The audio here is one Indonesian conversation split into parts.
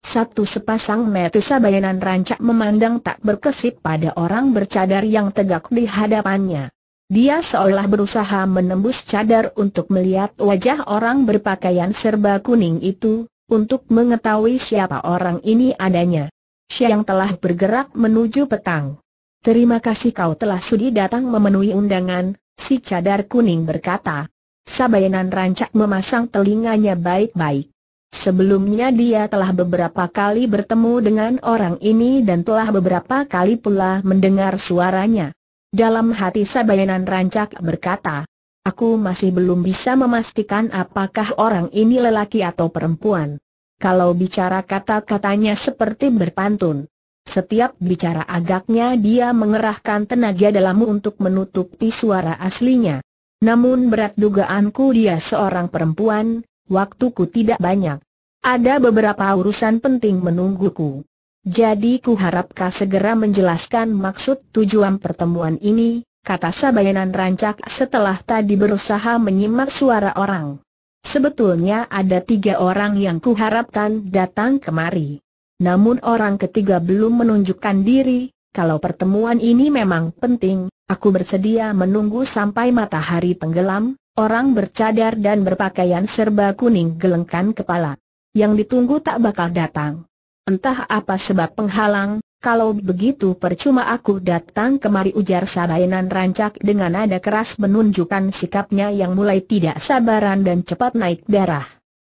Satu sepasang mata sabayanan rancak memandang tak berkesip pada orang bercadar yang tegak di hadapannya. Dia seolah berusaha menembus cadar untuk melihat wajah orang berpakaian serba kuning itu, untuk mengetahui siapa orang ini adanya. Siang telah bergerak menuju petang. Terima kasih kau telah sudi datang memenuhi undangan, si cadar kuning berkata. Sabayanan rancak memasang telinganya baik-baik. Sebelumnya dia telah beberapa kali bertemu dengan orang ini dan telah beberapa kali pula mendengar suaranya. Dalam hati Sabayanan rancak berkata, Aku masih belum bisa memastikan apakah orang ini lelaki atau perempuan. Kalau bicara kata-katanya seperti berpantun. Setiap bicara agaknya dia mengerahkan tenaga dalam untuk menutupi suara aslinya. Namun berat dugaanku dia seorang perempuan, waktuku tidak banyak. Ada beberapa urusan penting menungguku. Jadi ku harap segera menjelaskan maksud tujuan pertemuan ini, kata Sabayanan Rancak setelah tadi berusaha menyimak suara orang. Sebetulnya ada tiga orang yang kuharapkan datang kemari. Namun orang ketiga belum menunjukkan diri, kalau pertemuan ini memang penting, aku bersedia menunggu sampai matahari tenggelam, Orang bercadar dan berpakaian serba kuning gelengkan kepala. Yang ditunggu tak bakal datang. Entah apa sebab penghalang, kalau begitu percuma aku datang kemari ujar Sabainan rancak dengan nada keras menunjukkan sikapnya yang mulai tidak sabaran dan cepat naik darah.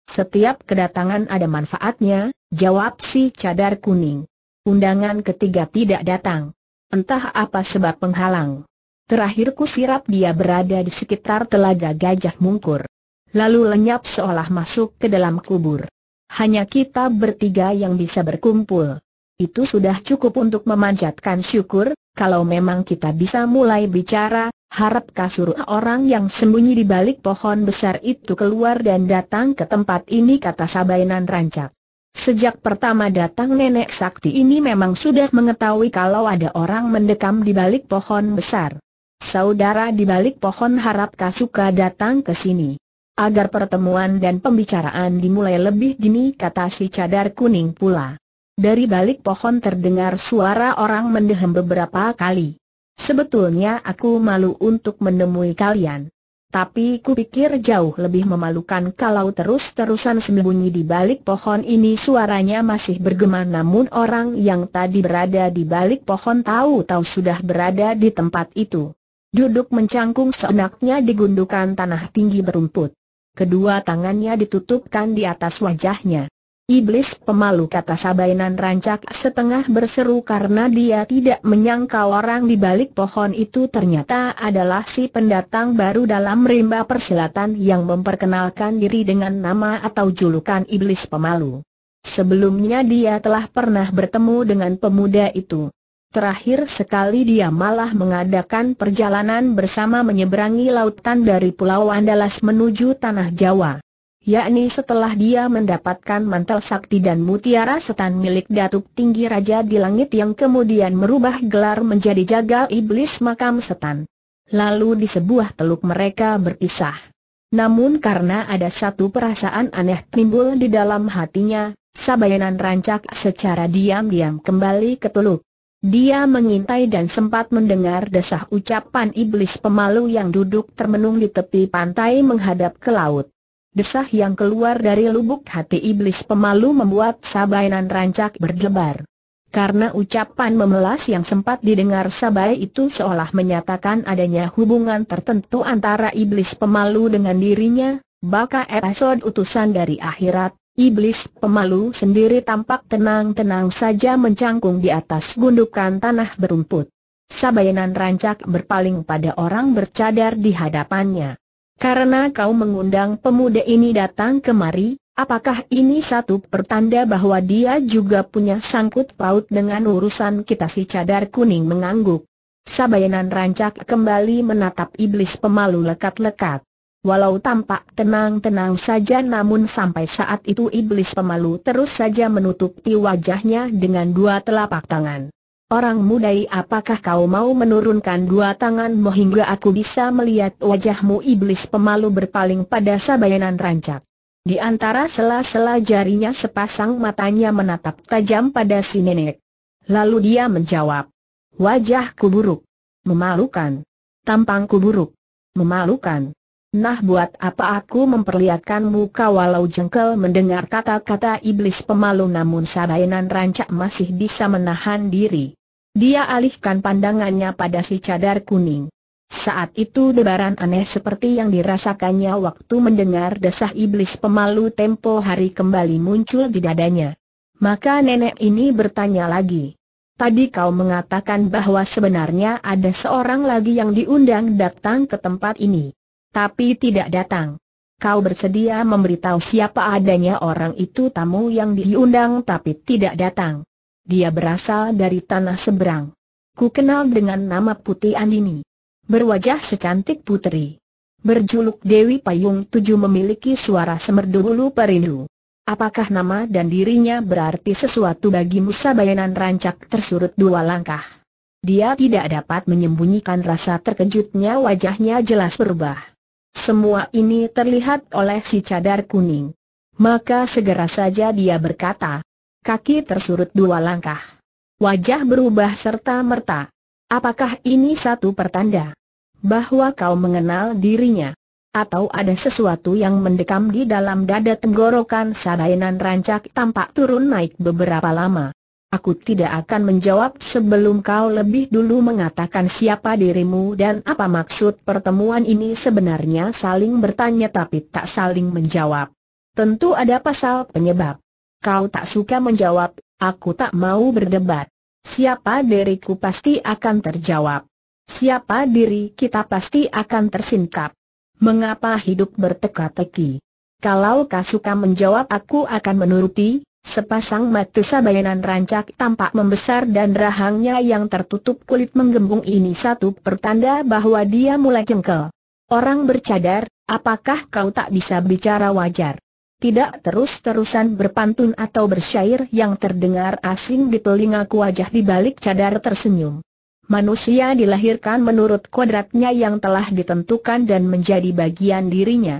Setiap kedatangan ada manfaatnya, jawab si cadar kuning. Undangan ketiga tidak datang. Entah apa sebab penghalang. Terakhir sirap dia berada di sekitar telaga gajah mungkur. Lalu lenyap seolah masuk ke dalam kubur. Hanya kita bertiga yang bisa berkumpul. Itu sudah cukup untuk memanjatkan syukur, kalau memang kita bisa mulai bicara, harap kasur orang yang sembunyi di balik pohon besar itu keluar dan datang ke tempat ini kata Sabainan rancak. Sejak pertama datang nenek sakti ini memang sudah mengetahui kalau ada orang mendekam di balik pohon besar. Saudara di balik pohon harap Kasuka datang ke sini. Agar pertemuan dan pembicaraan dimulai lebih dini kata si cadar kuning pula. Dari balik pohon terdengar suara orang mendehem beberapa kali. Sebetulnya aku malu untuk menemui kalian. Tapi kupikir jauh lebih memalukan kalau terus-terusan sembunyi di balik pohon ini suaranya masih bergema namun orang yang tadi berada di balik pohon tahu-tahu sudah berada di tempat itu. Duduk mencangkung seenaknya di gundukan tanah tinggi berumput. Kedua tangannya ditutupkan di atas wajahnya. Iblis pemalu kata Sabainan rancak setengah berseru karena dia tidak menyangka orang di balik pohon itu ternyata adalah si pendatang baru dalam rimba persilatan yang memperkenalkan diri dengan nama atau julukan Iblis pemalu. Sebelumnya dia telah pernah bertemu dengan pemuda itu. Terakhir sekali dia malah mengadakan perjalanan bersama menyeberangi lautan dari Pulau Andalas menuju Tanah Jawa. Yakni setelah dia mendapatkan mantel sakti dan mutiara setan milik Datuk Tinggi Raja di Langit yang kemudian merubah gelar menjadi jagal iblis makam setan. Lalu di sebuah teluk mereka berpisah. Namun karena ada satu perasaan aneh timbul di dalam hatinya, Sabayanan rancak secara diam-diam kembali ke teluk. Dia mengintai dan sempat mendengar desah ucapan iblis pemalu yang duduk termenung di tepi pantai menghadap ke laut. Desah yang keluar dari lubuk hati iblis pemalu membuat sabainan rancak berdebar. Karena ucapan memelas yang sempat didengar sabai itu seolah menyatakan adanya hubungan tertentu antara iblis pemalu dengan dirinya, Baka episode utusan dari akhirat, Iblis pemalu sendiri tampak tenang-tenang saja mencangkung di atas gundukan tanah berumput. Sabayanan rancak berpaling pada orang bercadar di hadapannya. Karena kau mengundang pemuda ini datang kemari, apakah ini satu pertanda bahwa dia juga punya sangkut paut dengan urusan kita si cadar kuning mengangguk. Sabayanan rancak kembali menatap iblis pemalu lekat-lekat walau tampak tenang-tenang saja namun sampai saat itu iblis pemalu terus saja menutupi wajahnya dengan dua telapak tangan. Orang mudai apakah kau mau menurunkan dua tanganmu hingga aku bisa melihat wajahmu iblis pemalu berpaling pada sabayanan rancak. Di antara sela-sela jarinya sepasang matanya menatap tajam pada si nenek. Lalu dia menjawab, wajahku buruk, memalukan, tampangku buruk, memalukan. Nah buat apa aku memperlihatkan muka walau jengkel mendengar kata-kata iblis pemalu namun Sabainan rancak masih bisa menahan diri. Dia alihkan pandangannya pada si cadar kuning. Saat itu debaran aneh seperti yang dirasakannya waktu mendengar desah iblis pemalu tempo hari kembali muncul di dadanya. Maka nenek ini bertanya lagi. Tadi kau mengatakan bahwa sebenarnya ada seorang lagi yang diundang datang ke tempat ini tapi tidak datang. Kau bersedia memberitahu siapa adanya orang itu tamu yang diundang tapi tidak datang. Dia berasal dari tanah seberang. Ku kenal dengan nama Putih Andini. Berwajah secantik putri. Berjuluk Dewi Payung Tujuh memiliki suara semerdu perindu. Apakah nama dan dirinya berarti sesuatu bagi Musa Bayanan rancak tersurut dua langkah? Dia tidak dapat menyembunyikan rasa terkejutnya wajahnya jelas berubah. Semua ini terlihat oleh si cadar kuning. Maka segera saja dia berkata, kaki tersurut dua langkah. Wajah berubah serta merta. Apakah ini satu pertanda bahwa kau mengenal dirinya? Atau ada sesuatu yang mendekam di dalam dada tenggorokan sabainan rancak tampak turun naik beberapa lama. Aku tidak akan menjawab sebelum kau lebih dulu mengatakan siapa dirimu dan apa maksud pertemuan ini sebenarnya saling bertanya tapi tak saling menjawab. Tentu ada pasal penyebab. Kau tak suka menjawab, aku tak mau berdebat. Siapa diriku pasti akan terjawab. Siapa diri kita pasti akan tersingkap. Mengapa hidup berteka-teki? Kalau kau suka menjawab aku akan menuruti, Sepasang mata sabayanan rancak tampak membesar dan rahangnya yang tertutup kulit menggembung ini satu pertanda bahwa dia mulai jengkel. Orang bercadar, apakah kau tak bisa bicara wajar? Tidak terus-terusan berpantun atau bersyair yang terdengar asing di telingaku wajah di balik cadar tersenyum. Manusia dilahirkan menurut kodratnya yang telah ditentukan dan menjadi bagian dirinya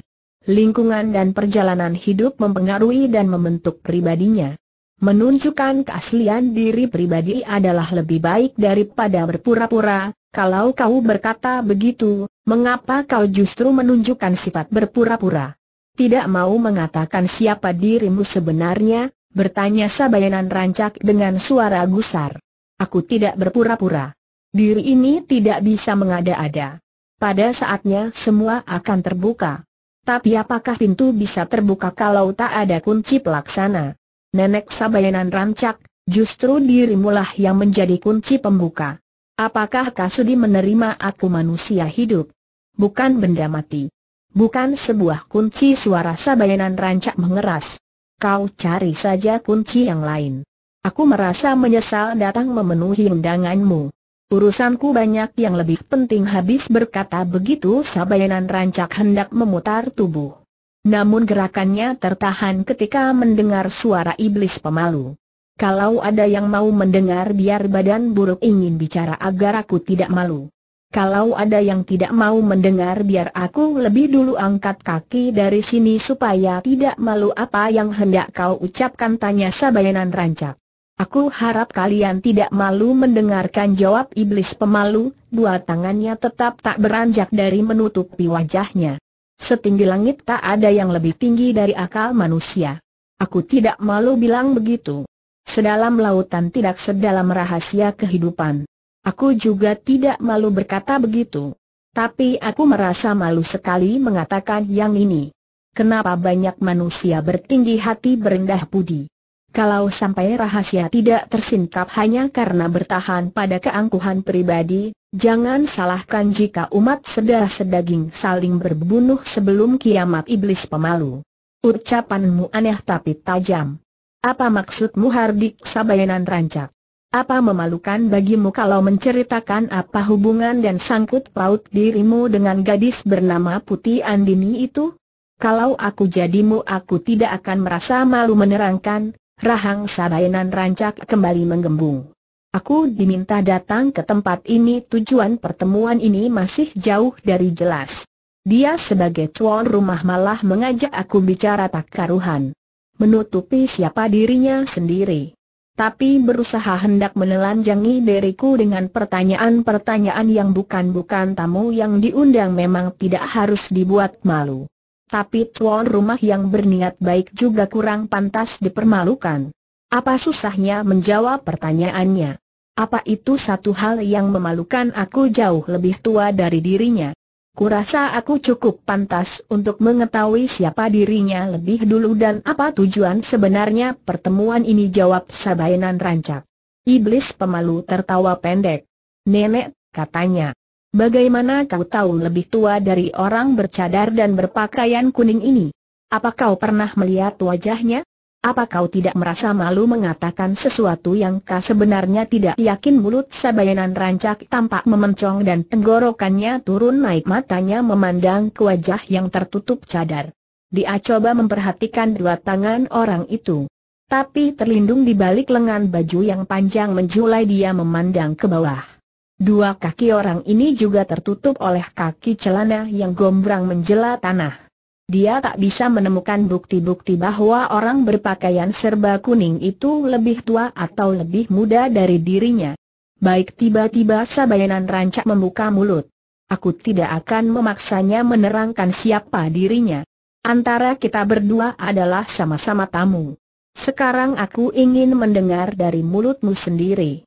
lingkungan dan perjalanan hidup mempengaruhi dan membentuk pribadinya. Menunjukkan keaslian diri pribadi adalah lebih baik daripada berpura-pura, kalau kau berkata begitu, mengapa kau justru menunjukkan sifat berpura-pura? Tidak mau mengatakan siapa dirimu sebenarnya, bertanya Sabayanan rancak dengan suara gusar. Aku tidak berpura-pura. Diri ini tidak bisa mengada-ada. Pada saatnya semua akan terbuka. Tapi apakah pintu bisa terbuka kalau tak ada kunci pelaksana? Nenek Sabayanan rancak, justru dirimulah yang menjadi kunci pembuka. Apakah Kasudi menerima aku manusia hidup? Bukan benda mati. Bukan sebuah kunci suara Sabayanan rancak mengeras. Kau cari saja kunci yang lain. Aku merasa menyesal datang memenuhi undanganmu. Urusanku banyak yang lebih penting habis berkata begitu Sabayanan rancak hendak memutar tubuh. Namun gerakannya tertahan ketika mendengar suara iblis pemalu. Kalau ada yang mau mendengar biar badan buruk ingin bicara agar aku tidak malu. Kalau ada yang tidak mau mendengar biar aku lebih dulu angkat kaki dari sini supaya tidak malu apa yang hendak kau ucapkan tanya Sabayanan rancak. Aku harap kalian tidak malu mendengarkan jawab iblis pemalu, dua tangannya tetap tak beranjak dari menutupi wajahnya. Setinggi langit tak ada yang lebih tinggi dari akal manusia. Aku tidak malu bilang begitu. Sedalam lautan tidak sedalam rahasia kehidupan. Aku juga tidak malu berkata begitu. Tapi aku merasa malu sekali mengatakan yang ini. Kenapa banyak manusia bertinggi hati berendah budi? Kalau sampai rahasia tidak tersingkap hanya karena bertahan pada keangkuhan pribadi, jangan salahkan jika umat sedah sedaging saling berbunuh sebelum kiamat iblis pemalu. Ucapanmu aneh tapi tajam. Apa maksudmu Hardik Sabayanan rancak? Apa memalukan bagimu kalau menceritakan apa hubungan dan sangkut paut dirimu dengan gadis bernama Putih Andini itu? Kalau aku jadimu aku tidak akan merasa malu menerangkan, Rahang Sabainan rancak kembali menggembung. Aku diminta datang ke tempat ini tujuan pertemuan ini masih jauh dari jelas. Dia sebagai tuan rumah malah mengajak aku bicara tak karuhan. Menutupi siapa dirinya sendiri. Tapi berusaha hendak menelanjangi diriku dengan pertanyaan-pertanyaan yang bukan-bukan tamu yang diundang memang tidak harus dibuat malu tapi tuan rumah yang berniat baik juga kurang pantas dipermalukan. Apa susahnya menjawab pertanyaannya? Apa itu satu hal yang memalukan aku jauh lebih tua dari dirinya? Kurasa aku cukup pantas untuk mengetahui siapa dirinya lebih dulu dan apa tujuan sebenarnya pertemuan ini jawab Sabainan rancak. Iblis pemalu tertawa pendek. Nenek, katanya, Bagaimana kau tahu lebih tua dari orang bercadar dan berpakaian kuning ini? Apa kau pernah melihat wajahnya? Apa kau tidak merasa malu mengatakan sesuatu yang kau sebenarnya tidak yakin mulut Sabayanan rancak tampak memencong dan tenggorokannya turun naik matanya memandang ke wajah yang tertutup cadar. Dia coba memperhatikan dua tangan orang itu. Tapi terlindung di balik lengan baju yang panjang menjulai dia memandang ke bawah. Dua kaki orang ini juga tertutup oleh kaki celana yang gombrang menjela tanah. Dia tak bisa menemukan bukti-bukti bahwa orang berpakaian serba kuning itu lebih tua atau lebih muda dari dirinya. Baik tiba-tiba Sabayanan rancak membuka mulut. Aku tidak akan memaksanya menerangkan siapa dirinya. Antara kita berdua adalah sama-sama tamu. Sekarang aku ingin mendengar dari mulutmu sendiri.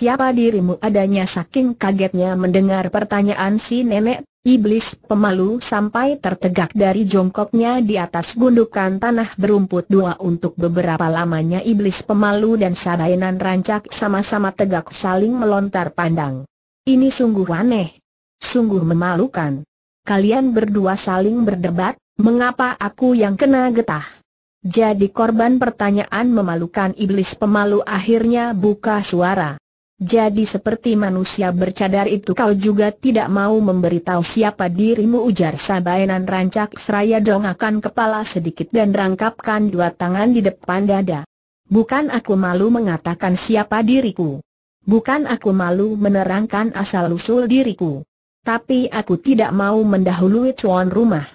Siapa dirimu adanya saking kagetnya mendengar pertanyaan si nenek, iblis pemalu sampai tertegak dari jongkoknya di atas gundukan tanah berumput dua untuk beberapa lamanya iblis pemalu dan sabainan rancak sama-sama tegak saling melontar pandang. Ini sungguh aneh. Sungguh memalukan. Kalian berdua saling berdebat, mengapa aku yang kena getah? Jadi korban pertanyaan memalukan iblis pemalu akhirnya buka suara. Jadi seperti manusia bercadar itu kau juga tidak mau memberitahu siapa dirimu ujar Sabainan rancak seraya dongakan kepala sedikit dan rangkapkan dua tangan di depan dada. Bukan aku malu mengatakan siapa diriku. Bukan aku malu menerangkan asal-usul diriku. Tapi aku tidak mau mendahului tuan rumah.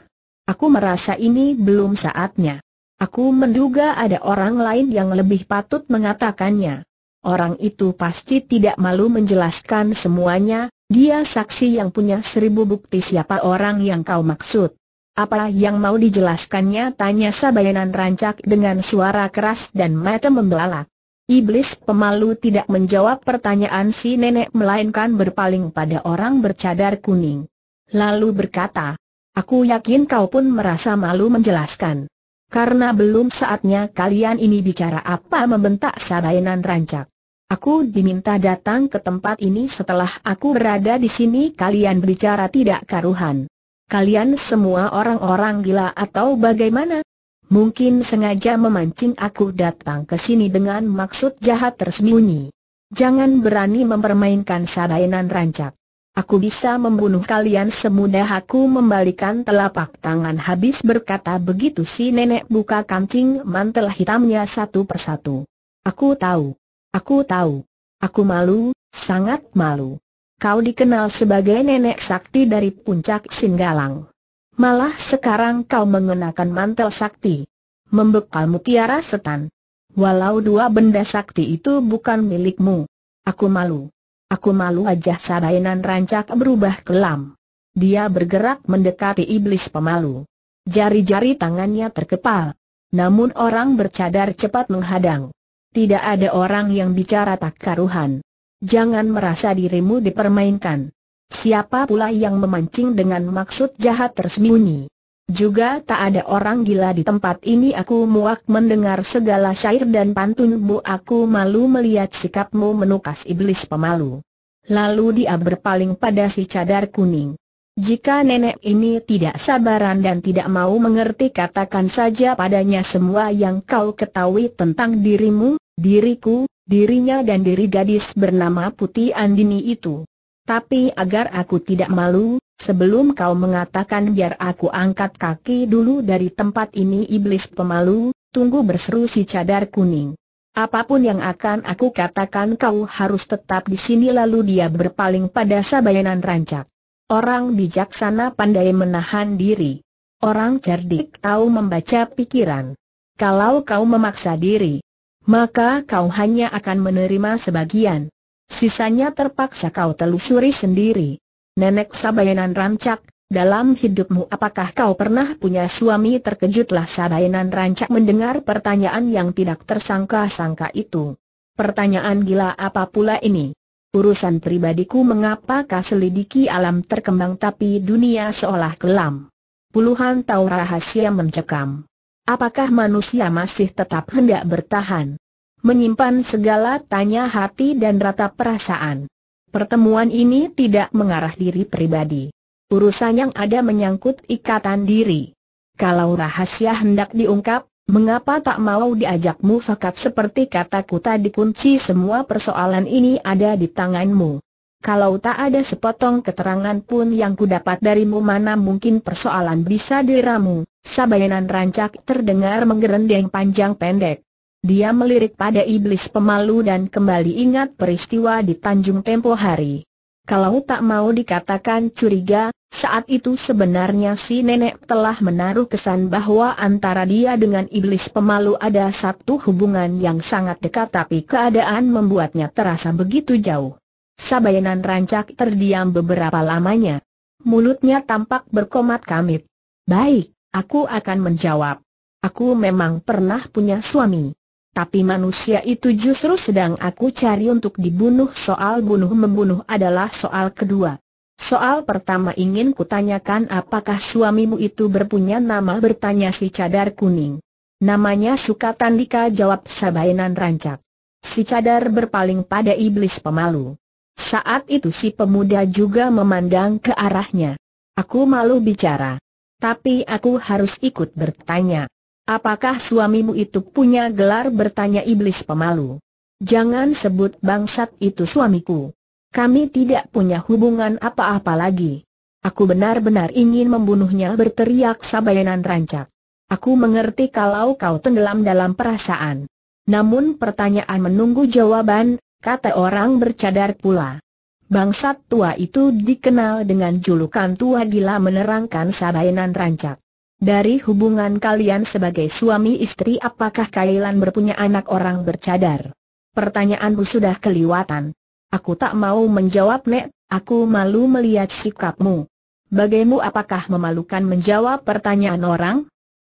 Aku merasa ini belum saatnya. Aku menduga ada orang lain yang lebih patut mengatakannya. Orang itu pasti tidak malu menjelaskan semuanya, dia saksi yang punya seribu bukti siapa orang yang kau maksud. Apa yang mau dijelaskannya tanya Sabayanan rancak dengan suara keras dan mata membelalak. Iblis pemalu tidak menjawab pertanyaan si nenek melainkan berpaling pada orang bercadar kuning. Lalu berkata, aku yakin kau pun merasa malu menjelaskan. Karena belum saatnya kalian ini bicara apa membentak Sabayanan rancak. Aku diminta datang ke tempat ini setelah aku berada di sini kalian berbicara tidak karuhan. Kalian semua orang-orang gila atau bagaimana? Mungkin sengaja memancing aku datang ke sini dengan maksud jahat tersembunyi. Jangan berani mempermainkan sabainan rancak. Aku bisa membunuh kalian semudah aku membalikan telapak tangan habis berkata begitu si nenek buka kancing mantel hitamnya satu persatu. Aku tahu. Aku tahu. Aku malu, sangat malu. Kau dikenal sebagai nenek sakti dari puncak Singgalang. Malah sekarang kau mengenakan mantel sakti. Membekal mutiara setan. Walau dua benda sakti itu bukan milikmu. Aku malu. Aku malu aja. sarainan rancak berubah kelam. Dia bergerak mendekati iblis pemalu. Jari-jari tangannya terkepal. Namun orang bercadar cepat menghadang. Tidak ada orang yang bicara tak karuhan. Jangan merasa dirimu dipermainkan. Siapa pula yang memancing dengan maksud jahat tersembunyi? Juga tak ada orang gila di tempat ini aku muak mendengar segala syair dan pantunmu aku malu melihat sikapmu menukas iblis pemalu. Lalu dia berpaling pada si cadar kuning. Jika nenek ini tidak sabaran dan tidak mau mengerti katakan saja padanya semua yang kau ketahui tentang dirimu, diriku, dirinya dan diri gadis bernama Putih Andini itu. Tapi agar aku tidak malu, sebelum kau mengatakan biar aku angkat kaki dulu dari tempat ini iblis pemalu, tunggu berseru si cadar kuning. Apapun yang akan aku katakan kau harus tetap di sini lalu dia berpaling pada Sabayanan Rancak. Orang bijaksana pandai menahan diri. Orang cerdik tahu membaca pikiran. Kalau kau memaksa diri, maka kau hanya akan menerima sebagian. Sisanya terpaksa kau telusuri sendiri. Nenek Sabayanan Rancak, dalam hidupmu apakah kau pernah punya suami terkejutlah Sabayanan Rancak mendengar pertanyaan yang tidak tersangka-sangka itu. Pertanyaan gila apa pula ini? Urusan pribadiku mengapakah selidiki alam terkembang tapi dunia seolah kelam. Puluhan tahu rahasia mencekam. Apakah manusia masih tetap hendak bertahan? Menyimpan segala tanya hati dan rata perasaan. Pertemuan ini tidak mengarah diri pribadi. Urusan yang ada menyangkut ikatan diri. Kalau rahasia hendak diungkap, Mengapa tak mau diajak mufakat seperti kataku tadi kunci semua persoalan ini ada di tanganmu. Kalau tak ada sepotong keterangan pun yang ku kudapat darimu mana mungkin persoalan bisa diramu. Sabayanan rancak terdengar menggerendeng panjang pendek. Dia melirik pada iblis pemalu dan kembali ingat peristiwa di Tanjung Tempo hari. Kalau tak mau dikatakan curiga, saat itu sebenarnya si nenek telah menaruh kesan bahwa antara dia dengan iblis pemalu ada satu hubungan yang sangat dekat tapi keadaan membuatnya terasa begitu jauh. Sabayanan rancak terdiam beberapa lamanya. Mulutnya tampak berkomat kamit. Baik, aku akan menjawab. Aku memang pernah punya suami. Tapi manusia itu justru sedang aku cari untuk dibunuh soal bunuh-membunuh adalah soal kedua. Soal pertama ingin kutanyakan apakah suamimu itu berpunya nama bertanya si cadar kuning. Namanya Sukatandika jawab Sabainan rancak. Si cadar berpaling pada iblis pemalu. Saat itu si pemuda juga memandang ke arahnya. Aku malu bicara. Tapi aku harus ikut bertanya. Apakah suamimu itu punya gelar bertanya iblis pemalu? Jangan sebut bangsat itu suamiku. Kami tidak punya hubungan apa-apa lagi. Aku benar-benar ingin membunuhnya berteriak Sabayanan rancak. Aku mengerti kalau kau tenggelam dalam perasaan. Namun pertanyaan menunggu jawaban, kata orang bercadar pula. Bangsat tua itu dikenal dengan julukan tua gila menerangkan Sabayanan rancak. Dari hubungan kalian sebagai suami istri apakah Kailan berpunya anak orang bercadar? Pertanyaanmu sudah keliwatan. Aku tak mau menjawab Nek, aku malu melihat sikapmu. Bagaimu apakah memalukan menjawab pertanyaan orang?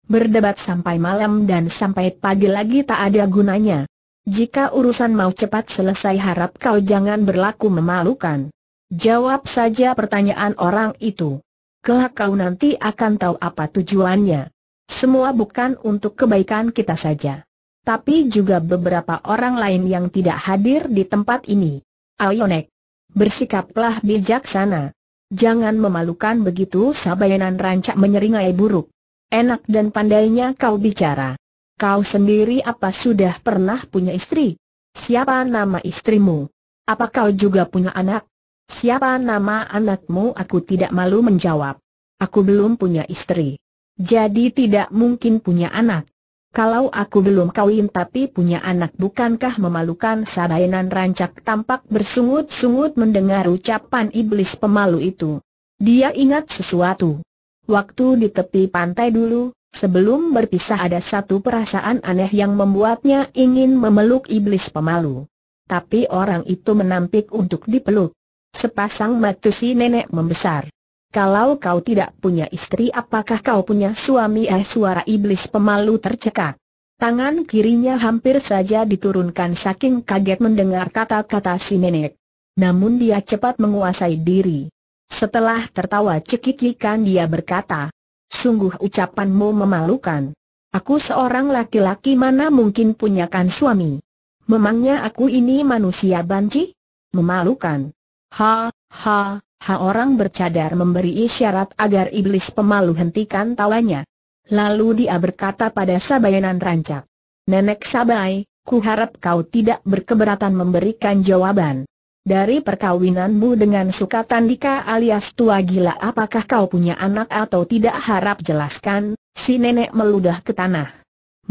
Berdebat sampai malam dan sampai pagi lagi tak ada gunanya. Jika urusan mau cepat selesai harap kau jangan berlaku memalukan. Jawab saja pertanyaan orang itu. Kelak kau nanti akan tahu apa tujuannya. Semua bukan untuk kebaikan kita saja. Tapi juga beberapa orang lain yang tidak hadir di tempat ini. Ayonek. Bersikaplah bijaksana. Jangan memalukan begitu sabayanan rancak menyeringai buruk. Enak dan pandainya kau bicara. Kau sendiri apa sudah pernah punya istri? Siapa nama istrimu? Apa kau juga punya anak? Siapa nama anakmu? Aku tidak malu menjawab. Aku belum punya istri. Jadi tidak mungkin punya anak. Kalau aku belum kawin tapi punya anak bukankah memalukan Sabainan rancak tampak bersungut-sungut mendengar ucapan iblis pemalu itu. Dia ingat sesuatu. Waktu di tepi pantai dulu, sebelum berpisah ada satu perasaan aneh yang membuatnya ingin memeluk iblis pemalu. Tapi orang itu menampik untuk dipeluk. Sepasang mata si nenek membesar. Kalau kau tidak punya istri apakah kau punya suami eh suara iblis pemalu tercekak. Tangan kirinya hampir saja diturunkan saking kaget mendengar kata-kata si nenek. Namun dia cepat menguasai diri. Setelah tertawa cekikikan dia berkata, Sungguh ucapanmu memalukan. Aku seorang laki-laki mana mungkin punyakan suami. Memangnya aku ini manusia banci? Memalukan. Ha, ha, Ha orang bercadar memberi isyarat agar iblis pemalu hentikan tawanya. Lalu dia berkata pada Sabayanan Rancak, Nenek Sabai, ku harap kau tidak berkeberatan memberikan jawaban. Dari perkawinanmu dengan Sukatandika alias tua gila apakah kau punya anak atau tidak harap jelaskan, si nenek meludah ke tanah.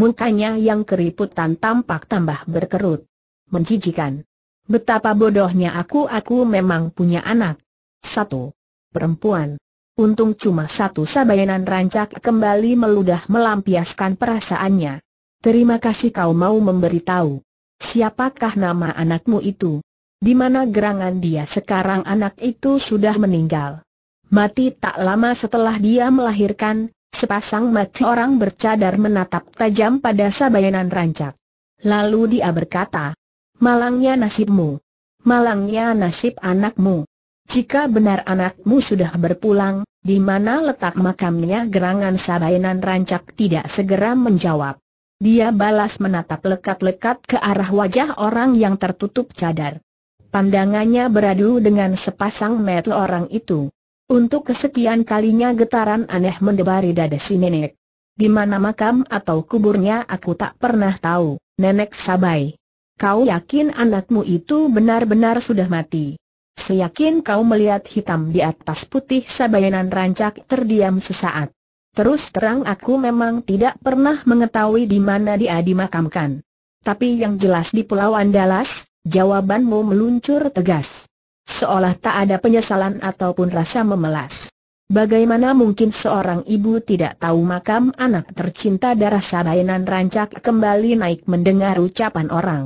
Mukanya yang keriputan tampak tambah berkerut. Menjijikan. Betapa bodohnya aku aku memang punya anak. Satu. Perempuan. Untung cuma satu sabayanan rancak kembali meludah melampiaskan perasaannya. Terima kasih kau mau memberitahu. Siapakah nama anakmu itu? Di mana gerangan dia sekarang anak itu sudah meninggal. Mati tak lama setelah dia melahirkan, sepasang mata orang bercadar menatap tajam pada sabayanan rancak. Lalu dia berkata, Malangnya nasibmu. Malangnya nasib anakmu. Jika benar anakmu sudah berpulang, di mana letak makamnya gerangan Sabainan rancak tidak segera menjawab. Dia balas menatap lekat-lekat ke arah wajah orang yang tertutup cadar. Pandangannya beradu dengan sepasang mata orang itu. Untuk kesekian kalinya getaran aneh mendebari dada si nenek. Di mana makam atau kuburnya aku tak pernah tahu, nenek Sabai. Kau yakin anakmu itu benar-benar sudah mati? Seyakin kau melihat hitam di atas putih sabayanan rancak terdiam sesaat. Terus terang aku memang tidak pernah mengetahui di mana dia dimakamkan. Tapi yang jelas di Pulau Andalas, jawabanmu meluncur tegas. Seolah tak ada penyesalan ataupun rasa memelas. Bagaimana mungkin seorang ibu tidak tahu makam anak tercinta darah sabayanan rancak kembali naik mendengar ucapan orang.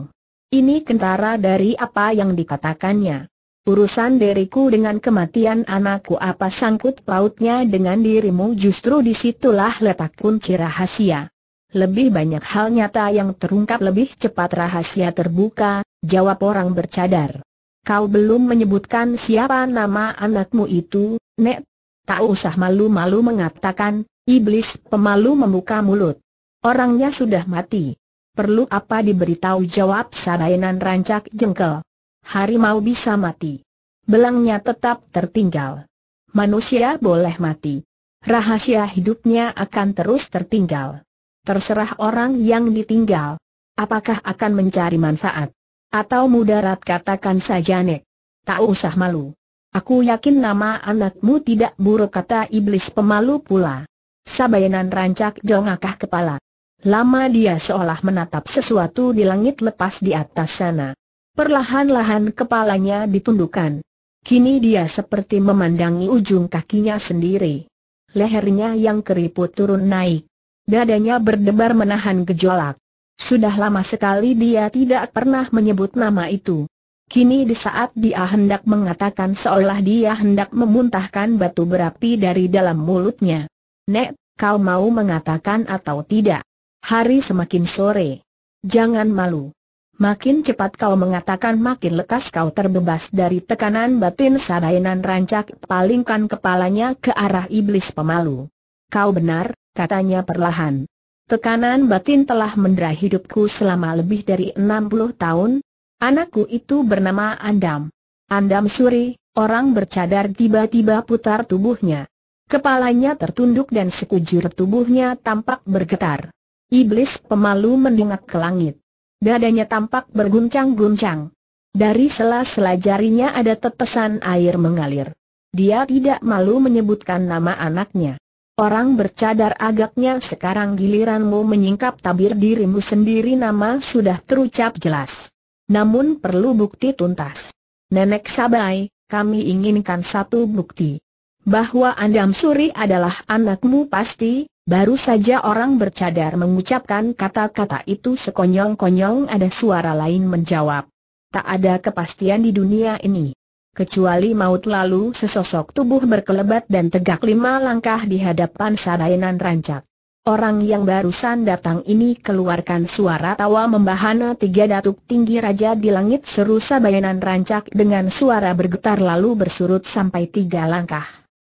Ini kentara dari apa yang dikatakannya. Urusan diriku dengan kematian anakku apa sangkut pautnya dengan dirimu justru disitulah letak kunci rahasia. Lebih banyak hal nyata yang terungkap lebih cepat rahasia terbuka, jawab orang bercadar. Kau belum menyebutkan siapa nama anakmu itu, Nek. Tak usah malu-malu mengatakan, iblis pemalu membuka mulut. Orangnya sudah mati. Perlu apa diberitahu jawab Sabainan rancak jengkel harimau bisa mati. Belangnya tetap tertinggal. Manusia boleh mati. Rahasia hidupnya akan terus tertinggal. Terserah orang yang ditinggal. Apakah akan mencari manfaat? Atau mudarat katakan saja Nek. Tak usah malu. Aku yakin nama anakmu tidak buruk kata iblis pemalu pula. Sabayanan rancak jongakah kepala. Lama dia seolah menatap sesuatu di langit lepas di atas sana. Perlahan-lahan kepalanya ditundukkan. Kini dia seperti memandangi ujung kakinya sendiri. Lehernya yang keriput turun naik. Dadanya berdebar menahan gejolak. Sudah lama sekali dia tidak pernah menyebut nama itu. Kini di saat dia hendak mengatakan seolah dia hendak memuntahkan batu berapi dari dalam mulutnya. Nek, kau mau mengatakan atau tidak? Hari semakin sore. Jangan malu. Makin cepat kau mengatakan makin lekas kau terbebas dari tekanan batin Sarainan rancak palingkan kepalanya ke arah iblis pemalu. Kau benar, katanya perlahan. Tekanan batin telah mendera hidupku selama lebih dari 60 tahun. Anakku itu bernama Andam. Andam Suri, orang bercadar tiba-tiba putar tubuhnya. Kepalanya tertunduk dan sekujur tubuhnya tampak bergetar. Iblis pemalu mendengak ke langit. Dadanya tampak berguncang-guncang. Dari sela-sela jarinya ada tetesan air mengalir. Dia tidak malu menyebutkan nama anaknya. Orang bercadar agaknya sekarang giliranmu menyingkap tabir dirimu sendiri nama sudah terucap jelas. Namun perlu bukti tuntas. Nenek Sabai, kami inginkan satu bukti. Bahwa Andam Suri adalah anakmu pasti, Baru saja orang bercadar mengucapkan kata-kata itu sekonyong-konyong ada suara lain menjawab. Tak ada kepastian di dunia ini. Kecuali maut lalu sesosok tubuh berkelebat dan tegak lima langkah di hadapan sarayanan rancak. Orang yang barusan datang ini keluarkan suara tawa membahana tiga datuk tinggi raja di langit seru sabayanan rancak dengan suara bergetar lalu bersurut sampai tiga langkah.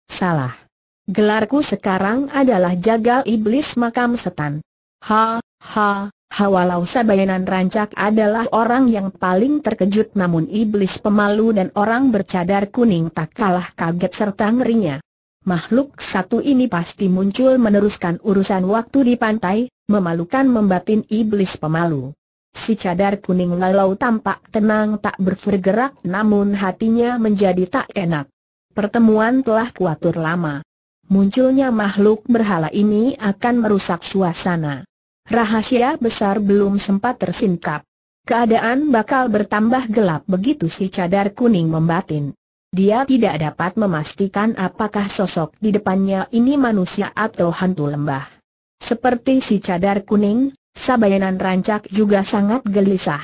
Salah. Gelarku sekarang adalah jaga iblis makam setan. Ha, ha, ha walau Sabayanan Rancak adalah orang yang paling terkejut namun iblis pemalu dan orang bercadar kuning tak kalah kaget serta ngerinya. Makhluk satu ini pasti muncul meneruskan urusan waktu di pantai, memalukan membatin iblis pemalu. Si cadar kuning lalau tampak tenang tak bergerak namun hatinya menjadi tak enak. Pertemuan telah kuatur lama munculnya makhluk berhala ini akan merusak suasana. Rahasia besar belum sempat tersingkap. Keadaan bakal bertambah gelap begitu si cadar kuning membatin. Dia tidak dapat memastikan apakah sosok di depannya ini manusia atau hantu lembah. Seperti si cadar kuning, Sabayanan Rancak juga sangat gelisah.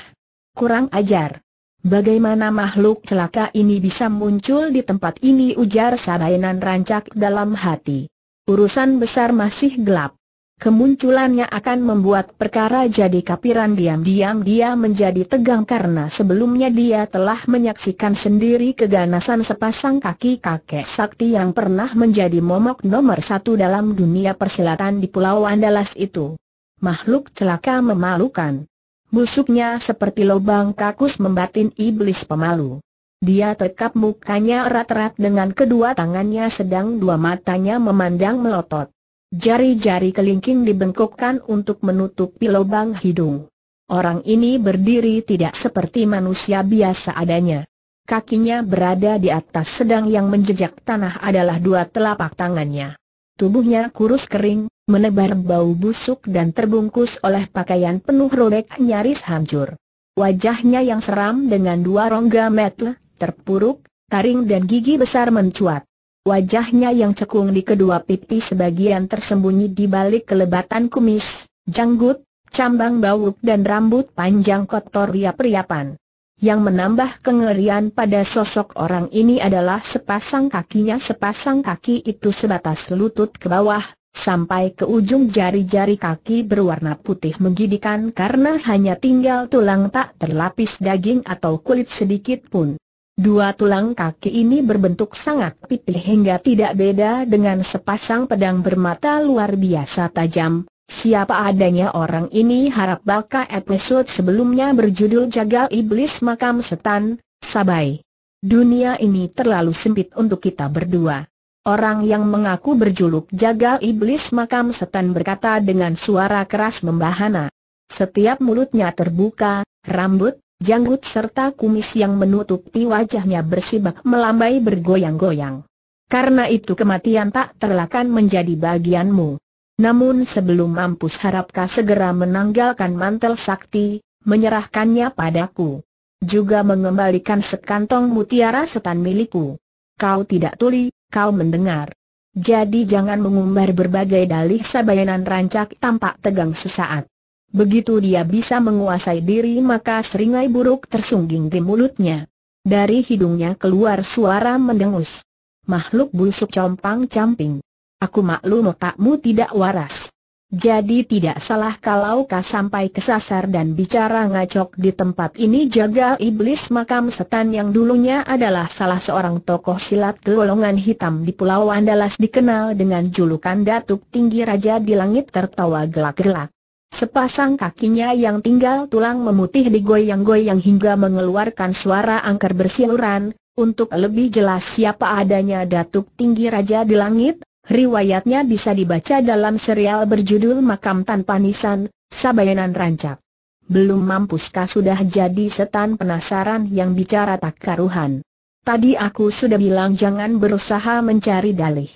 Kurang ajar. Bagaimana makhluk celaka ini bisa muncul di tempat ini ujar Sarainan rancak dalam hati. Urusan besar masih gelap. Kemunculannya akan membuat perkara jadi kapiran diam-diam dia menjadi tegang karena sebelumnya dia telah menyaksikan sendiri keganasan sepasang kaki kakek sakti yang pernah menjadi momok nomor satu dalam dunia persilatan di Pulau Andalas itu. Makhluk celaka memalukan. Busuknya seperti lubang kakus membatin iblis pemalu. Dia tekap mukanya erat-erat dengan kedua tangannya sedang dua matanya memandang melotot. Jari-jari kelingking dibengkokkan untuk menutupi lubang hidung. Orang ini berdiri tidak seperti manusia biasa adanya. Kakinya berada di atas sedang yang menjejak tanah adalah dua telapak tangannya tubuhnya kurus kering, menebar bau busuk dan terbungkus oleh pakaian penuh robek nyaris hancur. Wajahnya yang seram dengan dua rongga metel, terpuruk, taring dan gigi besar mencuat. Wajahnya yang cekung di kedua pipi sebagian tersembunyi di balik kelebatan kumis, janggut, cambang bauk dan rambut panjang kotor riap-riapan. Yang menambah kengerian pada sosok orang ini adalah sepasang kakinya sepasang kaki itu sebatas lutut ke bawah, sampai ke ujung jari-jari kaki berwarna putih menggidikan karena hanya tinggal tulang tak terlapis daging atau kulit sedikit pun. Dua tulang kaki ini berbentuk sangat pipih hingga tidak beda dengan sepasang pedang bermata luar biasa tajam, Siapa adanya orang ini harap baka episode sebelumnya berjudul Jagal Iblis Makam Setan, Sabai. Dunia ini terlalu sempit untuk kita berdua. Orang yang mengaku berjuluk Jagal Iblis Makam Setan berkata dengan suara keras membahana. Setiap mulutnya terbuka, rambut, janggut serta kumis yang menutupi wajahnya bersibak melambai bergoyang-goyang. Karena itu kematian tak terlakan menjadi bagianmu. Namun sebelum mampus harapkah segera menanggalkan mantel sakti, menyerahkannya padaku. Juga mengembalikan sekantong mutiara setan milikku. Kau tidak tuli, kau mendengar. Jadi jangan mengumbar berbagai dalih sabayanan rancak tampak tegang sesaat. Begitu dia bisa menguasai diri maka seringai buruk tersungging di mulutnya. Dari hidungnya keluar suara mendengus. Makhluk busuk compang-camping. Aku maklum otakmu tidak waras. Jadi tidak salah kalau kau sampai kesasar dan bicara ngacok di tempat ini jaga iblis makam setan yang dulunya adalah salah seorang tokoh silat golongan hitam di Pulau Andalas dikenal dengan julukan Datuk Tinggi Raja di Langit tertawa gelak-gelak. Sepasang kakinya yang tinggal tulang memutih digoyang-goyang hingga mengeluarkan suara angker bersiluran, untuk lebih jelas siapa adanya Datuk Tinggi Raja di Langit, Riwayatnya bisa dibaca dalam serial berjudul Makam Tanpa Nisan, Sabayanan Rancak. Belum mampuskah sudah jadi setan penasaran yang bicara tak karuhan. Tadi aku sudah bilang jangan berusaha mencari dalih.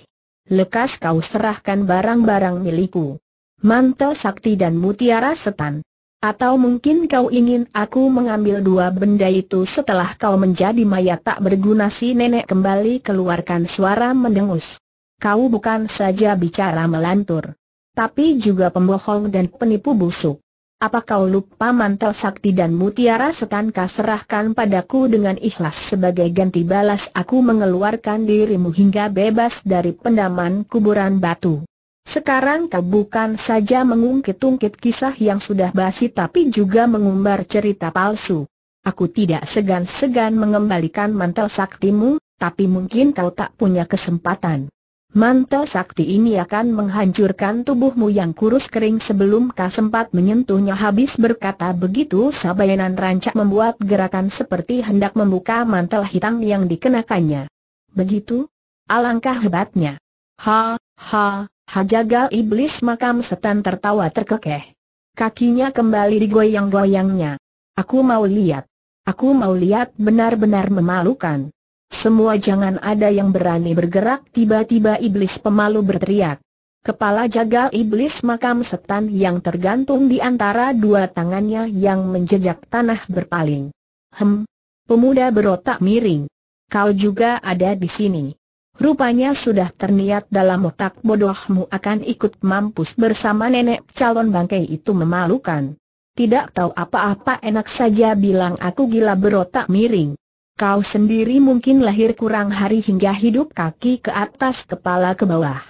Lekas kau serahkan barang-barang milikku. Mantel sakti dan mutiara setan. Atau mungkin kau ingin aku mengambil dua benda itu setelah kau menjadi mayat tak berguna si nenek kembali keluarkan suara mendengus kau bukan saja bicara melantur, tapi juga pembohong dan penipu busuk. Apa kau lupa mantel sakti dan mutiara setan kau serahkan padaku dengan ikhlas sebagai ganti balas aku mengeluarkan dirimu hingga bebas dari pendaman kuburan batu. Sekarang kau bukan saja mengungkit-ungkit kisah yang sudah basi tapi juga mengumbar cerita palsu. Aku tidak segan-segan mengembalikan mantel saktimu, tapi mungkin kau tak punya kesempatan. Manta sakti ini akan menghancurkan tubuhmu yang kurus kering sebelum kau sempat menyentuhnya habis berkata begitu Sabayanan rancak membuat gerakan seperti hendak membuka mantel hitam yang dikenakannya. Begitu? Alangkah hebatnya. Ha, ha, ha Jaga iblis makam setan tertawa terkekeh. Kakinya kembali digoyang-goyangnya. Aku mau lihat. Aku mau lihat benar-benar memalukan. Semua jangan ada yang berani bergerak tiba-tiba iblis pemalu berteriak. Kepala jaga iblis makam setan yang tergantung di antara dua tangannya yang menjejak tanah berpaling. Hem, pemuda berotak miring. Kau juga ada di sini. Rupanya sudah terniat dalam otak bodohmu akan ikut mampus bersama nenek calon bangkai itu memalukan. Tidak tahu apa-apa enak saja bilang aku gila berotak miring. Kau sendiri mungkin lahir kurang hari hingga hidup kaki ke atas kepala ke bawah.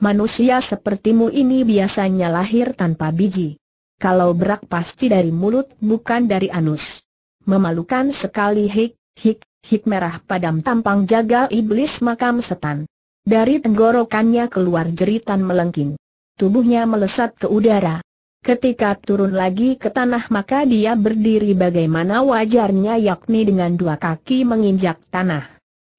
Manusia sepertimu ini biasanya lahir tanpa biji. Kalau berak pasti dari mulut bukan dari anus. Memalukan sekali hik, hik, hik merah padam tampang jaga iblis makam setan. Dari tenggorokannya keluar jeritan melengking. Tubuhnya melesat ke udara. Ketika turun lagi ke tanah maka dia berdiri bagaimana wajarnya yakni dengan dua kaki menginjak tanah.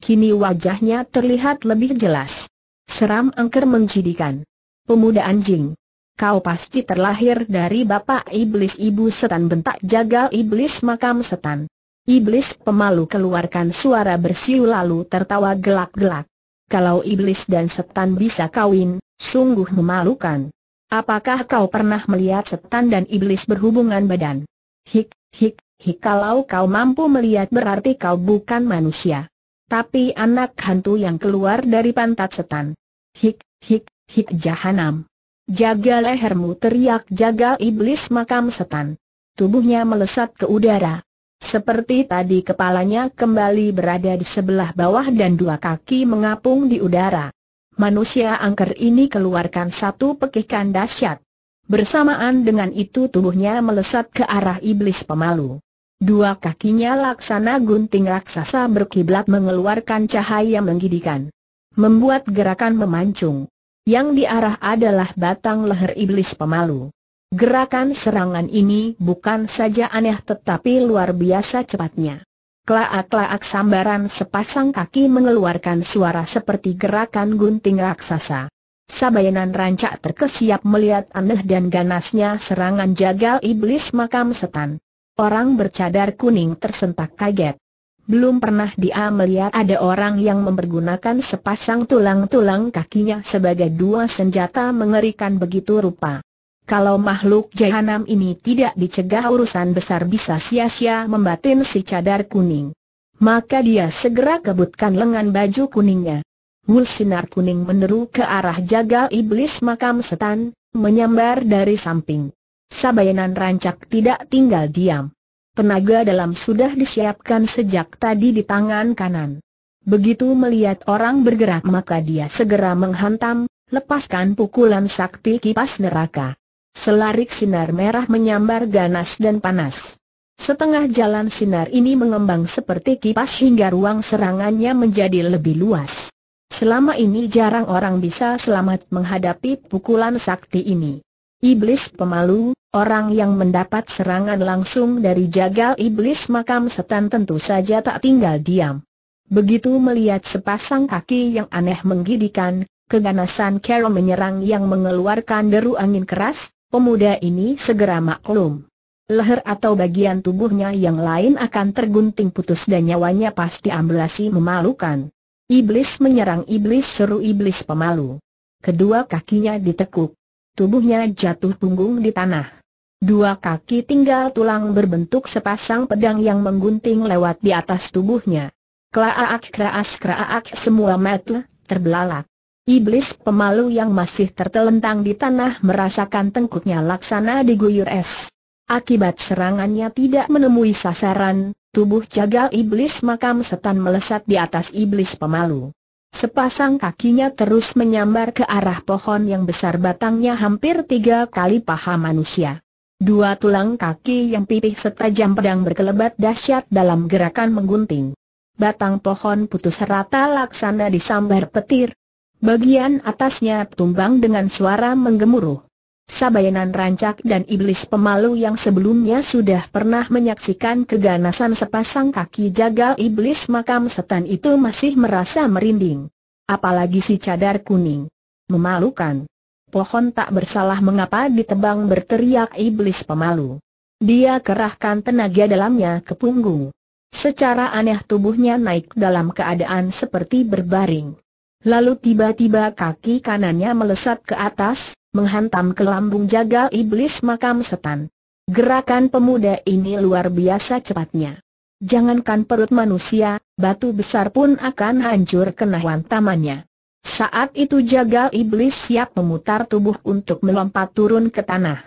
Kini wajahnya terlihat lebih jelas. Seram angker mencidikan. Pemuda anjing. Kau pasti terlahir dari bapak iblis ibu setan bentak jagal iblis makam setan. Iblis pemalu keluarkan suara bersiul lalu tertawa gelak-gelak. Kalau iblis dan setan bisa kawin, sungguh memalukan. Apakah kau pernah melihat setan dan iblis berhubungan badan? Hik, hik, hik kalau kau mampu melihat berarti kau bukan manusia. Tapi anak hantu yang keluar dari pantat setan. Hik, hik, hik jahanam. Jaga lehermu teriak jaga iblis makam setan. Tubuhnya melesat ke udara. Seperti tadi kepalanya kembali berada di sebelah bawah dan dua kaki mengapung di udara manusia angker ini keluarkan satu pekikan dahsyat. Bersamaan dengan itu tubuhnya melesat ke arah iblis pemalu. Dua kakinya laksana gunting raksasa berkiblat mengeluarkan cahaya menggidikan. Membuat gerakan memancung. Yang diarah adalah batang leher iblis pemalu. Gerakan serangan ini bukan saja aneh tetapi luar biasa cepatnya. Klaak-klaak sambaran sepasang kaki mengeluarkan suara seperti gerakan gunting raksasa. Sabayanan rancak terkesiap melihat aneh dan ganasnya serangan jagal iblis makam setan. Orang bercadar kuning tersentak kaget. Belum pernah dia melihat ada orang yang mempergunakan sepasang tulang-tulang kakinya sebagai dua senjata mengerikan begitu rupa. Kalau makhluk jahanam ini tidak dicegah urusan besar bisa sia-sia membatin si cadar kuning. Maka dia segera kebutkan lengan baju kuningnya. Wul sinar kuning meneru ke arah jagal iblis makam setan, menyambar dari samping. Sabayanan rancak tidak tinggal diam. Tenaga dalam sudah disiapkan sejak tadi di tangan kanan. Begitu melihat orang bergerak maka dia segera menghantam, lepaskan pukulan sakti kipas neraka. Selarik sinar merah menyambar ganas dan panas. Setengah jalan sinar ini mengembang seperti kipas hingga ruang serangannya menjadi lebih luas. Selama ini jarang orang bisa selamat menghadapi pukulan sakti ini. Iblis pemalu, orang yang mendapat serangan langsung dari jagal iblis makam setan tentu saja tak tinggal diam. Begitu melihat sepasang kaki yang aneh menggidikan, keganasan Carol menyerang yang mengeluarkan deru angin keras, Pemuda ini segera maklum. Leher atau bagian tubuhnya yang lain akan tergunting putus dan nyawanya pasti amblasi memalukan. Iblis menyerang iblis seru iblis pemalu. Kedua kakinya ditekuk. Tubuhnya jatuh punggung di tanah. Dua kaki tinggal tulang berbentuk sepasang pedang yang menggunting lewat di atas tubuhnya. Klaaak kraas klaaak semua mata terbelalak. Iblis pemalu yang masih tertelentang di tanah merasakan tengkuknya laksana diguyur es. Akibat serangannya tidak menemui sasaran, tubuh jagal iblis makam setan melesat di atas iblis pemalu. Sepasang kakinya terus menyambar ke arah pohon yang besar batangnya hampir tiga kali paha manusia. Dua tulang kaki yang pipih setajam pedang berkelebat dahsyat dalam gerakan menggunting. Batang pohon putus rata laksana disambar petir, Bagian atasnya tumbang dengan suara menggemuruh. Sabayanan rancak dan iblis pemalu yang sebelumnya sudah pernah menyaksikan keganasan sepasang kaki jagal iblis makam setan itu masih merasa merinding. Apalagi si cadar kuning. Memalukan. Pohon tak bersalah mengapa ditebang berteriak iblis pemalu. Dia kerahkan tenaga dalamnya ke punggung. Secara aneh tubuhnya naik dalam keadaan seperti berbaring. Lalu tiba-tiba kaki kanannya melesat ke atas, menghantam ke lambung jagal iblis makam setan. Gerakan pemuda ini luar biasa cepatnya. Jangankan perut manusia, batu besar pun akan hancur kena hantamannya. Saat itu jagal iblis siap memutar tubuh untuk melompat turun ke tanah.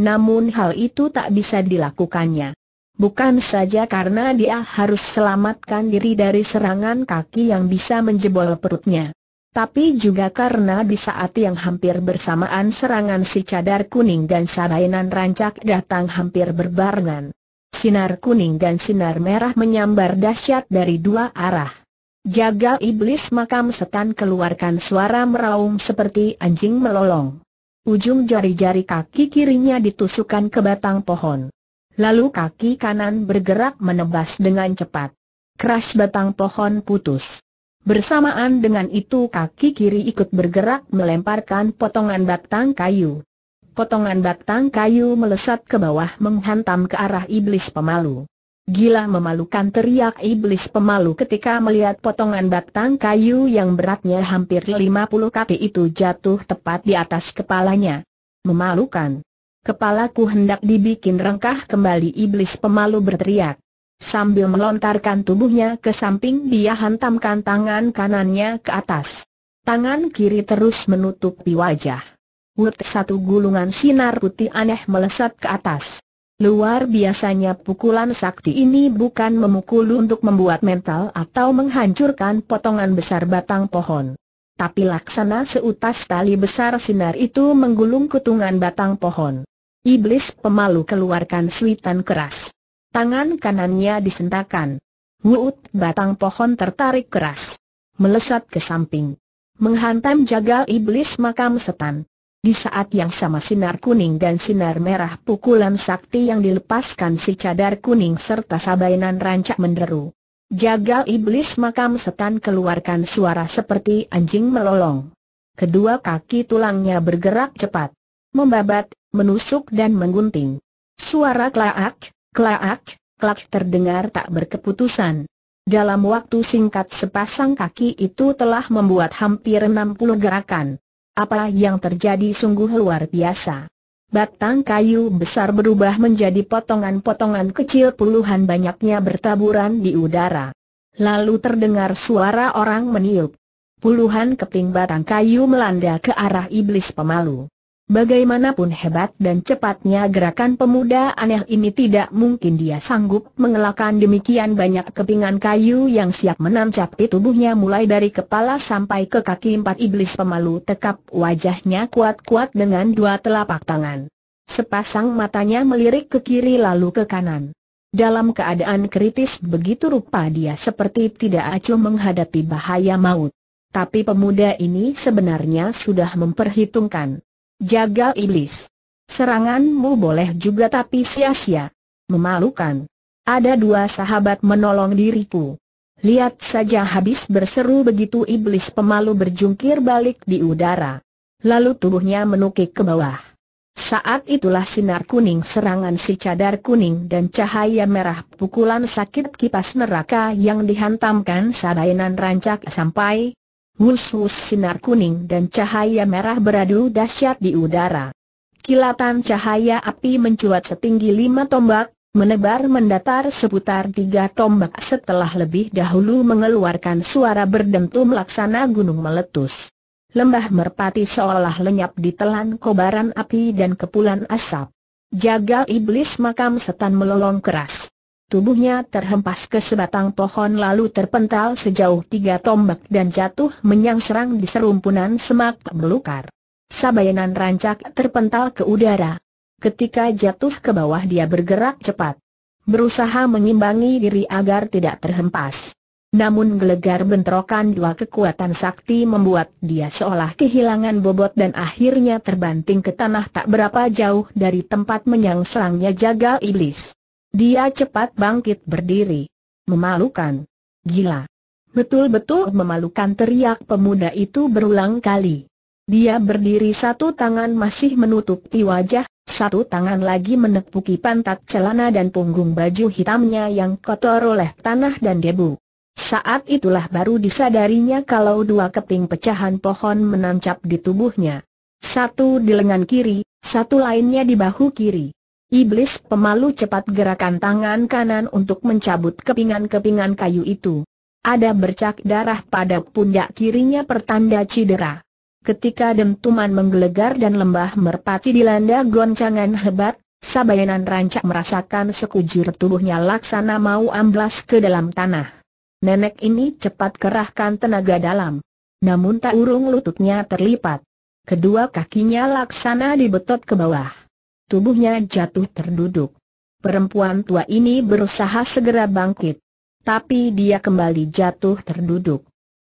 Namun hal itu tak bisa dilakukannya. Bukan saja karena dia harus selamatkan diri dari serangan kaki yang bisa menjebol perutnya. Tapi juga karena di saat yang hampir bersamaan serangan si cadar kuning dan sarainan rancak datang hampir berbarengan. Sinar kuning dan sinar merah menyambar dahsyat dari dua arah. Jaga iblis makam setan keluarkan suara meraung seperti anjing melolong. Ujung jari-jari kaki kirinya ditusukkan ke batang pohon. Lalu kaki kanan bergerak menebas dengan cepat. Keras batang pohon putus. Bersamaan dengan itu kaki kiri ikut bergerak melemparkan potongan batang kayu. Potongan batang kayu melesat ke bawah menghantam ke arah iblis pemalu. Gila memalukan teriak iblis pemalu ketika melihat potongan batang kayu yang beratnya hampir 50 kaki itu jatuh tepat di atas kepalanya. Memalukan. Kepalaku hendak dibikin rengkah kembali iblis pemalu berteriak. Sambil melontarkan tubuhnya ke samping dia hantamkan tangan kanannya ke atas. Tangan kiri terus menutupi wajah. Wut satu gulungan sinar putih aneh melesat ke atas. Luar biasanya pukulan sakti ini bukan memukul untuk membuat mental atau menghancurkan potongan besar batang pohon. Tapi laksana seutas tali besar sinar itu menggulung kutungan batang pohon. Iblis pemalu keluarkan suitan keras. Tangan kanannya disentakan. Wuut batang pohon tertarik keras. Melesat ke samping. Menghantam jagal iblis makam setan. Di saat yang sama sinar kuning dan sinar merah pukulan sakti yang dilepaskan si cadar kuning serta sabainan rancak menderu. Jagal iblis makam setan keluarkan suara seperti anjing melolong. Kedua kaki tulangnya bergerak cepat. Membabat, menusuk dan menggunting. Suara klaak, klaak, klak terdengar tak berkeputusan. Dalam waktu singkat sepasang kaki itu telah membuat hampir 60 gerakan. Apa yang terjadi sungguh luar biasa. Batang kayu besar berubah menjadi potongan-potongan kecil puluhan banyaknya bertaburan di udara. Lalu terdengar suara orang meniup. Puluhan keping batang kayu melanda ke arah iblis pemalu. Bagaimanapun hebat dan cepatnya gerakan pemuda aneh ini tidak mungkin dia sanggup mengelakkan demikian banyak kepingan kayu yang siap menancap di tubuhnya mulai dari kepala sampai ke kaki empat iblis pemalu tekap wajahnya kuat-kuat dengan dua telapak tangan. Sepasang matanya melirik ke kiri lalu ke kanan. Dalam keadaan kritis begitu rupa dia seperti tidak acuh menghadapi bahaya maut. Tapi pemuda ini sebenarnya sudah memperhitungkan. Jaga iblis. Seranganmu boleh juga tapi sia-sia. Memalukan. Ada dua sahabat menolong diriku. Lihat saja habis berseru begitu iblis pemalu berjungkir balik di udara. Lalu tubuhnya menukik ke bawah. Saat itulah sinar kuning serangan si cadar kuning dan cahaya merah pukulan sakit kipas neraka yang dihantamkan sadainan rancak sampai wus sinar kuning dan cahaya merah beradu dahsyat di udara. Kilatan cahaya api mencuat setinggi lima tombak, menebar mendatar seputar tiga tombak setelah lebih dahulu mengeluarkan suara berdentum laksana gunung meletus. Lembah merpati seolah lenyap ditelan kobaran api dan kepulan asap. Jaga iblis makam setan melolong keras. Tubuhnya terhempas ke sebatang pohon lalu terpental sejauh tiga tombak dan jatuh menyangserang di serumpunan semak belukar. Sabayanan rancak terpental ke udara. Ketika jatuh ke bawah dia bergerak cepat. Berusaha mengimbangi diri agar tidak terhempas. Namun gelegar bentrokan dua kekuatan sakti membuat dia seolah kehilangan bobot dan akhirnya terbanting ke tanah tak berapa jauh dari tempat menyangserangnya jaga iblis. Dia cepat bangkit berdiri. Memalukan. Gila. Betul-betul memalukan teriak pemuda itu berulang kali. Dia berdiri satu tangan masih menutupi wajah, satu tangan lagi menepuki pantat celana dan punggung baju hitamnya yang kotor oleh tanah dan debu. Saat itulah baru disadarinya kalau dua keping pecahan pohon menancap di tubuhnya. Satu di lengan kiri, satu lainnya di bahu kiri. Iblis pemalu cepat gerakan tangan kanan untuk mencabut kepingan-kepingan kayu itu. Ada bercak darah pada pundak kirinya pertanda cedera. Ketika dentuman menggelegar dan lembah merpati dilanda goncangan hebat, Sabayanan rancak merasakan sekujur tubuhnya laksana mau amblas ke dalam tanah. Nenek ini cepat kerahkan tenaga dalam. Namun tak urung lututnya terlipat. Kedua kakinya laksana dibetot ke bawah tubuhnya jatuh terduduk. Perempuan tua ini berusaha segera bangkit. Tapi dia kembali jatuh terduduk.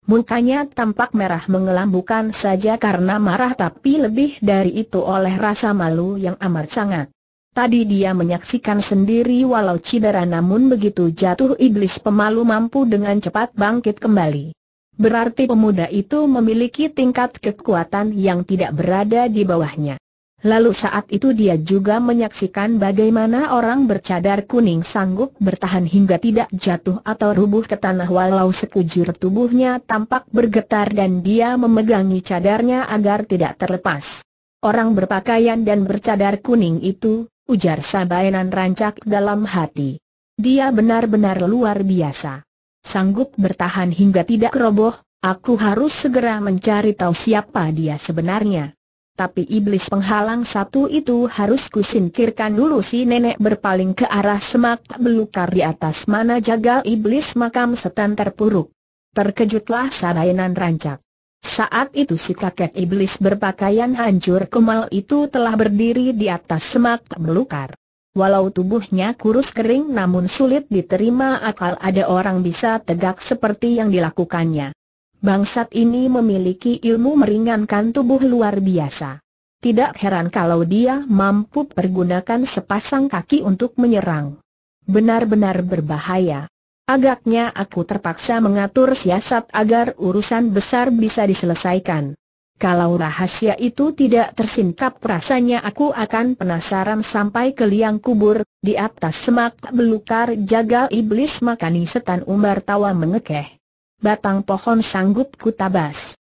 Mukanya tampak merah mengelambukan saja karena marah tapi lebih dari itu oleh rasa malu yang amat sangat. Tadi dia menyaksikan sendiri walau cedera namun begitu jatuh iblis pemalu mampu dengan cepat bangkit kembali. Berarti pemuda itu memiliki tingkat kekuatan yang tidak berada di bawahnya. Lalu saat itu dia juga menyaksikan bagaimana orang bercadar kuning sanggup bertahan hingga tidak jatuh atau rubuh ke tanah walau sekujur tubuhnya tampak bergetar dan dia memegangi cadarnya agar tidak terlepas. Orang berpakaian dan bercadar kuning itu, ujar Sabainan rancak dalam hati. Dia benar-benar luar biasa. Sanggup bertahan hingga tidak roboh, aku harus segera mencari tahu siapa dia sebenarnya tapi iblis penghalang satu itu harus kusingkirkan dulu si nenek berpaling ke arah semak belukar di atas mana jaga iblis makam setan terpuruk. Terkejutlah sarayanan rancak. Saat itu si kakek iblis berpakaian hancur kemal itu telah berdiri di atas semak belukar. Walau tubuhnya kurus kering namun sulit diterima akal ada orang bisa tegak seperti yang dilakukannya. Bangsat ini memiliki ilmu meringankan tubuh luar biasa. Tidak heran kalau dia mampu pergunakan sepasang kaki untuk menyerang. Benar-benar berbahaya. Agaknya aku terpaksa mengatur siasat agar urusan besar bisa diselesaikan. Kalau rahasia itu tidak tersingkap rasanya aku akan penasaran sampai ke liang kubur, di atas semak belukar jagal iblis makani setan umbar tawa mengekeh batang pohon sanggup kutabas.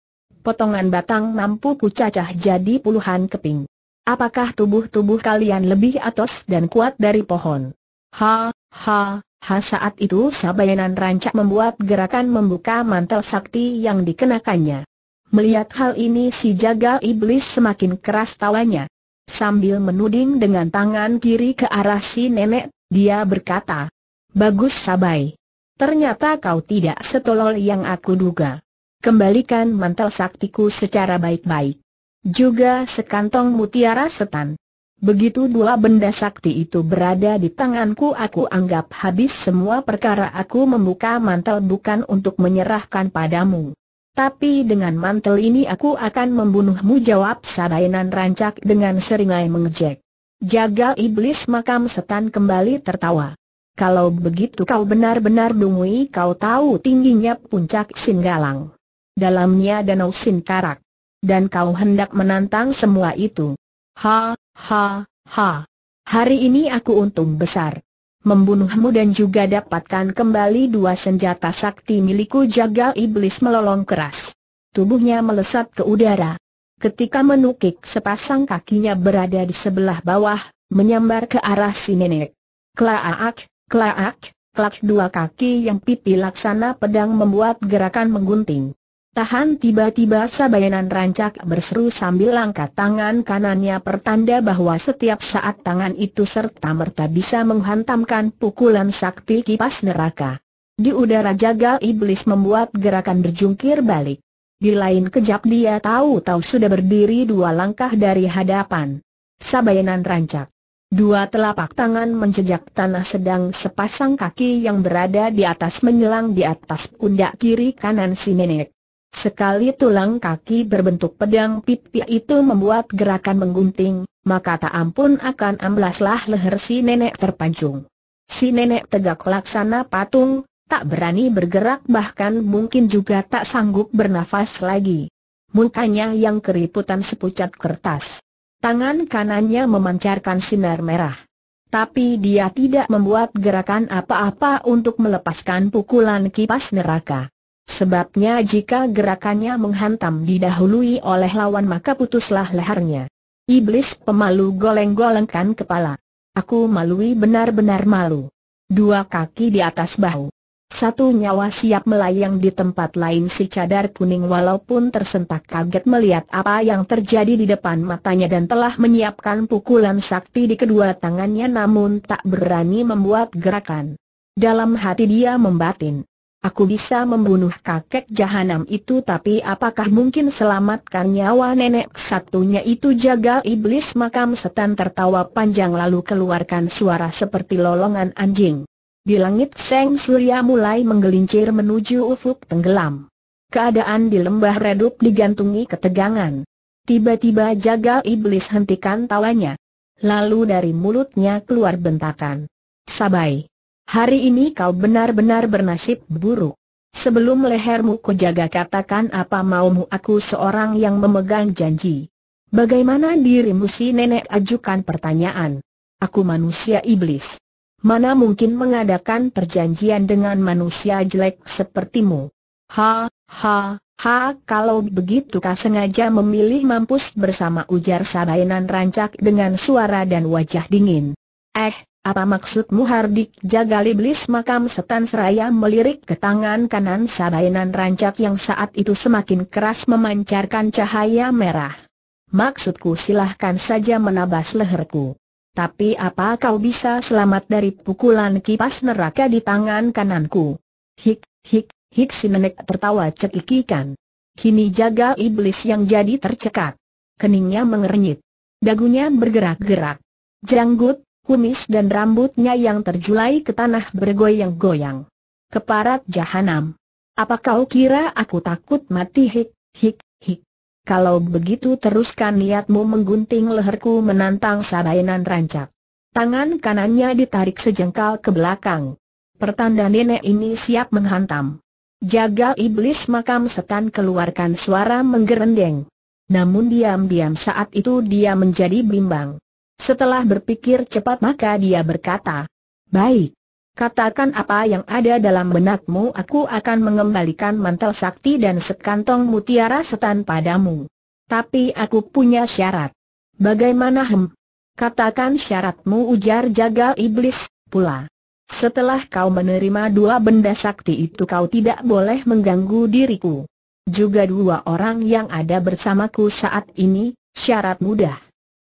Potongan batang mampu kucacah jadi puluhan keping. Apakah tubuh-tubuh kalian lebih atos dan kuat dari pohon? Ha, ha, ha saat itu Sabayanan rancak membuat gerakan membuka mantel sakti yang dikenakannya. Melihat hal ini si jagal iblis semakin keras tawanya. Sambil menuding dengan tangan kiri ke arah si nenek, dia berkata, Bagus Sabay." Ternyata kau tidak setolol yang aku duga. Kembalikan mantel saktiku secara baik-baik. Juga sekantong mutiara setan. Begitu dua benda sakti itu berada di tanganku aku anggap habis semua perkara aku membuka mantel bukan untuk menyerahkan padamu. Tapi dengan mantel ini aku akan membunuhmu jawab Sarayanan rancak dengan seringai mengejek. Jaga iblis makam setan kembali tertawa. Kalau begitu kau benar-benar dungui kau tahu tingginya puncak Singgalang. Dalamnya Danau Sinkarak. Dan kau hendak menantang semua itu. Ha, ha, ha. Hari ini aku untung besar. Membunuhmu dan juga dapatkan kembali dua senjata sakti milikku jagal iblis melolong keras. Tubuhnya melesat ke udara. Ketika menukik sepasang kakinya berada di sebelah bawah, menyambar ke arah si nenek. Klaak. Klaak, klak dua kaki yang pipi laksana pedang membuat gerakan menggunting. Tahan tiba-tiba Sabayanan rancak berseru sambil langkah tangan kanannya pertanda bahwa setiap saat tangan itu serta-merta bisa menghantamkan pukulan sakti kipas neraka. Di udara jaga iblis membuat gerakan berjungkir balik. Di lain kejap dia tahu-tahu sudah berdiri dua langkah dari hadapan. Sabayanan rancak. Dua telapak tangan menjejak tanah sedang sepasang kaki yang berada di atas menyelang di atas pundak kiri kanan si nenek. Sekali tulang kaki berbentuk pedang pipi itu membuat gerakan menggunting, maka tak ampun akan amblaslah leher si nenek terpancung. Si nenek tegak laksana patung, tak berani bergerak bahkan mungkin juga tak sanggup bernafas lagi. Mukanya yang keriputan sepucat kertas. Tangan kanannya memancarkan sinar merah. Tapi dia tidak membuat gerakan apa-apa untuk melepaskan pukulan kipas neraka. Sebabnya jika gerakannya menghantam didahului oleh lawan maka putuslah lehernya. Iblis pemalu goleng-golengkan kepala. Aku malui benar-benar malu. Dua kaki di atas bahu. Satu nyawa siap melayang di tempat lain si cadar kuning walaupun tersentak kaget melihat apa yang terjadi di depan matanya dan telah menyiapkan pukulan sakti di kedua tangannya namun tak berani membuat gerakan. Dalam hati dia membatin. Aku bisa membunuh kakek jahanam itu tapi apakah mungkin selamatkan nyawa nenek satunya itu jaga iblis makam setan tertawa panjang lalu keluarkan suara seperti lolongan anjing. Di langit Seng Surya mulai menggelincir menuju ufuk tenggelam. Keadaan di lembah redup digantungi ketegangan. Tiba-tiba jaga iblis hentikan tawanya. Lalu dari mulutnya keluar bentakan. Sabai. Hari ini kau benar-benar bernasib buruk. Sebelum lehermu ku jaga katakan apa maumu aku seorang yang memegang janji. Bagaimana dirimu si nenek ajukan pertanyaan? Aku manusia iblis. Mana mungkin mengadakan perjanjian dengan manusia jelek sepertimu? Ha, ha, ha, kalau begitu kau sengaja memilih mampus bersama ujar Sabainan rancak dengan suara dan wajah dingin. Eh, apa maksudmu Hardik Jagali Blis makam setan seraya melirik ke tangan kanan Sabainan rancak yang saat itu semakin keras memancarkan cahaya merah. Maksudku silahkan saja menabas leherku. Tapi apa kau bisa selamat dari pukulan kipas neraka di tangan kananku? Hik, hik, hik si nenek tertawa cekikikan. Kini jaga iblis yang jadi tercekat. Keningnya mengernyit. Dagunya bergerak-gerak. Janggut, kumis dan rambutnya yang terjulai ke tanah bergoyang-goyang. Keparat jahanam. Apa kau kira aku takut mati hik, hik, kalau begitu teruskan niatmu menggunting leherku menantang sarainan rancak. Tangan kanannya ditarik sejengkal ke belakang. Pertanda nenek ini siap menghantam. Jaga iblis makam setan keluarkan suara menggerendeng. Namun diam-diam saat itu dia menjadi bimbang. Setelah berpikir cepat maka dia berkata, Baik, Katakan apa yang ada dalam benakmu aku akan mengembalikan mantel sakti dan sekantong mutiara setan padamu. Tapi aku punya syarat. Bagaimana hem? Katakan syaratmu ujar Jagal iblis, pula. Setelah kau menerima dua benda sakti itu kau tidak boleh mengganggu diriku. Juga dua orang yang ada bersamaku saat ini, syarat mudah.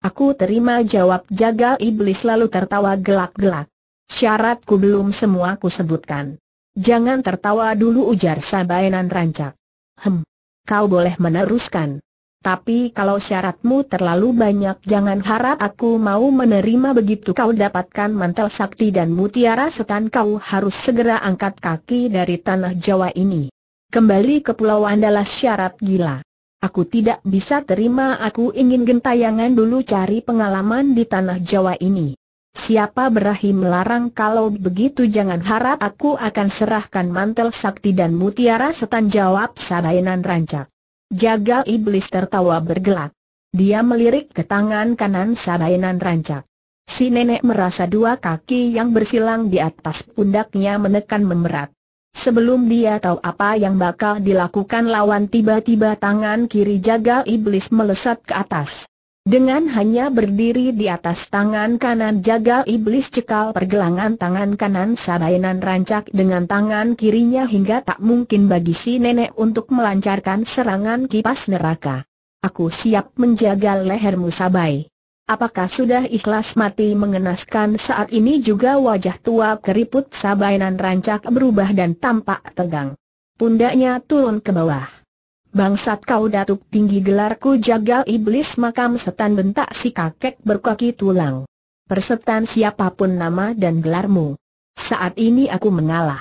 Aku terima jawab Jagal iblis lalu tertawa gelak-gelak. Syaratku belum semua ku sebutkan. Jangan tertawa dulu ujar Sabainan rancak. Hem, kau boleh meneruskan. Tapi kalau syaratmu terlalu banyak jangan harap aku mau menerima begitu kau dapatkan mantel sakti dan mutiara setan kau harus segera angkat kaki dari tanah Jawa ini. Kembali ke pulau adalah syarat gila. Aku tidak bisa terima aku ingin gentayangan dulu cari pengalaman di tanah Jawa ini. Siapa berahi melarang kalau begitu jangan harap aku akan serahkan mantel sakti dan mutiara setan jawab Sarainan rancak. Jaga iblis tertawa bergelak. Dia melirik ke tangan kanan Sarainan rancak. Si nenek merasa dua kaki yang bersilang di atas pundaknya menekan memerat. Sebelum dia tahu apa yang bakal dilakukan lawan tiba-tiba tangan kiri jaga iblis melesat ke atas. Dengan hanya berdiri di atas tangan kanan jaga iblis cekal pergelangan tangan kanan sabainan rancak dengan tangan kirinya hingga tak mungkin bagi si nenek untuk melancarkan serangan kipas neraka. Aku siap menjaga lehermu sabai. Apakah sudah ikhlas mati mengenaskan saat ini juga wajah tua keriput sabainan rancak berubah dan tampak tegang. Pundaknya turun ke bawah. Bangsat kau datuk tinggi gelarku jagal iblis makam setan bentak si kakek berkaki tulang. Persetan siapapun nama dan gelarmu. Saat ini aku mengalah.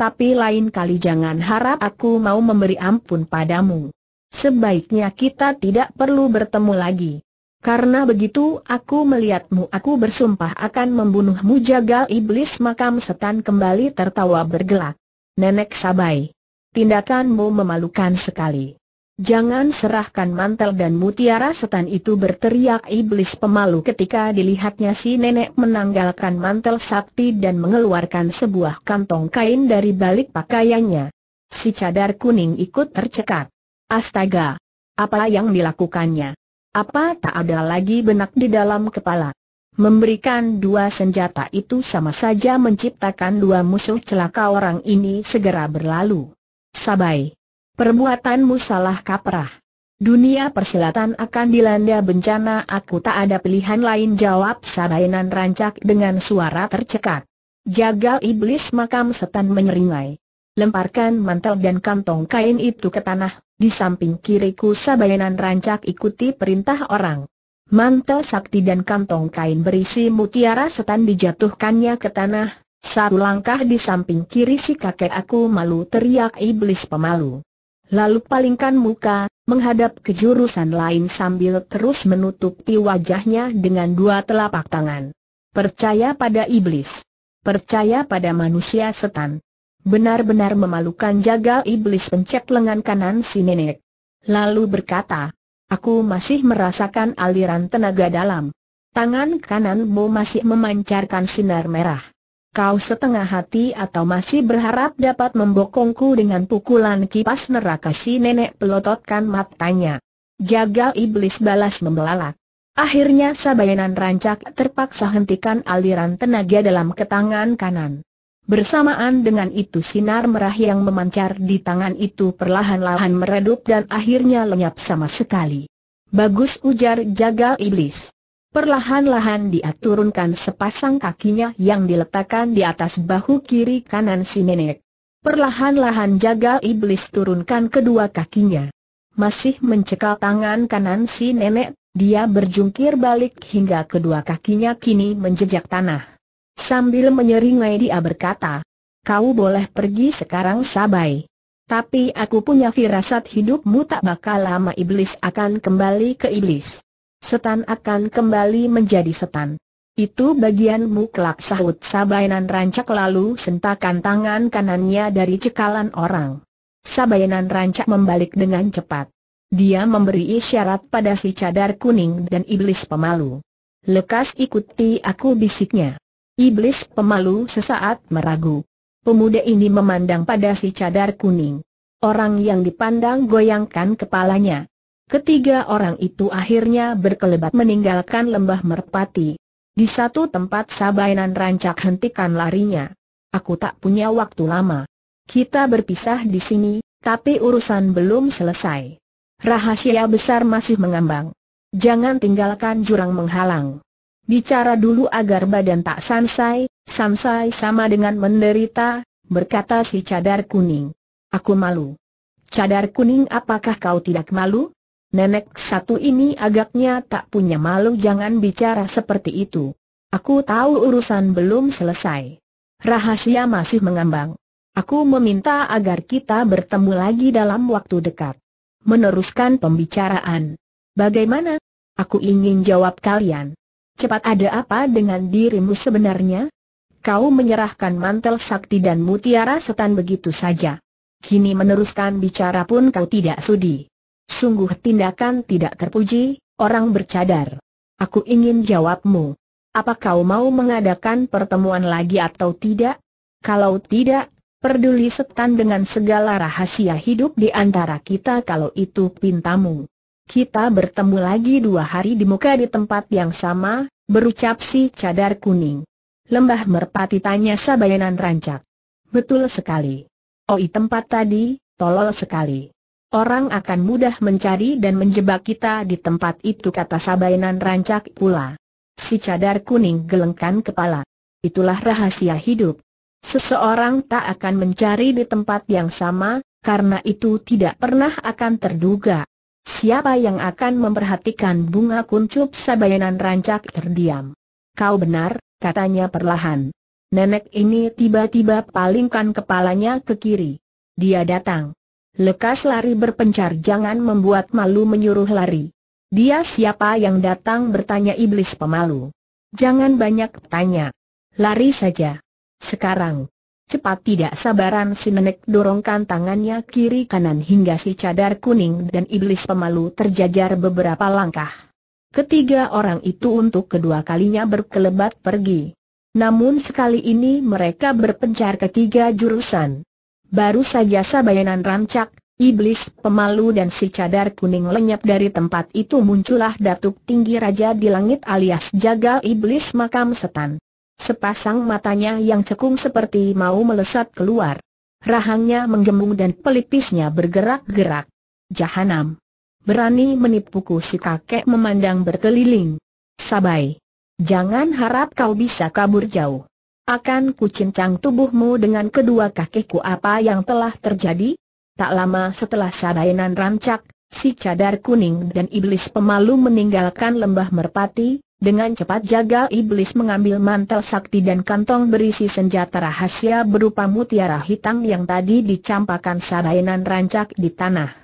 Tapi lain kali jangan harap aku mau memberi ampun padamu. Sebaiknya kita tidak perlu bertemu lagi. Karena begitu aku melihatmu aku bersumpah akan membunuhmu jagal iblis makam setan kembali tertawa bergelak. Nenek Sabai Tindakanmu memalukan sekali. Jangan serahkan mantel dan mutiara setan itu berteriak iblis pemalu ketika dilihatnya si nenek menanggalkan mantel sakti dan mengeluarkan sebuah kantong kain dari balik pakaiannya. Si cadar kuning ikut tercekat. Astaga! Apa yang dilakukannya? Apa tak ada lagi benak di dalam kepala? Memberikan dua senjata itu sama saja menciptakan dua musuh celaka orang ini segera berlalu. Sabai. Perbuatanmu salah kaprah. Dunia Perselatan akan dilanda bencana aku tak ada pilihan lain jawab Sabainan rancak dengan suara tercekat. Jaga iblis makam setan menyeringai. Lemparkan mantel dan kantong kain itu ke tanah, di samping kiriku Sabainan rancak ikuti perintah orang. Mantel sakti dan kantong kain berisi mutiara setan dijatuhkannya ke tanah, satu langkah di samping kiri si kakek aku malu teriak iblis pemalu. Lalu palingkan muka, menghadap ke jurusan lain sambil terus menutupi wajahnya dengan dua telapak tangan. Percaya pada iblis. Percaya pada manusia setan. Benar-benar memalukan jaga iblis pencet lengan kanan si nenek. Lalu berkata, aku masih merasakan aliran tenaga dalam. Tangan kananmu masih memancarkan sinar merah kau setengah hati atau masih berharap dapat membokongku dengan pukulan kipas neraka si nenek pelototkan matanya. Jaga iblis balas membelalak. Akhirnya Sabayanan Rancak terpaksa hentikan aliran tenaga dalam ke kanan. Bersamaan dengan itu sinar merah yang memancar di tangan itu perlahan-lahan meredup dan akhirnya lenyap sama sekali. Bagus ujar jaga iblis. Perlahan-lahan dia turunkan sepasang kakinya yang diletakkan di atas bahu kiri kanan si nenek. Perlahan-lahan jaga iblis turunkan kedua kakinya. Masih mencekal tangan kanan si nenek, dia berjungkir balik hingga kedua kakinya kini menjejak tanah. Sambil menyeringai dia berkata, Kau boleh pergi sekarang Sabai. Tapi aku punya firasat hidupmu tak bakal lama iblis akan kembali ke iblis setan akan kembali menjadi setan. Itu bagianmu kelak sahut Sabaynan rancak lalu sentakan tangan kanannya dari cekalan orang. Sabaynan rancak membalik dengan cepat. Dia memberi isyarat pada si cadar kuning dan iblis pemalu. Lekas ikuti aku bisiknya. Iblis pemalu sesaat meragu. Pemuda ini memandang pada si cadar kuning. Orang yang dipandang goyangkan kepalanya. Ketiga orang itu akhirnya berkelebat meninggalkan lembah merpati. Di satu tempat Sabainan rancak hentikan larinya. Aku tak punya waktu lama. Kita berpisah di sini, tapi urusan belum selesai. Rahasia besar masih mengambang. Jangan tinggalkan jurang menghalang. Bicara dulu agar badan tak sansai, sansai sama dengan menderita, berkata si cadar kuning. Aku malu. Cadar kuning apakah kau tidak malu? Nenek satu ini agaknya tak punya malu jangan bicara seperti itu. Aku tahu urusan belum selesai. Rahasia masih mengambang. Aku meminta agar kita bertemu lagi dalam waktu dekat. Meneruskan pembicaraan. Bagaimana? Aku ingin jawab kalian. Cepat ada apa dengan dirimu sebenarnya? Kau menyerahkan mantel sakti dan mutiara setan begitu saja. Kini meneruskan bicara pun kau tidak sudi. Sungguh tindakan tidak terpuji, orang bercadar. Aku ingin jawabmu. Apa kau mau mengadakan pertemuan lagi atau tidak? Kalau tidak, peduli setan dengan segala rahasia hidup di antara kita kalau itu pintamu. Kita bertemu lagi dua hari di muka di tempat yang sama, berucap si cadar kuning. Lembah merpati tanya sabayanan rancak. Betul sekali. Oi tempat tadi, tolol sekali. Orang akan mudah mencari dan menjebak kita di tempat itu kata Sabainan rancak pula. Si cadar kuning gelengkan kepala. Itulah rahasia hidup. Seseorang tak akan mencari di tempat yang sama, karena itu tidak pernah akan terduga. Siapa yang akan memperhatikan bunga kuncup Sabayanan rancak terdiam. Kau benar, katanya perlahan. Nenek ini tiba-tiba palingkan kepalanya ke kiri. Dia datang. Lekas lari berpencar jangan membuat malu menyuruh lari. Dia siapa yang datang bertanya iblis pemalu. Jangan banyak tanya. Lari saja. Sekarang. Cepat tidak sabaran si nenek dorongkan tangannya kiri kanan hingga si cadar kuning dan iblis pemalu terjajar beberapa langkah. Ketiga orang itu untuk kedua kalinya berkelebat pergi. Namun sekali ini mereka berpencar ketiga jurusan. Baru saja sabayanan rancak, iblis, pemalu dan si cadar kuning lenyap dari tempat itu muncullah datuk tinggi raja di langit alias jaga iblis makam setan. Sepasang matanya yang cekung seperti mau melesat keluar. Rahangnya menggembung dan pelipisnya bergerak-gerak. Jahanam. Berani menipuku si kakek memandang berkeliling. Sabai. Jangan harap kau bisa kabur jauh. Akan kucincang tubuhmu dengan kedua kakiku apa yang telah terjadi? Tak lama setelah sarainan rancak, si cadar kuning dan iblis pemalu meninggalkan lembah merpati, dengan cepat jaga iblis mengambil mantel sakti dan kantong berisi senjata rahasia berupa mutiara hitam yang tadi dicampakan sarainan rancak di tanah.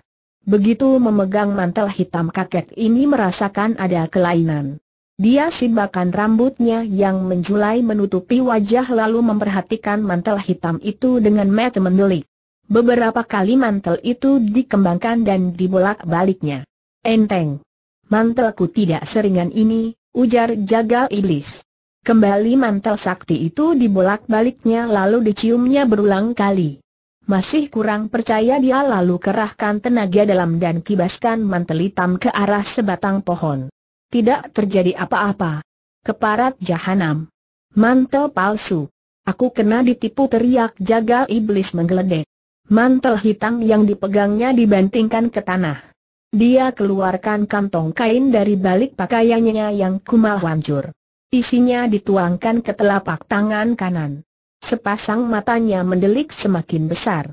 Begitu memegang mantel hitam kakek ini merasakan ada kelainan. Dia sibakan rambutnya yang menjulai menutupi wajah lalu memperhatikan mantel hitam itu dengan mata mendelik. Beberapa kali mantel itu dikembangkan dan dibolak-baliknya. Enteng. Mantelku tidak seringan ini, ujar jagal iblis. Kembali mantel sakti itu dibolak-baliknya lalu diciumnya berulang kali. Masih kurang percaya dia lalu kerahkan tenaga dalam dan kibaskan mantel hitam ke arah sebatang pohon. Tidak terjadi apa-apa. Keparat jahanam. Mantel palsu. Aku kena ditipu teriak jaga iblis menggeledek. Mantel hitam yang dipegangnya dibantingkan ke tanah. Dia keluarkan kantong kain dari balik pakaiannya yang kumal hancur. Isinya dituangkan ke telapak tangan kanan. Sepasang matanya mendelik semakin besar.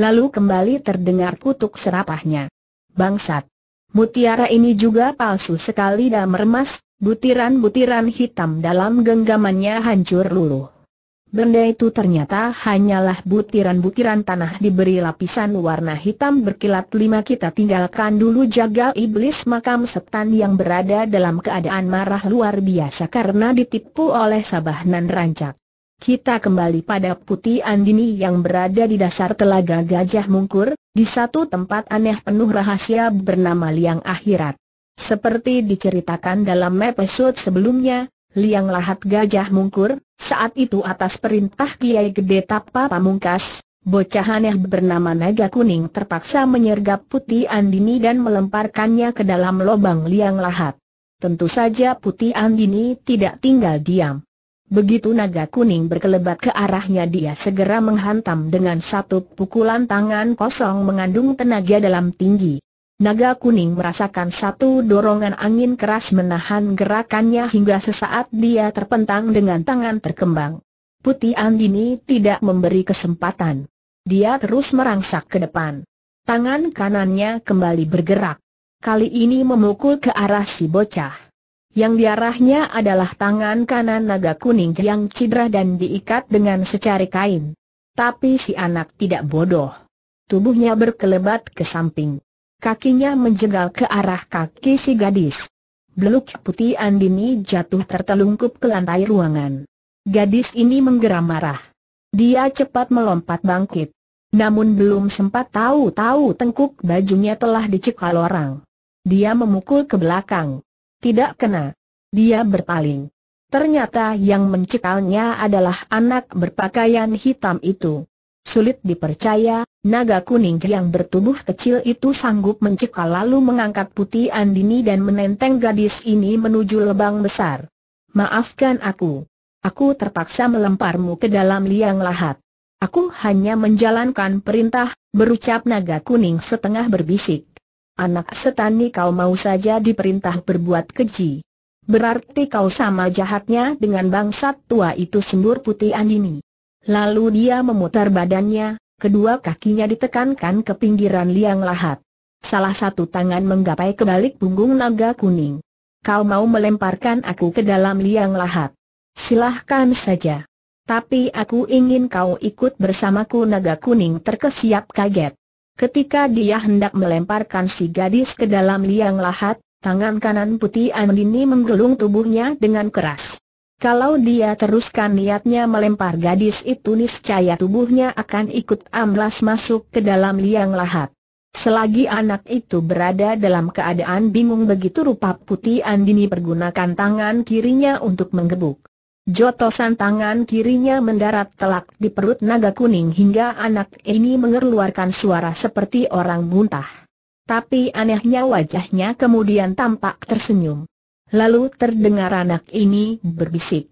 Lalu kembali terdengar kutuk serapahnya. Bangsat! Mutiara ini juga palsu sekali dan meremas, butiran-butiran hitam dalam genggamannya hancur luluh. Benda itu ternyata hanyalah butiran-butiran tanah diberi lapisan warna hitam berkilat lima kita tinggalkan dulu jaga iblis makam setan yang berada dalam keadaan marah luar biasa karena ditipu oleh Sabah Nan Rancak. Kita kembali pada Putih Andini yang berada di dasar telaga Gajah Mungkur, di satu tempat aneh penuh rahasia bernama Liang Akhirat. Seperti diceritakan dalam episode sebelumnya, Liang Lahat Gajah Mungkur, saat itu atas perintah Kiai Gede Tapa Pamungkas, bocah aneh bernama Naga Kuning terpaksa menyergap Putih Andini dan melemparkannya ke dalam lubang Liang Lahat. Tentu saja Putih Andini tidak tinggal diam. Begitu naga kuning berkelebat ke arahnya dia segera menghantam dengan satu pukulan tangan kosong mengandung tenaga dalam tinggi. Naga kuning merasakan satu dorongan angin keras menahan gerakannya hingga sesaat dia terpentang dengan tangan terkembang. Putih Andini tidak memberi kesempatan. Dia terus merangsak ke depan. Tangan kanannya kembali bergerak. Kali ini memukul ke arah si bocah yang diarahnya adalah tangan kanan naga kuning yang cedera dan diikat dengan secari kain. Tapi si anak tidak bodoh. Tubuhnya berkelebat ke samping. Kakinya menjegal ke arah kaki si gadis. Beluk putih Andini jatuh tertelungkup ke lantai ruangan. Gadis ini menggeram marah. Dia cepat melompat bangkit. Namun belum sempat tahu-tahu tengkuk bajunya telah dicekal orang. Dia memukul ke belakang. Tidak kena. Dia berpaling. Ternyata yang mencekalnya adalah anak berpakaian hitam itu. Sulit dipercaya, naga kuning yang bertubuh kecil itu sanggup mencekal lalu mengangkat putih Andini dan menenteng gadis ini menuju lebang besar. Maafkan aku. Aku terpaksa melemparmu ke dalam liang lahat. Aku hanya menjalankan perintah, berucap naga kuning setengah berbisik. Anak setani kau mau saja diperintah berbuat keji. Berarti kau sama jahatnya dengan bangsat tua itu sembur putih Andini. Lalu dia memutar badannya, kedua kakinya ditekankan ke pinggiran liang lahat. Salah satu tangan menggapai kebalik punggung naga kuning. Kau mau melemparkan aku ke dalam liang lahat. Silahkan saja. Tapi aku ingin kau ikut bersamaku naga kuning terkesiap kaget. Ketika dia hendak melemparkan si gadis ke dalam liang lahat, tangan kanan putih Andini menggelung tubuhnya dengan keras. Kalau dia teruskan niatnya melempar gadis itu niscaya tubuhnya akan ikut amblas masuk ke dalam liang lahat. Selagi anak itu berada dalam keadaan bingung begitu rupa putih Andini pergunakan tangan kirinya untuk menggebuk. Jotosan tangan kirinya mendarat telak di perut naga kuning hingga anak ini mengeluarkan suara seperti orang muntah. Tapi anehnya wajahnya kemudian tampak tersenyum. Lalu terdengar anak ini berbisik.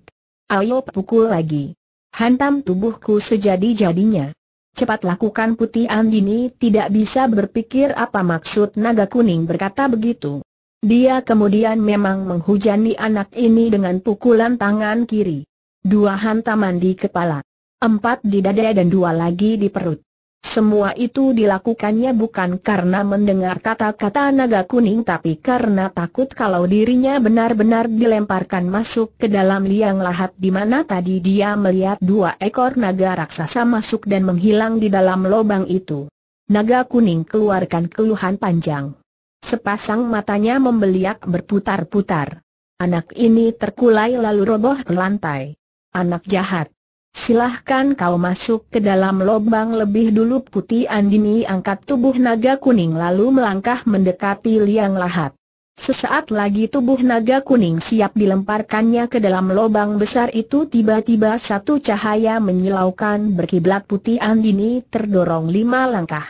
Ayo pukul lagi. Hantam tubuhku sejadi-jadinya. Cepat lakukan putih Andini tidak bisa berpikir apa maksud naga kuning berkata begitu. Dia kemudian memang menghujani anak ini dengan pukulan tangan kiri. Dua hantaman di kepala, empat di dada dan dua lagi di perut. Semua itu dilakukannya bukan karena mendengar kata-kata naga kuning tapi karena takut kalau dirinya benar-benar dilemparkan masuk ke dalam liang lahat di mana tadi dia melihat dua ekor naga raksasa masuk dan menghilang di dalam lubang itu. Naga kuning keluarkan keluhan panjang. Sepasang matanya membeliak berputar-putar. Anak ini terkulai lalu roboh ke lantai. Anak jahat. Silahkan kau masuk ke dalam lubang lebih dulu Putih Andini angkat tubuh naga kuning lalu melangkah mendekati liang lahat. Sesaat lagi tubuh naga kuning siap dilemparkannya ke dalam lubang besar itu tiba-tiba satu cahaya menyilaukan berkiblat putih Andini terdorong lima langkah.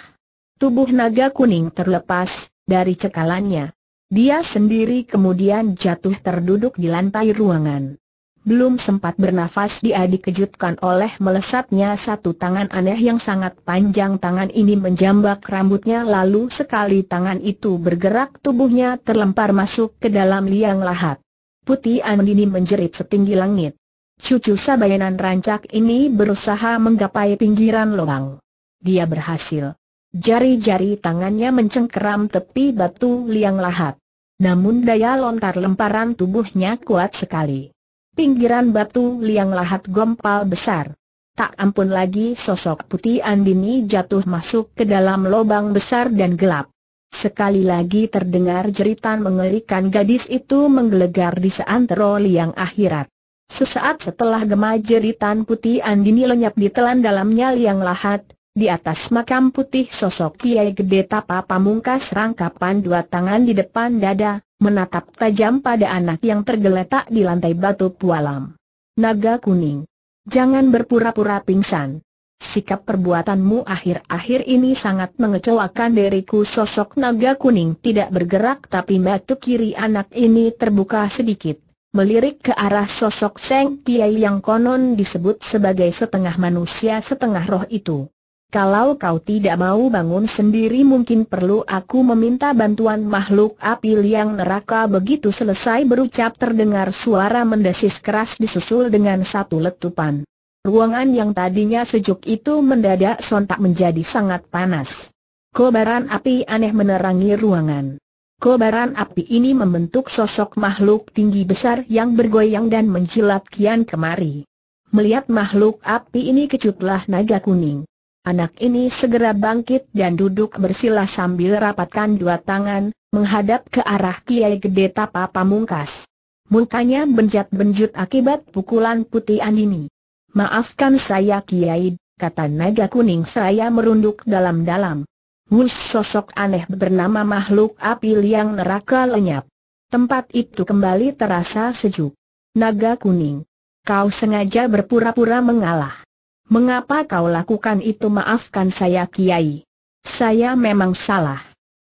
Tubuh naga kuning terlepas, dari cekalannya. Dia sendiri kemudian jatuh terduduk di lantai ruangan. Belum sempat bernafas dia dikejutkan oleh melesatnya satu tangan aneh yang sangat panjang Tangan ini menjambak rambutnya lalu sekali tangan itu bergerak tubuhnya terlempar masuk ke dalam liang lahat Putih Andini menjerit setinggi langit Cucu sabayanan rancak ini berusaha menggapai pinggiran lubang Dia berhasil Jari-jari tangannya mencengkeram tepi batu liang lahat. Namun daya lontar lemparan tubuhnya kuat sekali. Pinggiran batu liang lahat gompal besar. Tak ampun lagi sosok putih Andini jatuh masuk ke dalam lubang besar dan gelap. Sekali lagi terdengar jeritan mengerikan gadis itu menggelegar di seantero liang akhirat. Sesaat setelah gema jeritan putih Andini lenyap ditelan dalamnya liang lahat, di atas makam putih sosok Kiai Gede Tapa Pamungkas rangkapan dua tangan di depan dada, menatap tajam pada anak yang tergeletak di lantai batu pualam. Naga kuning. Jangan berpura-pura pingsan. Sikap perbuatanmu akhir-akhir ini sangat mengecewakan diriku sosok naga kuning tidak bergerak tapi mata kiri anak ini terbuka sedikit, melirik ke arah sosok Seng Kiai yang konon disebut sebagai setengah manusia setengah roh itu. Kalau kau tidak mau bangun sendiri mungkin perlu aku meminta bantuan makhluk api liang neraka begitu selesai berucap terdengar suara mendesis keras disusul dengan satu letupan. Ruangan yang tadinya sejuk itu mendadak sontak menjadi sangat panas. Kobaran api aneh menerangi ruangan. Kobaran api ini membentuk sosok makhluk tinggi besar yang bergoyang dan menjilat kian kemari. Melihat makhluk api ini kecutlah naga kuning. Anak ini segera bangkit dan duduk bersila sambil rapatkan dua tangan, menghadap ke arah Kiai Gede Tapa Pamungkas. Mukanya benjat-benjut akibat pukulan putih Andini. Maafkan saya Kiai, kata naga kuning saya merunduk dalam-dalam. Wush sosok aneh bernama makhluk api liang neraka lenyap. Tempat itu kembali terasa sejuk. Naga kuning. Kau sengaja berpura-pura mengalah. Mengapa kau lakukan itu maafkan saya Kiai? Saya memang salah.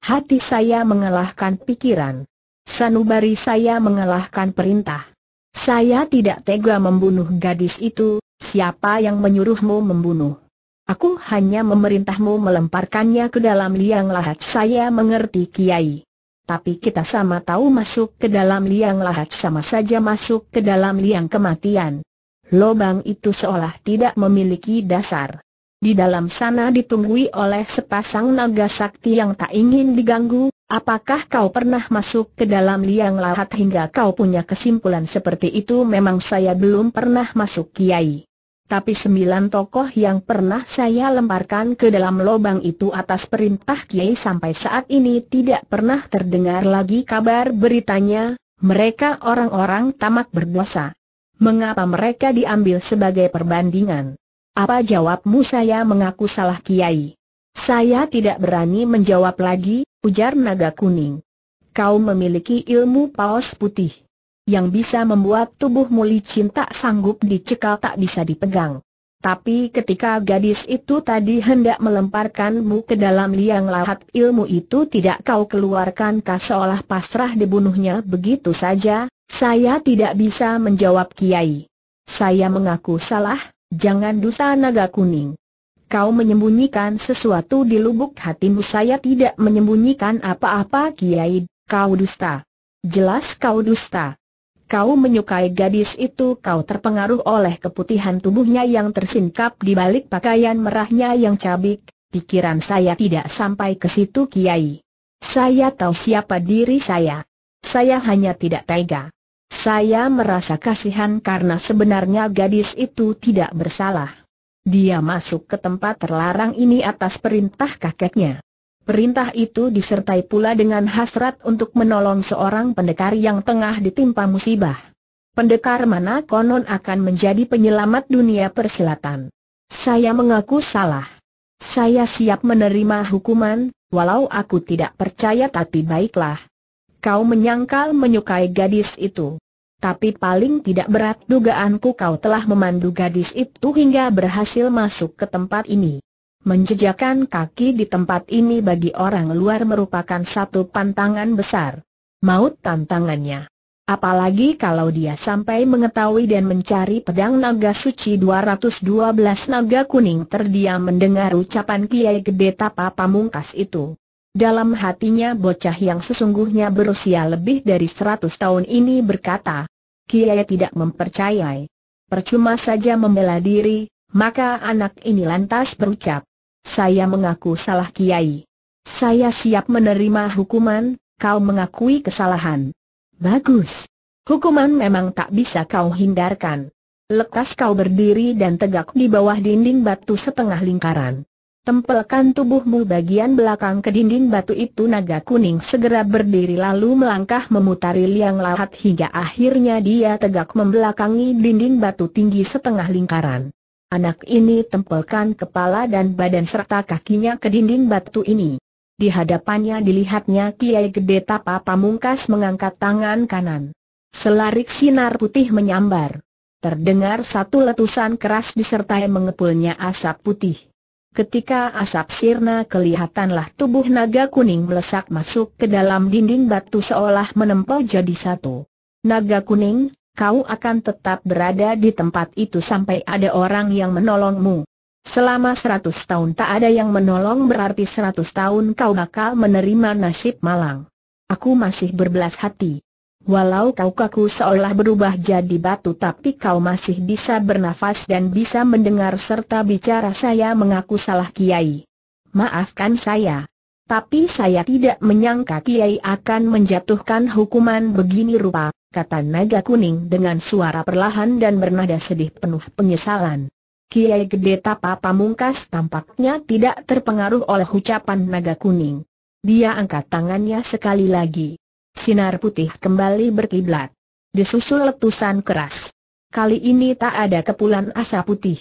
Hati saya mengalahkan pikiran. Sanubari saya mengalahkan perintah. Saya tidak tega membunuh gadis itu, siapa yang menyuruhmu membunuh? Aku hanya memerintahmu melemparkannya ke dalam liang lahat saya mengerti Kiai. Tapi kita sama tahu masuk ke dalam liang lahat sama saja masuk ke dalam liang kematian lobang itu seolah tidak memiliki dasar. Di dalam sana ditunggui oleh sepasang naga sakti yang tak ingin diganggu, apakah kau pernah masuk ke dalam liang lahat hingga kau punya kesimpulan seperti itu memang saya belum pernah masuk kiai. Tapi sembilan tokoh yang pernah saya lemparkan ke dalam lobang itu atas perintah kiai sampai saat ini tidak pernah terdengar lagi kabar beritanya, mereka orang-orang tamak berdosa. Mengapa mereka diambil sebagai perbandingan? Apa jawabmu saya mengaku salah kiai? Saya tidak berani menjawab lagi, ujar naga kuning. Kau memiliki ilmu paus putih. Yang bisa membuat tubuh licin cinta sanggup dicekal tak bisa dipegang. Tapi ketika gadis itu tadi hendak melemparkanmu ke dalam liang lahat ilmu itu tidak kau keluarkan kah seolah pasrah dibunuhnya begitu saja, saya tidak bisa menjawab Kiai. Saya mengaku salah, jangan dusta naga kuning. Kau menyembunyikan sesuatu di lubuk hatimu saya tidak menyembunyikan apa-apa Kiai, kau dusta. Jelas kau dusta. Kau menyukai gadis itu kau terpengaruh oleh keputihan tubuhnya yang tersingkap di balik pakaian merahnya yang cabik, pikiran saya tidak sampai ke situ Kiai. Saya tahu siapa diri saya. Saya hanya tidak tega. Saya merasa kasihan karena sebenarnya gadis itu tidak bersalah. Dia masuk ke tempat terlarang ini atas perintah kakeknya. Perintah itu disertai pula dengan hasrat untuk menolong seorang pendekar yang tengah ditimpa musibah. Pendekar mana konon akan menjadi penyelamat dunia persilatan. Saya mengaku salah. Saya siap menerima hukuman, walau aku tidak percaya tapi baiklah, kau menyangkal menyukai gadis itu. Tapi paling tidak berat dugaanku kau telah memandu gadis itu hingga berhasil masuk ke tempat ini. Menjejakkan kaki di tempat ini bagi orang luar merupakan satu pantangan besar. Maut tantangannya. Apalagi kalau dia sampai mengetahui dan mencari pedang naga suci 212 naga kuning terdiam mendengar ucapan Kiai Gede Tapa Pamungkas itu. Dalam hatinya bocah yang sesungguhnya berusia lebih dari seratus tahun ini berkata, Kiai tidak mempercayai. Percuma saja membela diri, maka anak ini lantas berucap, saya mengaku salah Kiai. Saya siap menerima hukuman, kau mengakui kesalahan. Bagus. Hukuman memang tak bisa kau hindarkan. Lekas kau berdiri dan tegak di bawah dinding batu setengah lingkaran. Tempelkan tubuhmu bagian belakang ke dinding batu itu naga kuning segera berdiri lalu melangkah memutari liang lahat hingga akhirnya dia tegak membelakangi dinding batu tinggi setengah lingkaran. Anak ini tempelkan kepala dan badan serta kakinya ke dinding batu ini. Di hadapannya dilihatnya Kiai Gede Tapa Pamungkas mengangkat tangan kanan. Selarik sinar putih menyambar. Terdengar satu letusan keras disertai mengepulnya asap putih. Ketika asap sirna kelihatanlah tubuh naga kuning melesak masuk ke dalam dinding batu seolah menempel jadi satu. Naga kuning, kau akan tetap berada di tempat itu sampai ada orang yang menolongmu. Selama seratus tahun tak ada yang menolong berarti seratus tahun kau bakal menerima nasib malang. Aku masih berbelas hati. Walau kau kaku seolah berubah jadi batu tapi kau masih bisa bernafas dan bisa mendengar serta bicara saya mengaku salah Kiai. Maafkan saya. Tapi saya tidak menyangka Kiai akan menjatuhkan hukuman begini rupa, kata naga kuning dengan suara perlahan dan bernada sedih penuh penyesalan. Kiai Gede Tapa Pamungkas tampaknya tidak terpengaruh oleh ucapan naga kuning. Dia angkat tangannya sekali lagi sinar putih kembali berkiblat. Disusul letusan keras. Kali ini tak ada kepulan asap putih.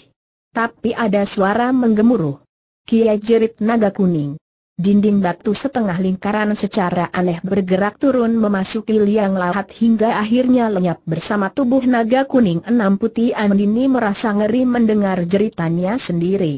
Tapi ada suara menggemuruh. Kiai jerit naga kuning. Dinding batu setengah lingkaran secara aneh bergerak turun memasuki liang lahat hingga akhirnya lenyap bersama tubuh naga kuning enam putih Andini merasa ngeri mendengar jeritannya sendiri.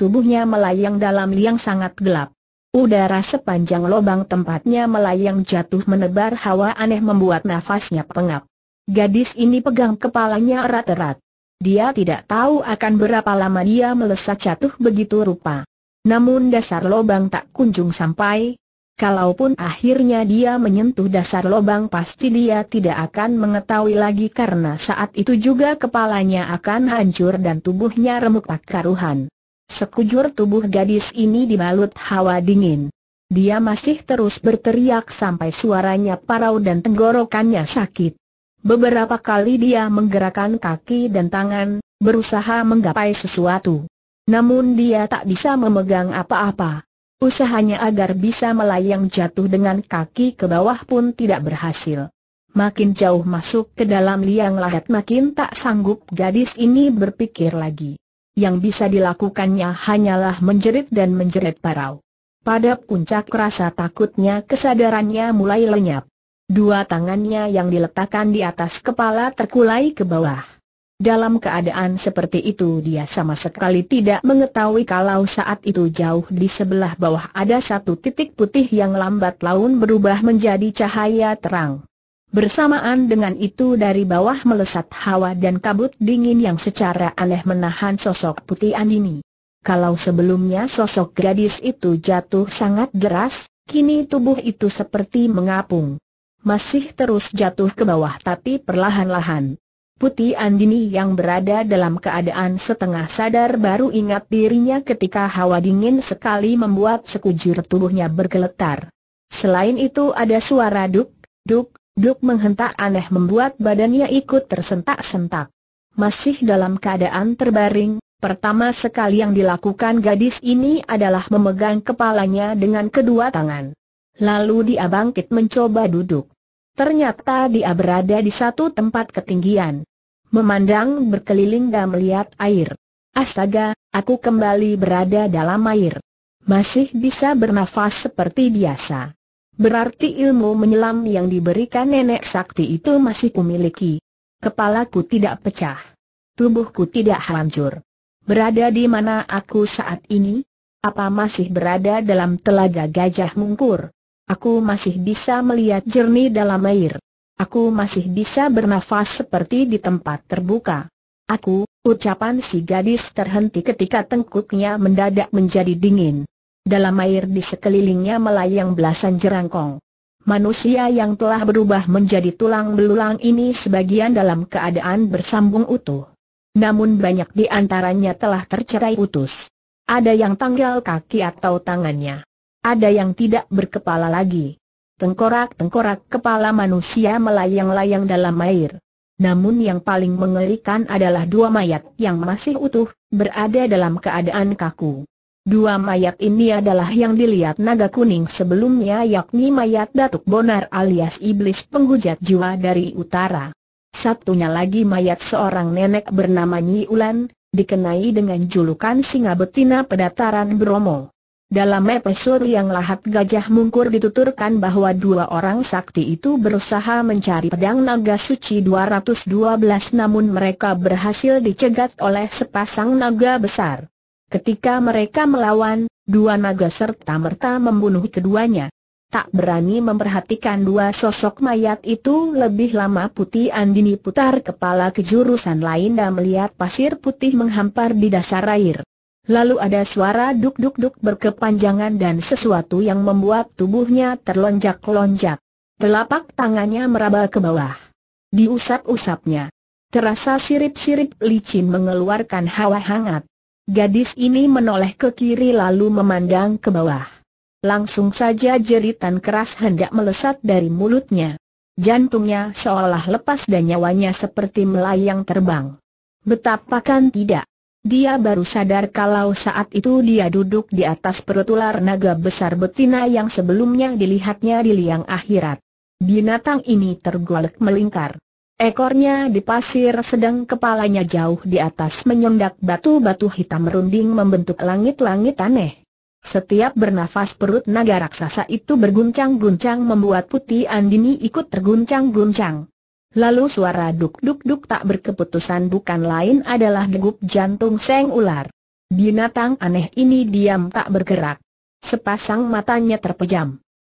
Tubuhnya melayang dalam liang sangat gelap. Udara sepanjang lubang tempatnya melayang jatuh menebar hawa aneh membuat nafasnya pengap. Gadis ini pegang kepalanya erat-erat. Dia tidak tahu akan berapa lama dia melesat jatuh begitu rupa. Namun dasar lubang tak kunjung sampai, Kalaupun akhirnya dia menyentuh dasar lubang pasti dia tidak akan mengetahui lagi karena saat itu juga kepalanya akan hancur dan tubuhnya remuk tak karuhan. Sekujur tubuh gadis ini dibalut hawa dingin. Dia masih terus berteriak sampai suaranya parau dan tenggorokannya sakit. Beberapa kali dia menggerakkan kaki dan tangan, berusaha menggapai sesuatu. Namun dia tak bisa memegang apa-apa. Usahanya agar bisa melayang jatuh dengan kaki ke bawah pun tidak berhasil. Makin jauh masuk ke dalam liang lahat makin tak sanggup gadis ini berpikir lagi yang bisa dilakukannya hanyalah menjerit dan menjerit parau. Pada puncak rasa takutnya kesadarannya mulai lenyap. Dua tangannya yang diletakkan di atas kepala terkulai ke bawah. Dalam keadaan seperti itu dia sama sekali tidak mengetahui kalau saat itu jauh di sebelah bawah ada satu titik putih yang lambat laun berubah menjadi cahaya terang. Bersamaan dengan itu dari bawah melesat hawa dan kabut dingin yang secara aneh menahan sosok putih Andini. Kalau sebelumnya sosok gadis itu jatuh sangat deras, kini tubuh itu seperti mengapung. Masih terus jatuh ke bawah tapi perlahan-lahan. Putih Andini yang berada dalam keadaan setengah sadar baru ingat dirinya ketika hawa dingin sekali membuat sekujur tubuhnya bergeletar. Selain itu ada suara duk, duk, Duk menghentak aneh membuat badannya ikut tersentak-sentak. Masih dalam keadaan terbaring, pertama sekali yang dilakukan gadis ini adalah memegang kepalanya dengan kedua tangan. Lalu dia bangkit mencoba duduk. Ternyata dia berada di satu tempat ketinggian. Memandang berkeliling dan melihat air. Astaga, aku kembali berada dalam air. Masih bisa bernafas seperti biasa. Berarti ilmu menyelam yang diberikan nenek sakti itu masih kumiliki. Kepalaku tidak pecah. Tubuhku tidak hancur. Berada di mana aku saat ini? Apa masih berada dalam telaga gajah mungkur? Aku masih bisa melihat jernih dalam air. Aku masih bisa bernafas seperti di tempat terbuka. Aku, ucapan si gadis terhenti ketika tengkuknya mendadak menjadi dingin. Dalam air di sekelilingnya melayang belasan jerangkong. Manusia yang telah berubah menjadi tulang belulang ini sebagian dalam keadaan bersambung utuh. Namun banyak di antaranya telah tercerai putus. Ada yang tanggal kaki atau tangannya. Ada yang tidak berkepala lagi. Tengkorak-tengkorak kepala manusia melayang-layang dalam air. Namun yang paling mengerikan adalah dua mayat yang masih utuh, berada dalam keadaan kaku. Dua mayat ini adalah yang dilihat naga kuning sebelumnya yakni mayat Datuk Bonar alias Iblis penghujat jiwa dari utara. Satunya lagi mayat seorang nenek bernama Nyi Ulan, dikenai dengan julukan singa betina pedataran Bromo. Dalam episode yang lahat gajah mungkur dituturkan bahwa dua orang sakti itu berusaha mencari pedang naga suci 212 namun mereka berhasil dicegat oleh sepasang naga besar. Ketika mereka melawan, dua naga serta merta membunuh keduanya. Tak berani memperhatikan dua sosok mayat itu lebih lama Putih Andini putar kepala ke jurusan lain dan melihat pasir putih menghampar di dasar air. Lalu ada suara duk-duk-duk berkepanjangan dan sesuatu yang membuat tubuhnya terlonjak-lonjak. Telapak tangannya meraba ke bawah. Diusap-usapnya. Terasa sirip-sirip licin mengeluarkan hawa hangat. Gadis ini menoleh ke kiri lalu memandang ke bawah. Langsung saja jeritan keras hendak melesat dari mulutnya. Jantungnya seolah lepas dan nyawanya seperti melayang terbang. Betapa kan tidak. Dia baru sadar kalau saat itu dia duduk di atas perut ular naga besar betina yang sebelumnya dilihatnya di liang akhirat. Binatang ini tergolek melingkar. Ekornya di pasir sedang kepalanya jauh di atas menyondak batu-batu hitam merunding membentuk langit-langit aneh. Setiap bernafas perut naga raksasa itu berguncang-guncang membuat putih Andini ikut terguncang-guncang. Lalu suara duk-duk-duk tak berkeputusan bukan lain adalah degup jantung seng ular. Binatang aneh ini diam tak bergerak. Sepasang matanya terpejam.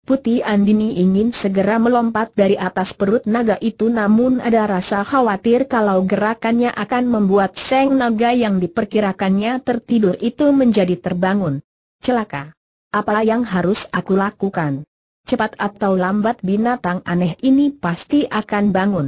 Putih Andini ingin segera melompat dari atas perut naga itu namun ada rasa khawatir kalau gerakannya akan membuat seng naga yang diperkirakannya tertidur itu menjadi terbangun. Celaka! Apa yang harus aku lakukan? Cepat atau lambat binatang aneh ini pasti akan bangun.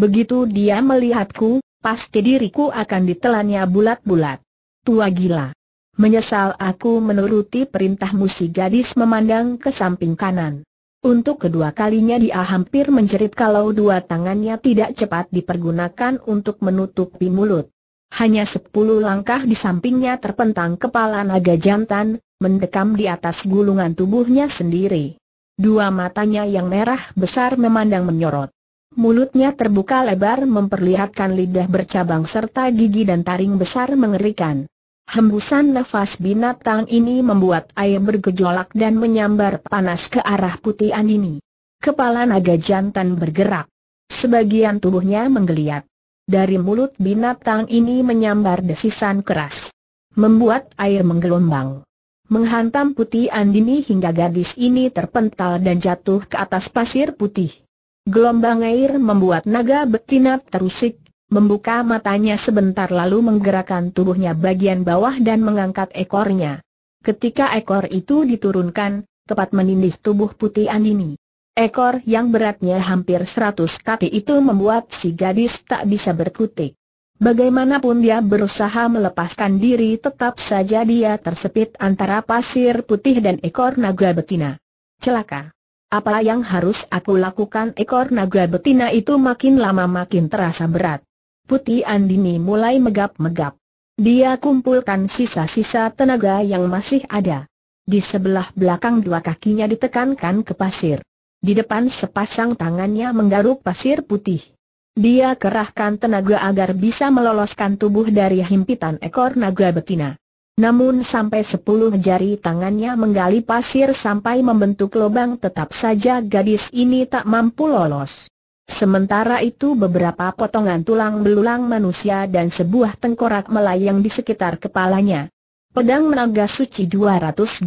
Begitu dia melihatku, pasti diriku akan ditelannya bulat-bulat. Tua gila! Menyesal aku menuruti perintah musi gadis memandang ke samping kanan. Untuk kedua kalinya dia hampir menjerit kalau dua tangannya tidak cepat dipergunakan untuk menutupi mulut. Hanya sepuluh langkah di sampingnya terpentang kepala naga jantan, mendekam di atas gulungan tubuhnya sendiri. Dua matanya yang merah besar memandang menyorot. Mulutnya terbuka lebar memperlihatkan lidah bercabang serta gigi dan taring besar mengerikan. Hembusan nafas binatang ini membuat air bergejolak dan menyambar panas ke arah putih Andini. Kepala naga jantan bergerak. Sebagian tubuhnya menggeliat. Dari mulut binatang ini menyambar desisan keras. Membuat air menggelombang. Menghantam putih Andini hingga gadis ini terpental dan jatuh ke atas pasir putih. Gelombang air membuat naga betina terusik, membuka matanya sebentar lalu menggerakkan tubuhnya bagian bawah dan mengangkat ekornya. Ketika ekor itu diturunkan, tepat menindih tubuh putih Andini. Ekor yang beratnya hampir 100 kaki itu membuat si gadis tak bisa berkutik. Bagaimanapun dia berusaha melepaskan diri tetap saja dia tersepit antara pasir putih dan ekor naga betina. Celaka. Apa yang harus aku lakukan ekor naga betina itu makin lama makin terasa berat. Putih Andini mulai megap-megap. Dia kumpulkan sisa-sisa tenaga yang masih ada. Di sebelah belakang dua kakinya ditekankan ke pasir. Di depan sepasang tangannya menggaruk pasir putih. Dia kerahkan tenaga agar bisa meloloskan tubuh dari himpitan ekor naga betina. Namun sampai sepuluh jari tangannya menggali pasir sampai membentuk lubang tetap saja gadis ini tak mampu lolos. Sementara itu beberapa potongan tulang belulang manusia dan sebuah tengkorak melayang di sekitar kepalanya. Pedang Naga Suci 212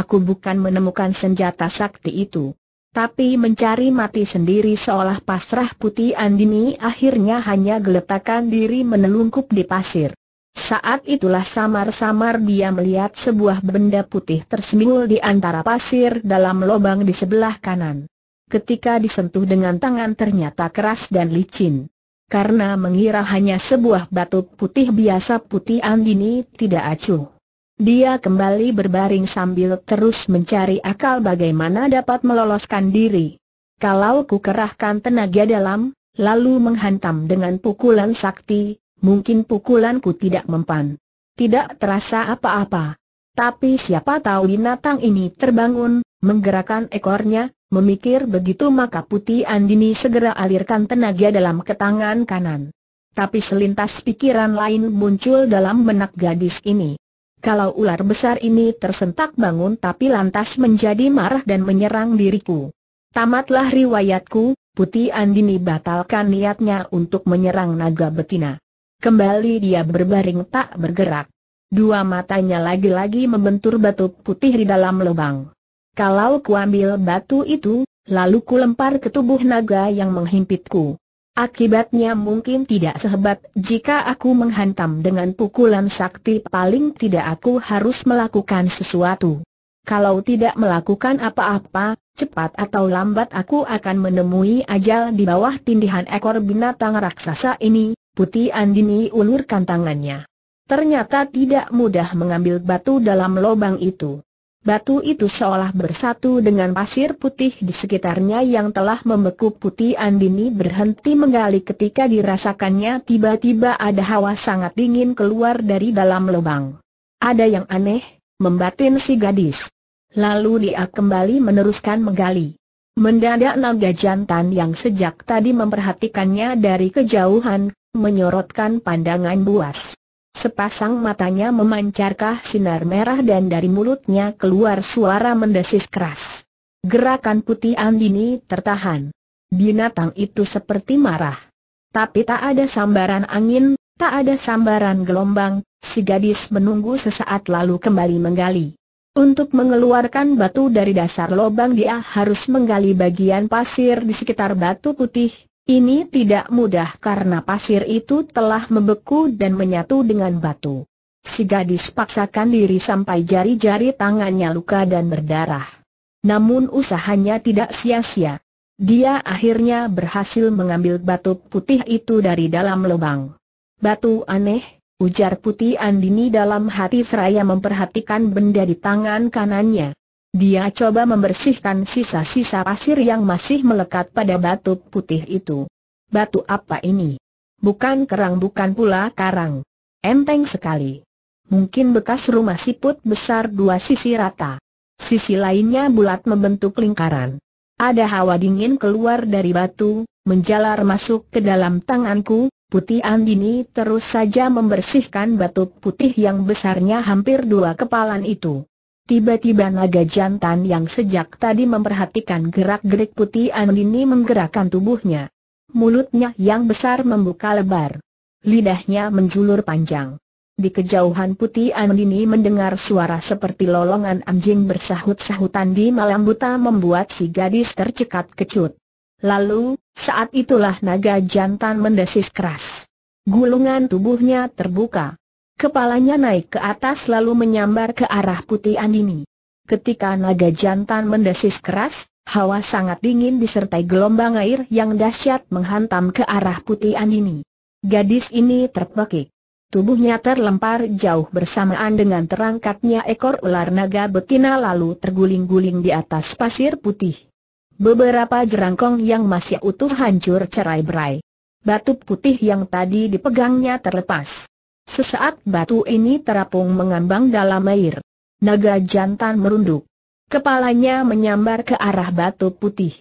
Aku bukan menemukan senjata sakti itu. Tapi mencari mati sendiri seolah pasrah putih Andini akhirnya hanya geletakan diri menelungkup di pasir. Saat itulah samar-samar dia melihat sebuah benda putih tersembul di antara pasir dalam lubang di sebelah kanan ketika disentuh dengan tangan ternyata keras dan licin. Karena mengira hanya sebuah batu putih biasa putih Andini tidak acuh. Dia kembali berbaring sambil terus mencari akal bagaimana dapat meloloskan diri. Kalau ku kerahkan tenaga dalam, lalu menghantam dengan pukulan sakti, mungkin pukulanku tidak mempan. Tidak terasa apa-apa. Tapi siapa tahu binatang ini terbangun, menggerakkan ekornya, Memikir begitu maka Putih Andini segera alirkan tenaga dalam ke tangan kanan. Tapi selintas pikiran lain muncul dalam benak gadis ini. Kalau ular besar ini tersentak bangun tapi lantas menjadi marah dan menyerang diriku. Tamatlah riwayatku, Putih Andini batalkan niatnya untuk menyerang naga betina. Kembali dia berbaring tak bergerak. Dua matanya lagi-lagi membentur batu putih di dalam lubang. Kalau kuambil batu itu, lalu kulempar ke tubuh naga yang menghimpitku. Akibatnya mungkin tidak sehebat jika aku menghantam dengan pukulan sakti paling tidak aku harus melakukan sesuatu. Kalau tidak melakukan apa-apa, cepat atau lambat aku akan menemui ajal di bawah tindihan ekor binatang raksasa ini, Putih Andini ulurkan tangannya. Ternyata tidak mudah mengambil batu dalam lubang itu. Batu itu seolah bersatu dengan pasir putih di sekitarnya yang telah membeku putih Andini berhenti menggali ketika dirasakannya tiba-tiba ada hawa sangat dingin keluar dari dalam lubang. Ada yang aneh, membatin si gadis. Lalu dia kembali meneruskan menggali. Mendadak naga jantan yang sejak tadi memperhatikannya dari kejauhan, menyorotkan pandangan buas. Sepasang matanya memancarkah sinar merah dan dari mulutnya keluar suara mendesis keras. Gerakan putih Andini tertahan. Binatang itu seperti marah. Tapi tak ada sambaran angin, tak ada sambaran gelombang, si gadis menunggu sesaat lalu kembali menggali. Untuk mengeluarkan batu dari dasar lubang dia harus menggali bagian pasir di sekitar batu putih, ini tidak mudah karena pasir itu telah membeku dan menyatu dengan batu. Si gadis paksakan diri sampai jari-jari tangannya luka dan berdarah. Namun usahanya tidak sia-sia. Dia akhirnya berhasil mengambil batu putih itu dari dalam lubang. Batu aneh, ujar Putih Andini dalam hati seraya memperhatikan benda di tangan kanannya. Dia coba membersihkan sisa-sisa pasir yang masih melekat pada batu putih itu. Batu apa ini? Bukan kerang bukan pula karang. Enteng sekali. Mungkin bekas rumah siput besar dua sisi rata. Sisi lainnya bulat membentuk lingkaran. Ada hawa dingin keluar dari batu, menjalar masuk ke dalam tanganku, Putih Andini terus saja membersihkan batu putih yang besarnya hampir dua kepalan itu. Tiba-tiba naga jantan yang sejak tadi memperhatikan gerak-gerik putih Andini menggerakkan tubuhnya. Mulutnya yang besar membuka lebar. Lidahnya menjulur panjang. Di kejauhan putih Andini mendengar suara seperti lolongan anjing bersahut-sahutan di malam buta membuat si gadis tercekat kecut. Lalu, saat itulah naga jantan mendesis keras. Gulungan tubuhnya terbuka. Kepalanya naik ke atas lalu menyambar ke arah putih Andini. Ketika naga jantan mendesis keras, hawa sangat dingin disertai gelombang air yang dahsyat menghantam ke arah putih Andini. Gadis ini terpekik. Tubuhnya terlempar jauh bersamaan dengan terangkatnya ekor ular naga betina lalu terguling-guling di atas pasir putih. Beberapa jerangkong yang masih utuh hancur cerai-berai. Batu putih yang tadi dipegangnya terlepas. Sesaat batu ini terapung mengambang dalam air. Naga jantan merunduk. Kepalanya menyambar ke arah batu putih.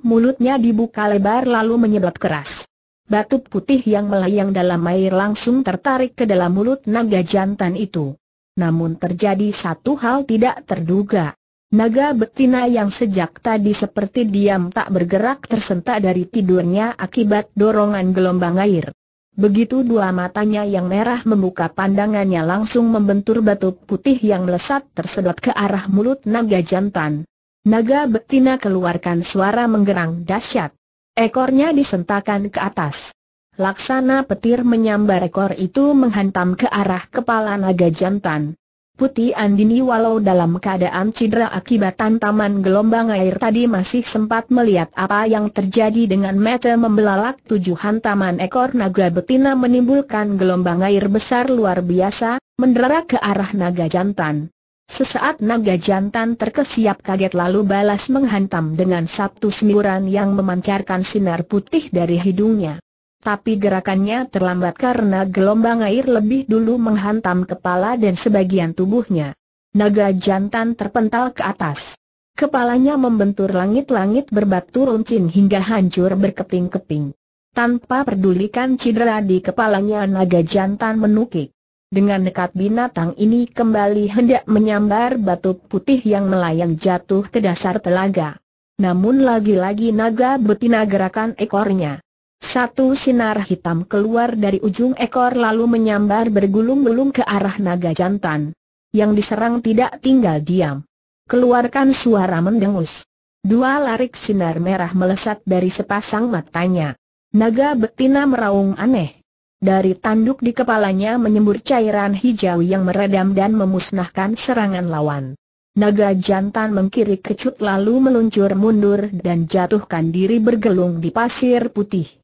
Mulutnya dibuka lebar lalu menyedot keras. Batu putih yang melayang dalam air langsung tertarik ke dalam mulut naga jantan itu. Namun terjadi satu hal tidak terduga. Naga betina yang sejak tadi seperti diam tak bergerak tersentak dari tidurnya akibat dorongan gelombang air. Begitu dua matanya yang merah membuka pandangannya langsung membentur batu putih yang melesat tersedot ke arah mulut naga jantan. Naga betina keluarkan suara menggerang dahsyat. Ekornya disentakan ke atas. Laksana petir menyambar ekor itu menghantam ke arah kepala naga jantan. Putih Andini walau dalam keadaan cedera akibat tantaman gelombang air tadi masih sempat melihat apa yang terjadi dengan mata membelalak tujuh hantaman ekor naga betina menimbulkan gelombang air besar luar biasa, mendera ke arah naga jantan. Sesaat naga jantan terkesiap kaget lalu balas menghantam dengan satu semburan yang memancarkan sinar putih dari hidungnya tapi gerakannya terlambat karena gelombang air lebih dulu menghantam kepala dan sebagian tubuhnya. Naga jantan terpental ke atas. Kepalanya membentur langit-langit berbatu runcin hingga hancur berkeping-keping. Tanpa pedulikan cedera di kepalanya naga jantan menukik. Dengan dekat binatang ini kembali hendak menyambar batu putih yang melayang jatuh ke dasar telaga. Namun lagi-lagi naga betina gerakan ekornya satu sinar hitam keluar dari ujung ekor lalu menyambar bergulung-gulung ke arah naga jantan. Yang diserang tidak tinggal diam. Keluarkan suara mendengus. Dua larik sinar merah melesat dari sepasang matanya. Naga betina meraung aneh. Dari tanduk di kepalanya menyembur cairan hijau yang meredam dan memusnahkan serangan lawan. Naga jantan mengkiri kecut lalu meluncur mundur dan jatuhkan diri bergelung di pasir putih.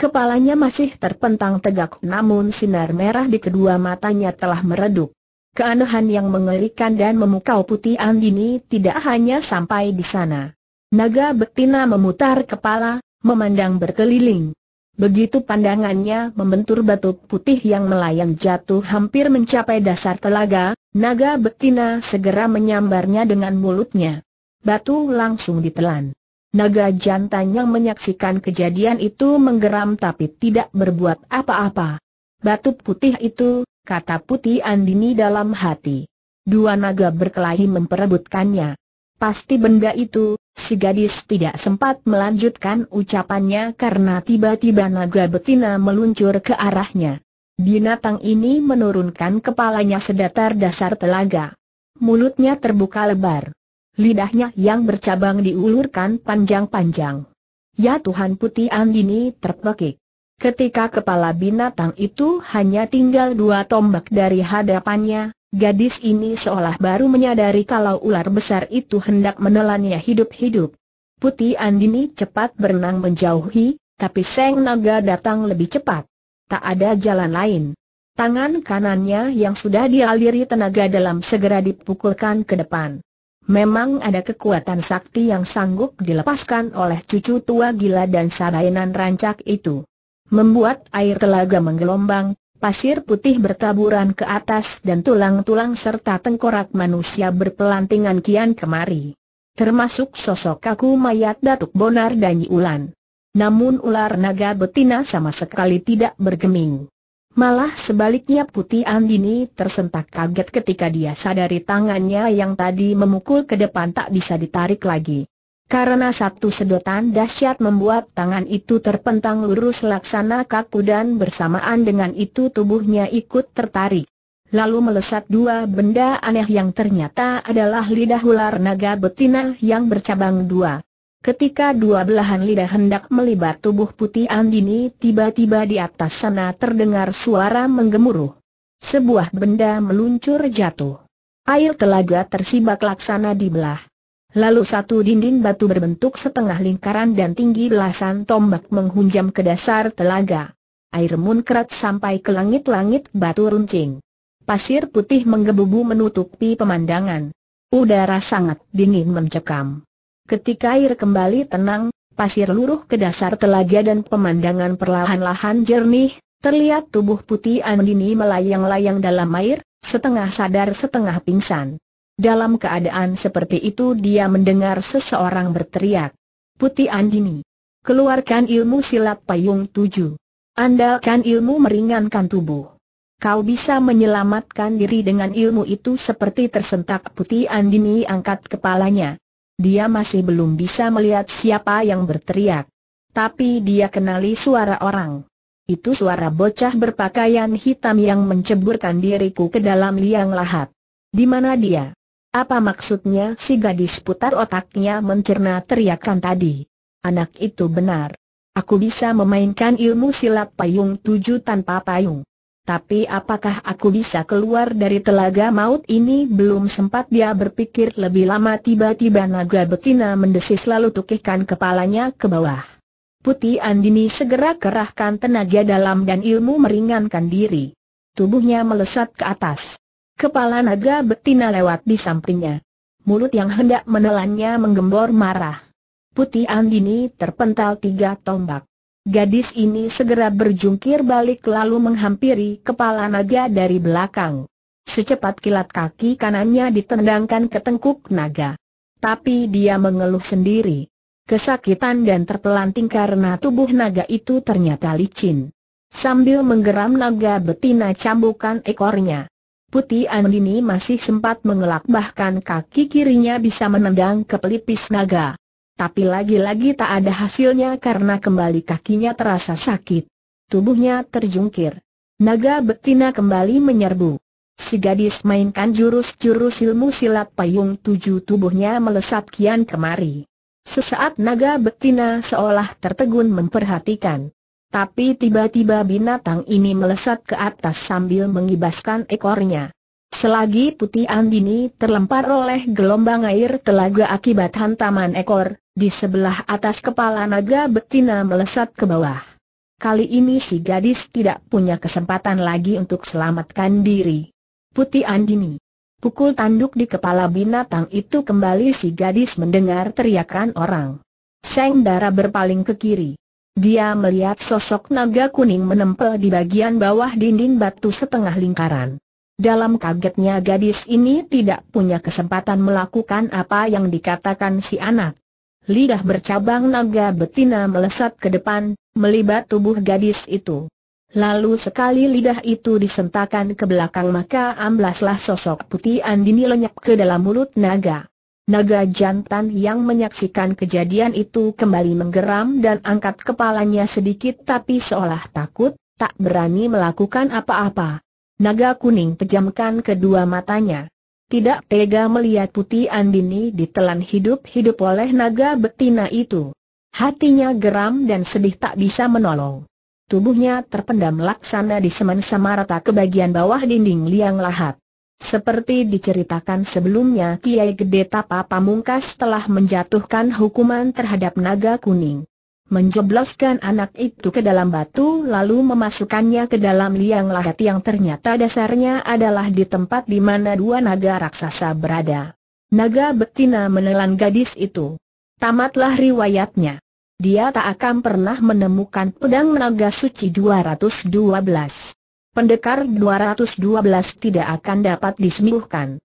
Kepalanya masih terpentang tegak namun sinar merah di kedua matanya telah meredup. Keanehan yang mengerikan dan memukau putih Andini tidak hanya sampai di sana. Naga betina memutar kepala, memandang berkeliling. Begitu pandangannya membentur batu putih yang melayang jatuh hampir mencapai dasar telaga, naga betina segera menyambarnya dengan mulutnya. Batu langsung ditelan. Naga jantan yang menyaksikan kejadian itu menggeram tapi tidak berbuat apa-apa. Batu putih itu, kata putih Andini dalam hati. Dua naga berkelahi memperebutkannya. Pasti benda itu, si gadis tidak sempat melanjutkan ucapannya karena tiba-tiba naga betina meluncur ke arahnya. Binatang ini menurunkan kepalanya sedatar dasar telaga. Mulutnya terbuka lebar. Lidahnya yang bercabang diulurkan panjang-panjang. Ya Tuhan Putih Andini terpekik. Ketika kepala binatang itu hanya tinggal dua tombak dari hadapannya, gadis ini seolah baru menyadari kalau ular besar itu hendak menelannya hidup-hidup. Putih Andini cepat berenang menjauhi, tapi Seng Naga datang lebih cepat. Tak ada jalan lain. Tangan kanannya yang sudah dialiri tenaga dalam segera dipukulkan ke depan. Memang ada kekuatan sakti yang sanggup dilepaskan oleh cucu tua gila dan sarainan rancak itu. Membuat air telaga menggelombang, pasir putih bertaburan ke atas dan tulang-tulang serta tengkorak manusia berpelantingan kian kemari. Termasuk sosok kaku mayat Datuk Bonar dan Yulan. Namun ular naga betina sama sekali tidak bergeming. Malah sebaliknya Putih Andini tersentak kaget ketika dia sadari tangannya yang tadi memukul ke depan tak bisa ditarik lagi. Karena satu sedotan dahsyat membuat tangan itu terpentang lurus laksana kaku dan bersamaan dengan itu tubuhnya ikut tertarik. Lalu melesat dua benda aneh yang ternyata adalah lidah ular naga betina yang bercabang dua. Ketika dua belahan lidah hendak melibat tubuh putih Andini tiba-tiba di atas sana terdengar suara menggemuruh. Sebuah benda meluncur jatuh. Air telaga tersibak laksana di belah. Lalu satu dinding batu berbentuk setengah lingkaran dan tinggi belasan tombak menghunjam ke dasar telaga. Air muncrat sampai ke langit-langit batu runcing. Pasir putih menggebu menggebubu menutupi pemandangan. Udara sangat dingin mencekam. Ketika air kembali tenang, pasir luruh ke dasar telaga dan pemandangan perlahan-lahan jernih, terlihat tubuh putih Andini melayang-layang dalam air, setengah sadar setengah pingsan. Dalam keadaan seperti itu dia mendengar seseorang berteriak. Putih Andini, keluarkan ilmu silat payung tujuh. Andalkan ilmu meringankan tubuh. Kau bisa menyelamatkan diri dengan ilmu itu seperti tersentak putih Andini angkat kepalanya. Dia masih belum bisa melihat siapa yang berteriak. Tapi dia kenali suara orang. Itu suara bocah berpakaian hitam yang menceburkan diriku ke dalam liang lahat. Di mana dia? Apa maksudnya si gadis putar otaknya mencerna teriakan tadi? Anak itu benar. Aku bisa memainkan ilmu silat payung tujuh tanpa payung. Tapi apakah aku bisa keluar dari telaga maut ini belum sempat dia berpikir lebih lama tiba-tiba naga betina mendesis lalu tukihkan kepalanya ke bawah. Putih Andini segera kerahkan tenaga dalam dan ilmu meringankan diri. Tubuhnya melesat ke atas. Kepala naga betina lewat di sampingnya. Mulut yang hendak menelannya menggembor marah. Putih Andini terpental tiga tombak. Gadis ini segera berjungkir balik lalu menghampiri kepala naga dari belakang. Secepat kilat kaki kanannya ditendangkan ke tengkuk naga. Tapi dia mengeluh sendiri. Kesakitan dan terpelanting karena tubuh naga itu ternyata licin. Sambil menggeram naga betina cambukan ekornya. Putih Andini masih sempat mengelak bahkan kaki kirinya bisa menendang ke pelipis naga. Tapi lagi-lagi tak ada hasilnya karena kembali kakinya terasa sakit. Tubuhnya terjungkir. Naga betina kembali menyerbu. Si gadis mainkan jurus-jurus ilmu silat payung tujuh tubuhnya melesat kian kemari. Sesaat naga betina seolah tertegun memperhatikan. Tapi tiba-tiba binatang ini melesat ke atas sambil mengibaskan ekornya. Selagi Putih Andini terlempar oleh gelombang air telaga akibat hantaman ekor, di sebelah atas kepala naga betina melesat ke bawah. Kali ini si gadis tidak punya kesempatan lagi untuk selamatkan diri. Putih Andini. Pukul tanduk di kepala binatang itu kembali si gadis mendengar teriakan orang. Seng Dara berpaling ke kiri. Dia melihat sosok naga kuning menempel di bagian bawah dinding batu setengah lingkaran. Dalam kagetnya gadis ini tidak punya kesempatan melakukan apa yang dikatakan si anak. Lidah bercabang naga betina melesat ke depan, melibat tubuh gadis itu. Lalu sekali lidah itu disentakan ke belakang maka amblaslah sosok putih Andini lenyap ke dalam mulut naga. Naga jantan yang menyaksikan kejadian itu kembali menggeram dan angkat kepalanya sedikit tapi seolah takut, tak berani melakukan apa-apa. Naga kuning pejamkan kedua matanya. Tidak tega melihat putih Andini ditelan hidup-hidup oleh naga betina itu. Hatinya geram dan sedih tak bisa menolong. Tubuhnya terpendam laksana di semen rata ke bagian bawah dinding liang lahat. Seperti diceritakan sebelumnya Kiai Gede Tapa Pamungkas telah menjatuhkan hukuman terhadap naga kuning menjebloskan anak itu ke dalam batu lalu memasukkannya ke dalam liang lahat yang ternyata dasarnya adalah di tempat di mana dua naga raksasa berada. Naga betina menelan gadis itu. Tamatlah riwayatnya. Dia tak akan pernah menemukan pedang naga suci 212. Pendekar 212 tidak akan dapat disembuhkan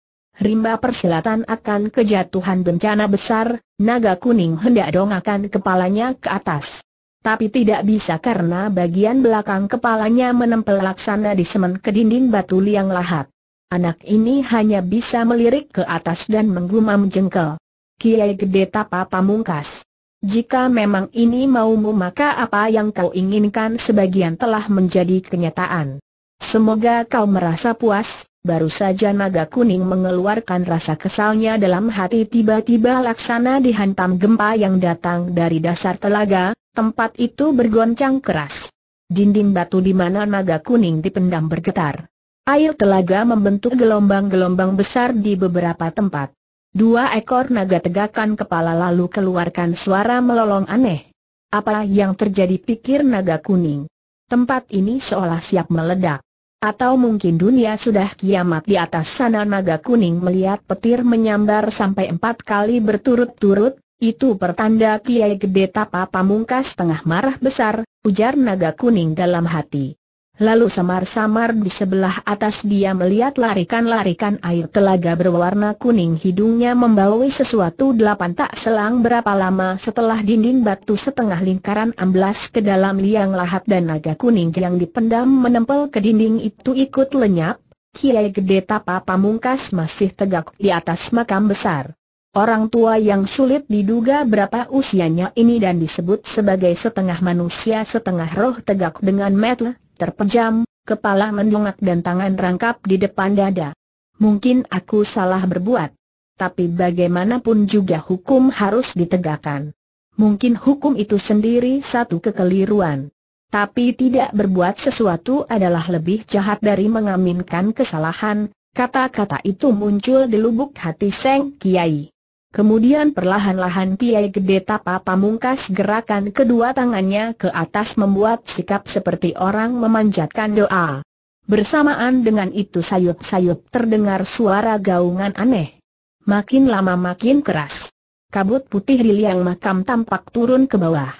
rimba persilatan akan kejatuhan bencana besar, naga kuning hendak dongakan kepalanya ke atas. Tapi tidak bisa karena bagian belakang kepalanya menempel laksana di semen ke dinding batu liang lahat. Anak ini hanya bisa melirik ke atas dan menggumam jengkel. Kiai Gede Tapa Pamungkas jika memang ini maumu maka apa yang kau inginkan sebagian telah menjadi kenyataan. Semoga kau merasa puas, baru saja naga kuning mengeluarkan rasa kesalnya dalam hati tiba-tiba laksana dihantam gempa yang datang dari dasar telaga, tempat itu bergoncang keras. Dinding batu di mana naga kuning dipendam bergetar. Air telaga membentuk gelombang-gelombang besar di beberapa tempat. Dua ekor naga tegakkan kepala lalu keluarkan suara melolong aneh. Apa yang terjadi pikir naga kuning? Tempat ini seolah siap meledak. Atau mungkin dunia sudah kiamat di atas sana naga kuning melihat petir menyambar sampai empat kali berturut-turut, itu pertanda Kiai Gede Tapa Pamungkas tengah marah besar, ujar naga kuning dalam hati. Lalu samar-samar di sebelah atas dia melihat larikan-larikan air telaga berwarna kuning hidungnya membawai sesuatu delapan tak selang berapa lama setelah dinding batu setengah lingkaran amblas ke dalam liang lahat dan naga kuning yang dipendam menempel ke dinding itu ikut lenyap, Kiai Gede Tapa Pamungkas masih tegak di atas makam besar. Orang tua yang sulit diduga berapa usianya ini dan disebut sebagai setengah manusia setengah roh tegak dengan metel terpejam, kepala mendongak dan tangan rangkap di depan dada. Mungkin aku salah berbuat. Tapi bagaimanapun juga hukum harus ditegakkan. Mungkin hukum itu sendiri satu kekeliruan. Tapi tidak berbuat sesuatu adalah lebih jahat dari mengaminkan kesalahan, kata-kata itu muncul di lubuk hati Seng Kiai. Kemudian perlahan-lahan Kiai Gede Tapa pamungkas gerakan kedua tangannya ke atas membuat sikap seperti orang memanjatkan doa. Bersamaan dengan itu sayup-sayup terdengar suara gaungan aneh. Makin lama makin keras. Kabut putih di liang makam tampak turun ke bawah.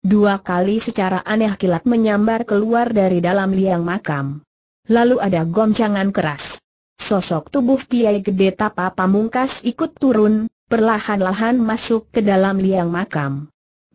Dua kali secara aneh kilat menyambar keluar dari dalam liang makam. Lalu ada goncangan keras. Sosok tubuh Kiai Gede Tapa Pamungkas ikut turun, perlahan-lahan masuk ke dalam liang makam.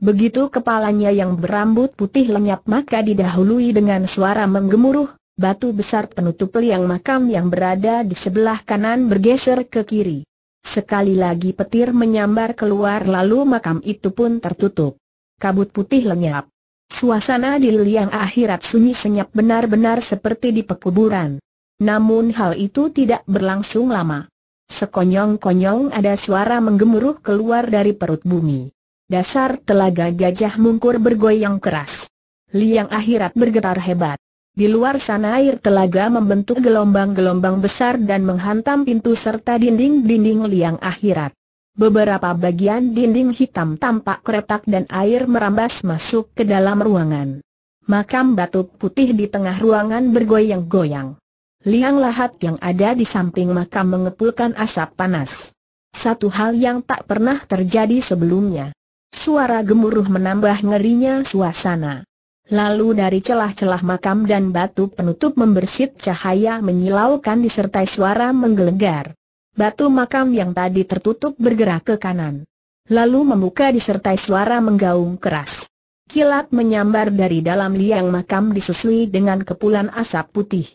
Begitu kepalanya yang berambut putih lenyap maka didahului dengan suara menggemuruh, batu besar penutup liang makam yang berada di sebelah kanan bergeser ke kiri. Sekali lagi petir menyambar keluar lalu makam itu pun tertutup. Kabut putih lenyap. Suasana di liang akhirat sunyi senyap benar-benar seperti di pekuburan. Namun hal itu tidak berlangsung lama. Sekonyong-konyong ada suara menggemuruh keluar dari perut bumi. Dasar telaga gajah mungkur bergoyang keras. Liang akhirat bergetar hebat. Di luar sana air telaga membentuk gelombang-gelombang besar dan menghantam pintu serta dinding-dinding liang akhirat. Beberapa bagian dinding hitam tampak keretak dan air merambas masuk ke dalam ruangan. Makam batu putih di tengah ruangan bergoyang-goyang. Liang Lahat yang ada di samping makam mengepulkan asap panas. Satu hal yang tak pernah terjadi sebelumnya. Suara gemuruh menambah ngerinya suasana. Lalu dari celah-celah makam dan batu penutup membersit cahaya menyilaukan disertai suara menggelegar. Batu makam yang tadi tertutup bergerak ke kanan. Lalu membuka disertai suara menggaung keras. Kilat menyambar dari dalam liang makam disusui dengan kepulan asap putih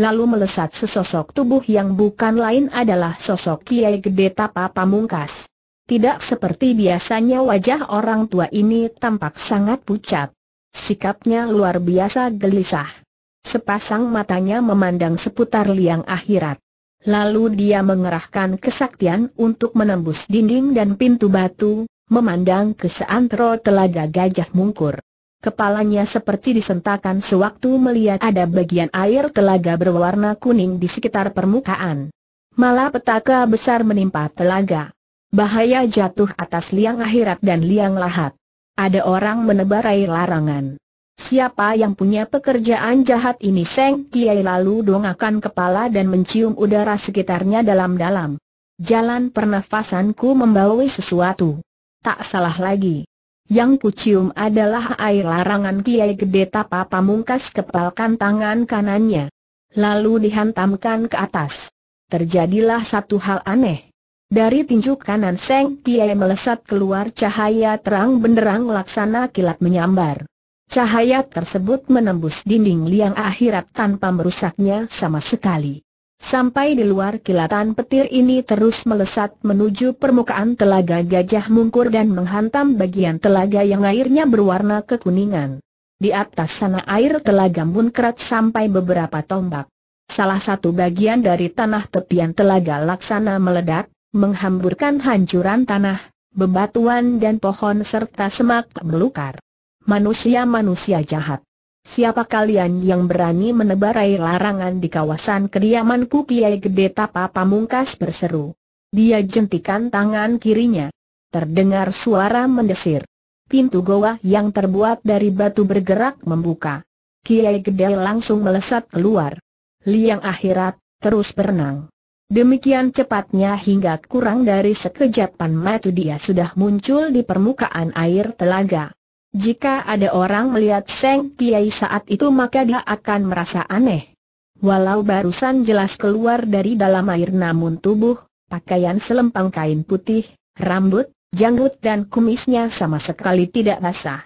lalu melesat sesosok tubuh yang bukan lain adalah sosok Kiai Gede Tapa Pamungkas. Tidak seperti biasanya wajah orang tua ini tampak sangat pucat. Sikapnya luar biasa gelisah. Sepasang matanya memandang seputar liang akhirat. Lalu dia mengerahkan kesaktian untuk menembus dinding dan pintu batu, memandang ke seantero telaga gajah mungkur. Kepalanya seperti disentakan sewaktu melihat ada bagian air telaga berwarna kuning di sekitar permukaan. Malah petaka besar menimpa telaga. Bahaya jatuh atas liang akhirat dan liang lahat. Ada orang menebar air larangan. Siapa yang punya pekerjaan jahat ini Seng Kiai lalu dongakan kepala dan mencium udara sekitarnya dalam-dalam. Jalan pernafasanku membawa sesuatu. Tak salah lagi. Yang kucium adalah air larangan Kiai Gede Tapa Pamungkas kepalkan tangan kanannya. Lalu dihantamkan ke atas. Terjadilah satu hal aneh. Dari tinju kanan Seng Kiai melesat keluar cahaya terang benderang laksana kilat menyambar. Cahaya tersebut menembus dinding liang akhirat tanpa merusaknya sama sekali. Sampai di luar kilatan petir ini terus melesat menuju permukaan telaga gajah mungkur dan menghantam bagian telaga yang airnya berwarna kekuningan. Di atas sana air telaga munkrat sampai beberapa tombak. Salah satu bagian dari tanah tepian telaga laksana meledak, menghamburkan hancuran tanah, bebatuan dan pohon serta semak belukar. Manusia-manusia jahat Siapa kalian yang berani menebarai larangan di kawasan kediamanku Kiai Gede Tapa Pamungkas berseru. Dia jentikan tangan kirinya. Terdengar suara mendesir. Pintu goa yang terbuat dari batu bergerak membuka. Kiai Gede langsung melesat keluar. Liang akhirat, terus berenang. Demikian cepatnya hingga kurang dari sekejapan pan mata dia sudah muncul di permukaan air telaga. Jika ada orang melihat Seng Kiai saat itu maka dia akan merasa aneh. Walau barusan jelas keluar dari dalam air namun tubuh, pakaian selempang kain putih, rambut, janggut dan kumisnya sama sekali tidak basah.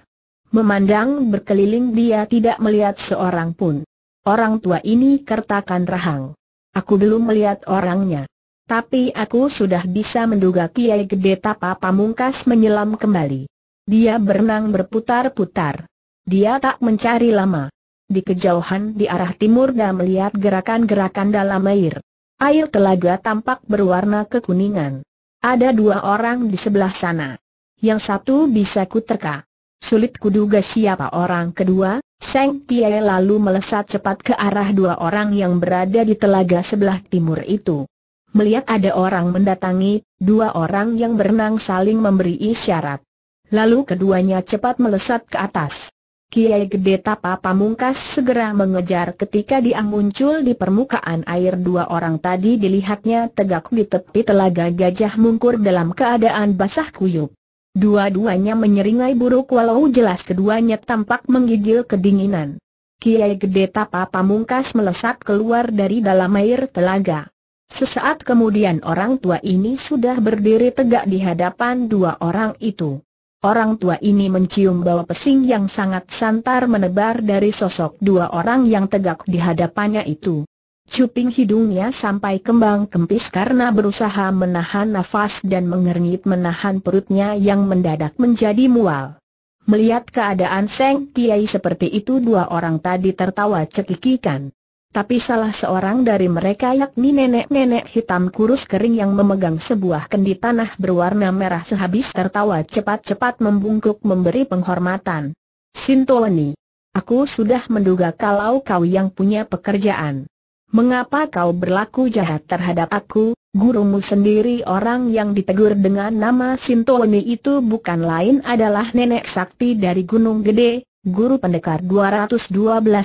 Memandang berkeliling dia tidak melihat seorang pun. Orang tua ini kertakan rahang. Aku belum melihat orangnya. Tapi aku sudah bisa menduga Kiai Gede Tapa Pamungkas menyelam kembali. Dia berenang berputar-putar. Dia tak mencari lama. Di kejauhan di arah timur dia melihat gerakan-gerakan dalam air. Air telaga tampak berwarna kekuningan. Ada dua orang di sebelah sana. Yang satu bisa kuterka. Sulit kuduga siapa orang kedua, Seng Pie lalu melesat cepat ke arah dua orang yang berada di telaga sebelah timur itu. Melihat ada orang mendatangi, dua orang yang berenang saling memberi isyarat. Lalu keduanya cepat melesat ke atas. Kiai Gede Tapa Pamungkas segera mengejar ketika dia muncul di permukaan air dua orang tadi dilihatnya tegak di tepi telaga gajah mungkur dalam keadaan basah kuyup. Dua-duanya menyeringai buruk walau jelas keduanya tampak menggigil kedinginan. Kiai Gede Tapa Pamungkas melesat keluar dari dalam air telaga. Sesaat kemudian orang tua ini sudah berdiri tegak di hadapan dua orang itu. Orang tua ini mencium bau pesing yang sangat santar menebar dari sosok dua orang yang tegak di hadapannya itu. Cuping hidungnya sampai kembang kempis karena berusaha menahan nafas dan mengernyit menahan perutnya yang mendadak menjadi mual. Melihat keadaan Seng Kiai seperti itu dua orang tadi tertawa cekikikan. Tapi salah seorang dari mereka yakni nenek-nenek hitam kurus kering yang memegang sebuah kendi tanah berwarna merah sehabis tertawa cepat-cepat membungkuk memberi penghormatan. Sintoni, aku sudah menduga kalau kau yang punya pekerjaan. Mengapa kau berlaku jahat terhadap aku, gurumu sendiri orang yang ditegur dengan nama Sintoni itu bukan lain adalah nenek sakti dari Gunung Gede, guru pendekar 212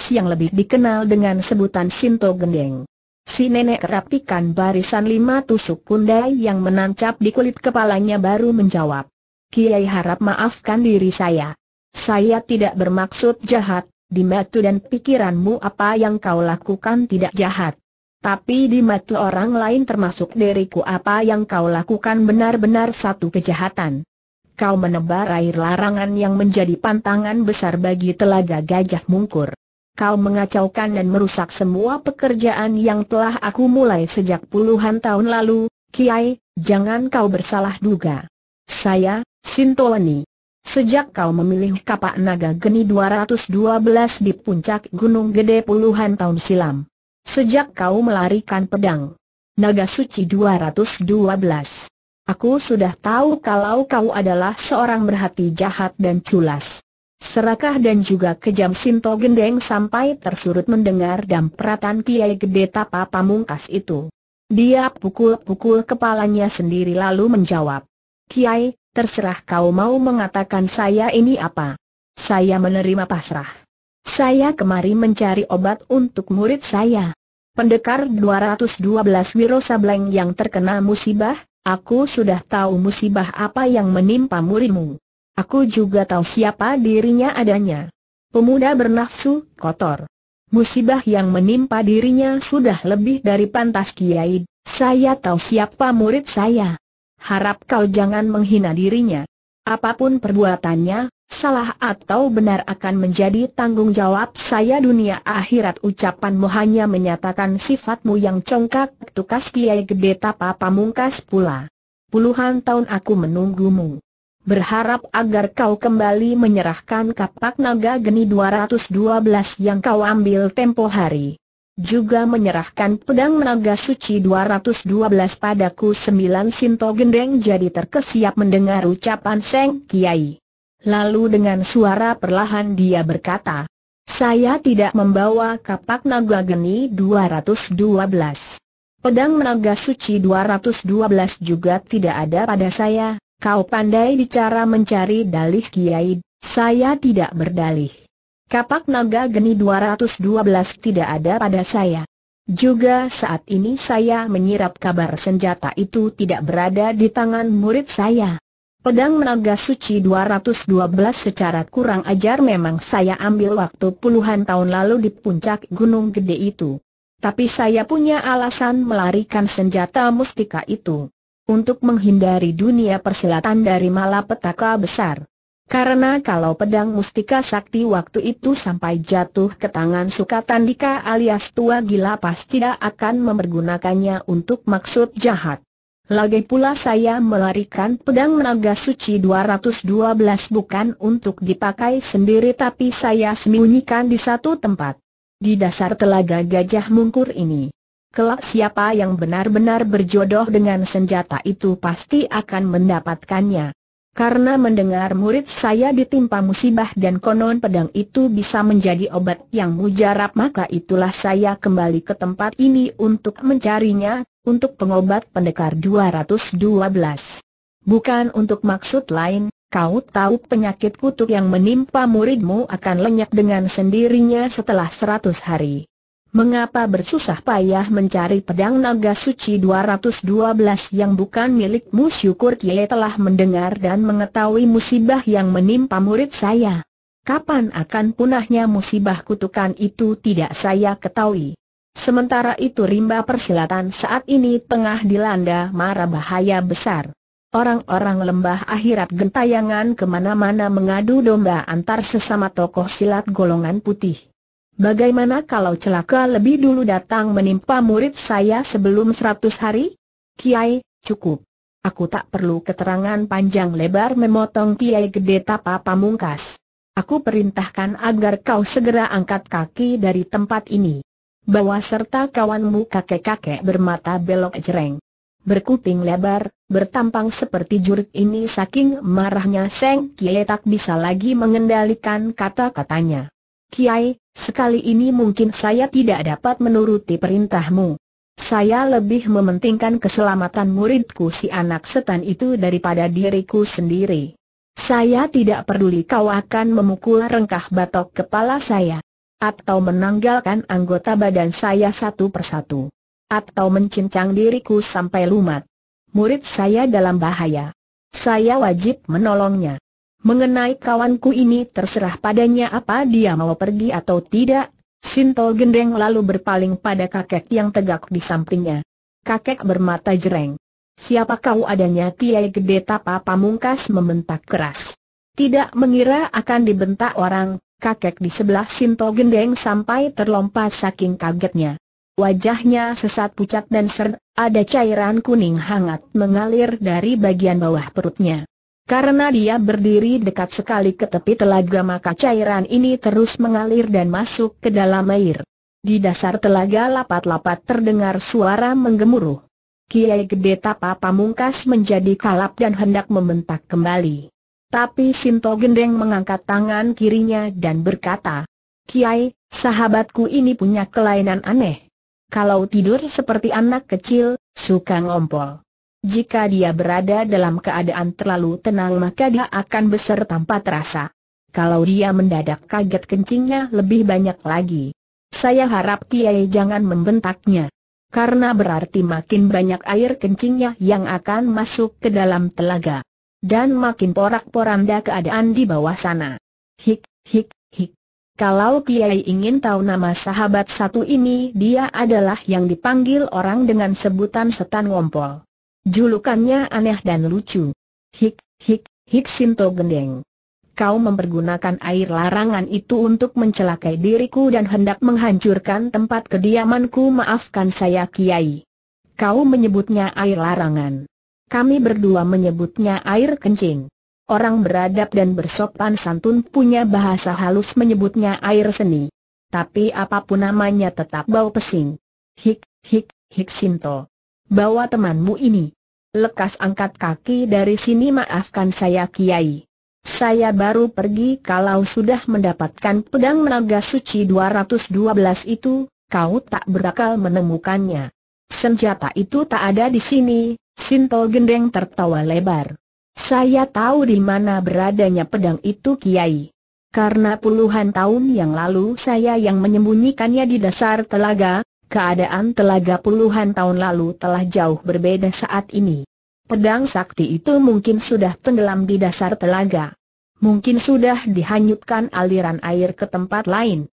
yang lebih dikenal dengan sebutan Sinto Gendeng. Si nenek rapikan barisan lima tusuk kundai yang menancap di kulit kepalanya baru menjawab. Kiai harap maafkan diri saya. Saya tidak bermaksud jahat, di matu dan pikiranmu apa yang kau lakukan tidak jahat. Tapi di mata orang lain termasuk diriku apa yang kau lakukan benar-benar satu kejahatan kau menebar air larangan yang menjadi pantangan besar bagi telaga gajah mungkur. Kau mengacaukan dan merusak semua pekerjaan yang telah aku mulai sejak puluhan tahun lalu, Kiai, jangan kau bersalah duga. Saya, Sintoleni. Sejak kau memilih kapak naga geni 212 di puncak Gunung Gede puluhan tahun silam. Sejak kau melarikan pedang. Naga suci 212. Aku sudah tahu kalau kau adalah seorang berhati jahat dan culas. Serakah dan juga kejam Sinto Gendeng sampai tersurut mendengar dan peratan Kiai Gede Tapa Pamungkas itu. Dia pukul-pukul kepalanya sendiri lalu menjawab. Kiai, terserah kau mau mengatakan saya ini apa. Saya menerima pasrah. Saya kemari mencari obat untuk murid saya. Pendekar 212 Wiro Sableng yang terkena musibah, Aku sudah tahu musibah apa yang menimpa murimu. Aku juga tahu siapa dirinya adanya. Pemuda bernafsu kotor. Musibah yang menimpa dirinya sudah lebih dari pantas kiai. Saya tahu siapa murid saya. Harap kau jangan menghina dirinya. Apapun perbuatannya, Salah atau benar akan menjadi tanggung jawab saya dunia akhirat ucapanmu hanya menyatakan sifatmu yang congkak tukas kiai gede tapa pamungkas pula. Puluhan tahun aku menunggumu. Berharap agar kau kembali menyerahkan kapak naga geni 212 yang kau ambil tempo hari. Juga menyerahkan pedang naga suci 212 padaku sembilan sinto gendeng jadi terkesiap mendengar ucapan Seng Kiai. Lalu dengan suara perlahan dia berkata, saya tidak membawa kapak naga geni 212. Pedang naga suci 212 juga tidak ada pada saya, kau pandai bicara mencari dalih kiai, saya tidak berdalih. Kapak naga geni 212 tidak ada pada saya. Juga saat ini saya menyirap kabar senjata itu tidak berada di tangan murid saya. Pedang Naga Suci 212 secara kurang ajar memang saya ambil waktu puluhan tahun lalu di puncak Gunung Gede itu. Tapi saya punya alasan melarikan senjata mustika itu. Untuk menghindari dunia persilatan dari malapetaka besar. Karena kalau pedang mustika sakti waktu itu sampai jatuh ke tangan Sukatandika alias tua gila pasti tidak akan mempergunakannya untuk maksud jahat. Lagi pula saya melarikan pedang naga suci 212 bukan untuk dipakai sendiri tapi saya sembunyikan di satu tempat. Di dasar telaga gajah mungkur ini. Kelak siapa yang benar-benar berjodoh dengan senjata itu pasti akan mendapatkannya. Karena mendengar murid saya ditimpa musibah dan konon pedang itu bisa menjadi obat yang mujarab maka itulah saya kembali ke tempat ini untuk mencarinya, untuk pengobat pendekar 212. Bukan untuk maksud lain, kau tahu penyakit kutuk yang menimpa muridmu akan lenyap dengan sendirinya setelah 100 hari. Mengapa bersusah payah mencari pedang naga suci 212 yang bukan milikmu syukur Kiai telah mendengar dan mengetahui musibah yang menimpa murid saya. Kapan akan punahnya musibah kutukan itu tidak saya ketahui. Sementara itu rimba persilatan saat ini tengah dilanda mara bahaya besar. Orang-orang lembah akhirat gentayangan kemana-mana mengadu domba antar sesama tokoh silat golongan putih. Bagaimana kalau celaka lebih dulu datang menimpa murid saya sebelum seratus hari? Kiai, cukup. Aku tak perlu keterangan panjang lebar memotong Kiai Gede Tapa Pamungkas. Aku perintahkan agar kau segera angkat kaki dari tempat ini. Bawa serta kawanmu kakek-kakek bermata belok jereng. Berkuping lebar, bertampang seperti juruk ini saking marahnya Seng Kiai tak bisa lagi mengendalikan kata-katanya. Kiai, Sekali ini mungkin saya tidak dapat menuruti perintahmu. Saya lebih mementingkan keselamatan muridku si anak setan itu daripada diriku sendiri. Saya tidak peduli kau akan memukul rengkah batok kepala saya. Atau menanggalkan anggota badan saya satu persatu. Atau mencincang diriku sampai lumat. Murid saya dalam bahaya. Saya wajib menolongnya. Mengenai kawanku ini terserah padanya apa dia mau pergi atau tidak. Sinto gendeng lalu berpaling pada kakek yang tegak di sampingnya. Kakek bermata jereng. Siapa kau adanya Kiai Gede Tapa Pamungkas membentak keras. Tidak mengira akan dibentak orang, kakek di sebelah Sinto gendeng sampai terlompat saking kagetnya. Wajahnya sesat pucat dan serd, ada cairan kuning hangat mengalir dari bagian bawah perutnya. Karena dia berdiri dekat sekali ke tepi telaga maka cairan ini terus mengalir dan masuk ke dalam air. Di dasar telaga lapat-lapat terdengar suara menggemuruh. Kiai Gede Tapa Pamungkas menjadi kalap dan hendak membentak kembali. Tapi Sinto Gendeng mengangkat tangan kirinya dan berkata, Kiai, sahabatku ini punya kelainan aneh. Kalau tidur seperti anak kecil, suka ngompol. Jika dia berada dalam keadaan terlalu tenang maka dia akan besar tanpa terasa. Kalau dia mendadak kaget kencingnya lebih banyak lagi. Saya harap Kiai jangan membentaknya. Karena berarti makin banyak air kencingnya yang akan masuk ke dalam telaga. Dan makin porak-poranda keadaan di bawah sana. Hik, hik, hik. Kalau Kiai ingin tahu nama sahabat satu ini dia adalah yang dipanggil orang dengan sebutan setan ngompol. Julukannya aneh dan lucu. Hik, hik, hik Sinto Gendeng. Kau mempergunakan air larangan itu untuk mencelakai diriku dan hendak menghancurkan tempat kediamanku maafkan saya Kiai. Kau menyebutnya air larangan. Kami berdua menyebutnya air kencing. Orang beradab dan bersopan santun punya bahasa halus menyebutnya air seni. Tapi apapun namanya tetap bau pesing. Hik, hik, hik Sinto bawa temanmu ini. Lekas angkat kaki dari sini maafkan saya Kiai. Saya baru pergi kalau sudah mendapatkan pedang naga suci 212 itu, kau tak berakal menemukannya. Senjata itu tak ada di sini, Sinto Gendeng tertawa lebar. Saya tahu di mana beradanya pedang itu Kiai. Karena puluhan tahun yang lalu saya yang menyembunyikannya di dasar telaga, keadaan telaga puluhan tahun lalu telah jauh berbeda saat ini. Pedang sakti itu mungkin sudah tenggelam di dasar telaga. Mungkin sudah dihanyutkan aliran air ke tempat lain.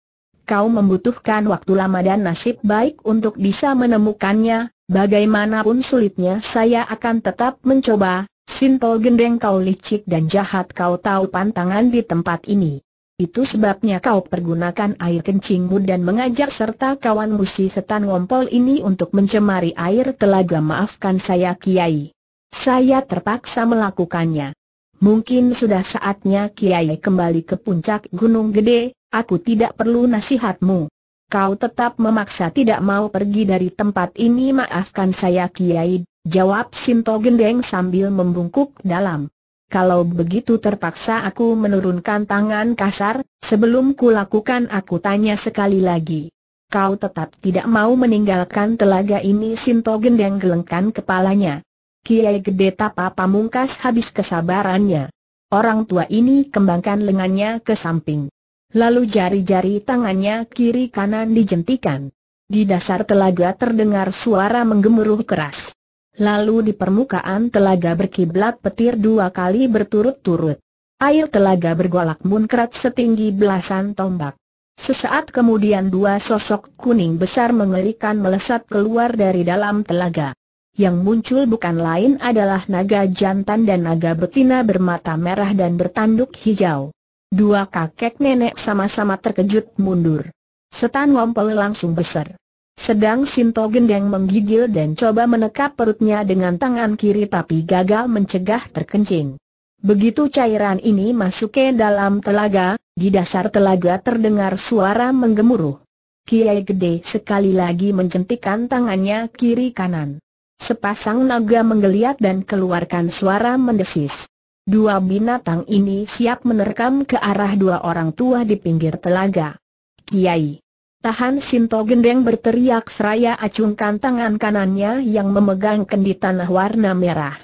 Kau membutuhkan waktu lama dan nasib baik untuk bisa menemukannya, bagaimanapun sulitnya saya akan tetap mencoba, Sintol gendeng kau licik dan jahat kau tahu pantangan di tempat ini. Itu sebabnya kau pergunakan air kencingmu dan mengajak serta kawan musi setan ngompol ini untuk mencemari air telaga maafkan saya Kiai. Saya terpaksa melakukannya. Mungkin sudah saatnya Kiai kembali ke puncak Gunung Gede, aku tidak perlu nasihatmu. Kau tetap memaksa tidak mau pergi dari tempat ini maafkan saya Kiai, jawab Sinto Gendeng sambil membungkuk dalam kalau begitu terpaksa aku menurunkan tangan kasar, sebelum kulakukan aku tanya sekali lagi. Kau tetap tidak mau meninggalkan telaga ini Sinto gendeng gelengkan kepalanya. Kiai Gede Tapa Pamungkas habis kesabarannya. Orang tua ini kembangkan lengannya ke samping. Lalu jari-jari tangannya kiri kanan dijentikan. Di dasar telaga terdengar suara menggemuruh keras. Lalu di permukaan telaga berkiblat petir dua kali berturut-turut. Air telaga bergolak munkrat setinggi belasan tombak. Sesaat kemudian dua sosok kuning besar mengerikan melesat keluar dari dalam telaga. Yang muncul bukan lain adalah naga jantan dan naga betina bermata merah dan bertanduk hijau. Dua kakek nenek sama-sama terkejut mundur. Setan ngompol langsung besar. Sedang Sinto Gendeng menggigil dan coba menekap perutnya dengan tangan kiri tapi gagal mencegah terkencing. Begitu cairan ini masuk ke dalam telaga, di dasar telaga terdengar suara menggemuruh. Kiai Gede sekali lagi mencentikkan tangannya kiri kanan. Sepasang naga menggeliat dan keluarkan suara mendesis. Dua binatang ini siap menerkam ke arah dua orang tua di pinggir telaga. Kiai Tahan Sinto Gendeng berteriak seraya acungkan tangan kanannya yang memegang kendi tanah warna merah.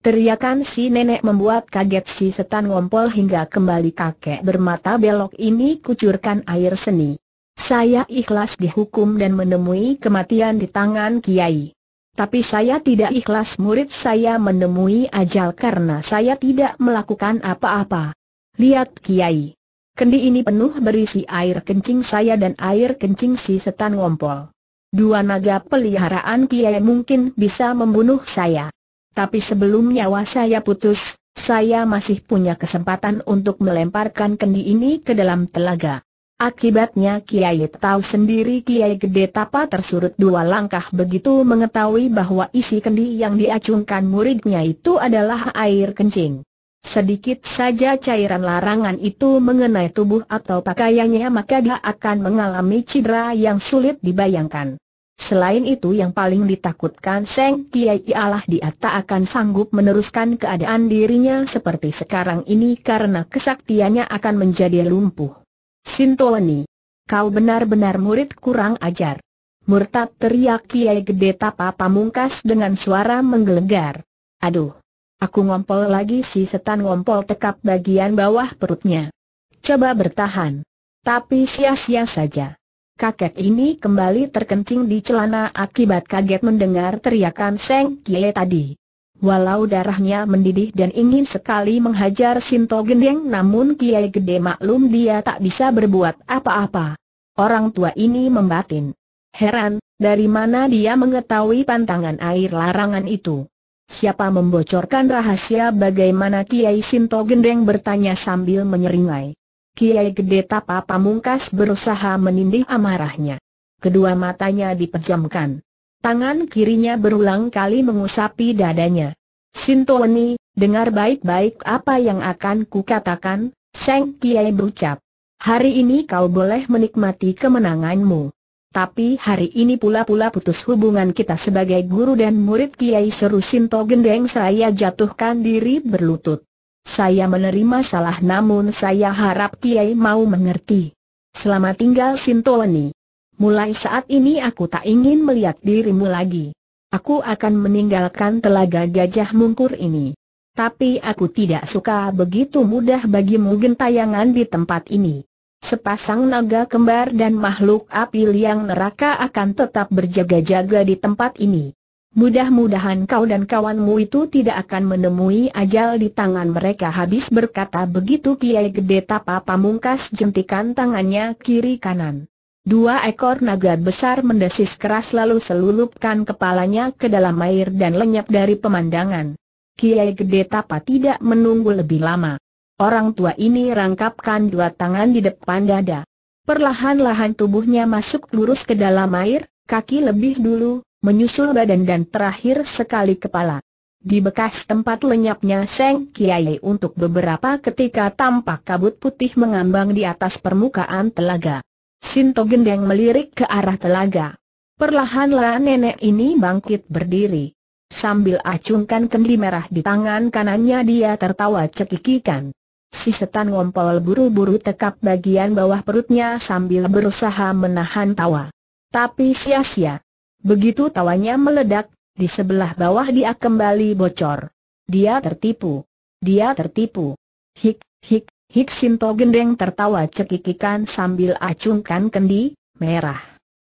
Teriakan si nenek membuat kaget si setan ngompol hingga kembali kakek bermata belok ini kucurkan air seni. Saya ikhlas dihukum dan menemui kematian di tangan Kiai. Tapi saya tidak ikhlas murid saya menemui ajal karena saya tidak melakukan apa-apa. Lihat Kiai. Kendi ini penuh berisi air kencing saya dan air kencing si setan ngompol. Dua naga peliharaan Kiai mungkin bisa membunuh saya. Tapi sebelum nyawa saya putus, saya masih punya kesempatan untuk melemparkan kendi ini ke dalam telaga. Akibatnya Kiai tahu sendiri Kiai Gede Tapa tersurut dua langkah begitu mengetahui bahwa isi kendi yang diacungkan muridnya itu adalah air kencing. Sedikit saja cairan larangan itu mengenai tubuh atau pakaiannya maka dia akan mengalami cedera yang sulit dibayangkan. Selain itu yang paling ditakutkan Seng kiai ialah dia tak akan sanggup meneruskan keadaan dirinya seperti sekarang ini karena kesaktiannya akan menjadi lumpuh. Sintoni, kau benar-benar murid kurang ajar. Murtad teriak Kiai Gede Tapa Pamungkas dengan suara menggelegar. Aduh, Aku ngompol lagi si setan ngompol tekap bagian bawah perutnya. Coba bertahan. Tapi sia-sia saja. Kakek ini kembali terkencing di celana akibat kaget mendengar teriakan Seng Kie tadi. Walau darahnya mendidih dan ingin sekali menghajar Sinto Gendeng namun Kie Gede maklum dia tak bisa berbuat apa-apa. Orang tua ini membatin. Heran, dari mana dia mengetahui pantangan air larangan itu. Siapa membocorkan rahasia bagaimana Kiai Sinto Gendeng bertanya sambil menyeringai. Kiai Gede Tapa Pamungkas berusaha menindih amarahnya. Kedua matanya dipejamkan. Tangan kirinya berulang kali mengusapi dadanya. Sintoni, dengar baik-baik apa yang akan kukatakan, Seng Kiai berucap. Hari ini kau boleh menikmati kemenanganmu. Tapi hari ini pula-pula putus hubungan kita sebagai guru dan murid Kiai Seru Sinto Gendeng saya jatuhkan diri berlutut. Saya menerima salah namun saya harap Kiai mau mengerti. Selamat tinggal Sintoni. Mulai saat ini aku tak ingin melihat dirimu lagi. Aku akan meninggalkan telaga gajah mungkur ini. Tapi aku tidak suka begitu mudah bagimu gentayangan di tempat ini. Sepasang naga kembar dan makhluk api liang neraka akan tetap berjaga-jaga di tempat ini. Mudah-mudahan kau dan kawanmu itu tidak akan menemui ajal di tangan mereka habis berkata begitu Kiai Gede Tapa Pamungkas jentikan tangannya kiri kanan. Dua ekor naga besar mendesis keras lalu selulupkan kepalanya ke dalam air dan lenyap dari pemandangan. Kiai Gede Tapa tidak menunggu lebih lama. Orang tua ini rangkapkan dua tangan di depan dada. Perlahan-lahan tubuhnya masuk lurus ke dalam air, kaki lebih dulu, menyusul badan dan terakhir sekali kepala. Di bekas tempat lenyapnya Seng Kiai untuk beberapa ketika tampak kabut putih mengambang di atas permukaan telaga. Sinto Gendeng melirik ke arah telaga. Perlahan-lahan nenek ini bangkit berdiri. Sambil acungkan kendi merah di tangan kanannya dia tertawa cekikikan. Si setan ngompol buru-buru tekap bagian bawah perutnya sambil berusaha menahan tawa. Tapi sia-sia. Begitu tawanya meledak, di sebelah bawah dia kembali bocor. Dia tertipu. Dia tertipu. Hik, hik, hik Sinto Gendeng tertawa cekikikan sambil acungkan kendi, merah.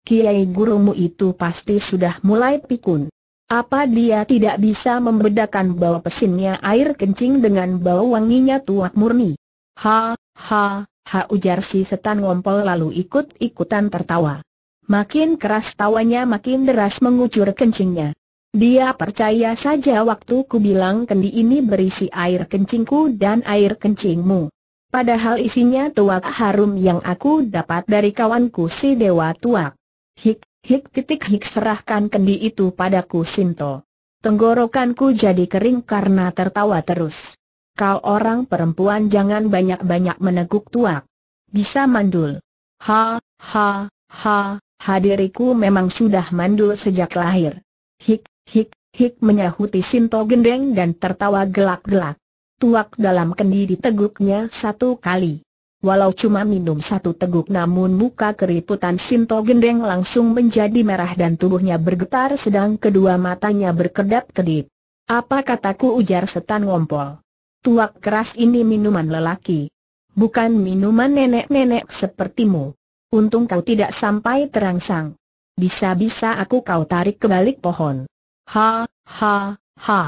Kiai gurumu itu pasti sudah mulai pikun. Apa dia tidak bisa membedakan bau pesinnya air kencing dengan bau wanginya tuak murni? Ha, ha, ha ujar si setan ngompol lalu ikut-ikutan tertawa. Makin keras tawanya makin deras mengucur kencingnya. Dia percaya saja waktu ku bilang kendi ini berisi air kencingku dan air kencingmu. Padahal isinya tuak harum yang aku dapat dari kawanku si dewa tuak. Hik, Hik titik hik serahkan kendi itu padaku Sinto. Tenggorokanku jadi kering karena tertawa terus. Kau orang perempuan jangan banyak-banyak meneguk tuak. Bisa mandul. Ha, ha, ha, hadiriku memang sudah mandul sejak lahir. Hik, hik, hik menyahuti Sinto gendeng dan tertawa gelak-gelak. Tuak dalam kendi diteguknya satu kali. Walau cuma minum satu teguk namun muka keriputan Sinto Gendeng langsung menjadi merah dan tubuhnya bergetar sedang kedua matanya berkedap-kedip. Apa kataku ujar setan ngompol. Tuak keras ini minuman lelaki. Bukan minuman nenek-nenek sepertimu. Untung kau tidak sampai terangsang. Bisa-bisa aku kau tarik ke balik pohon. Ha, ha, ha.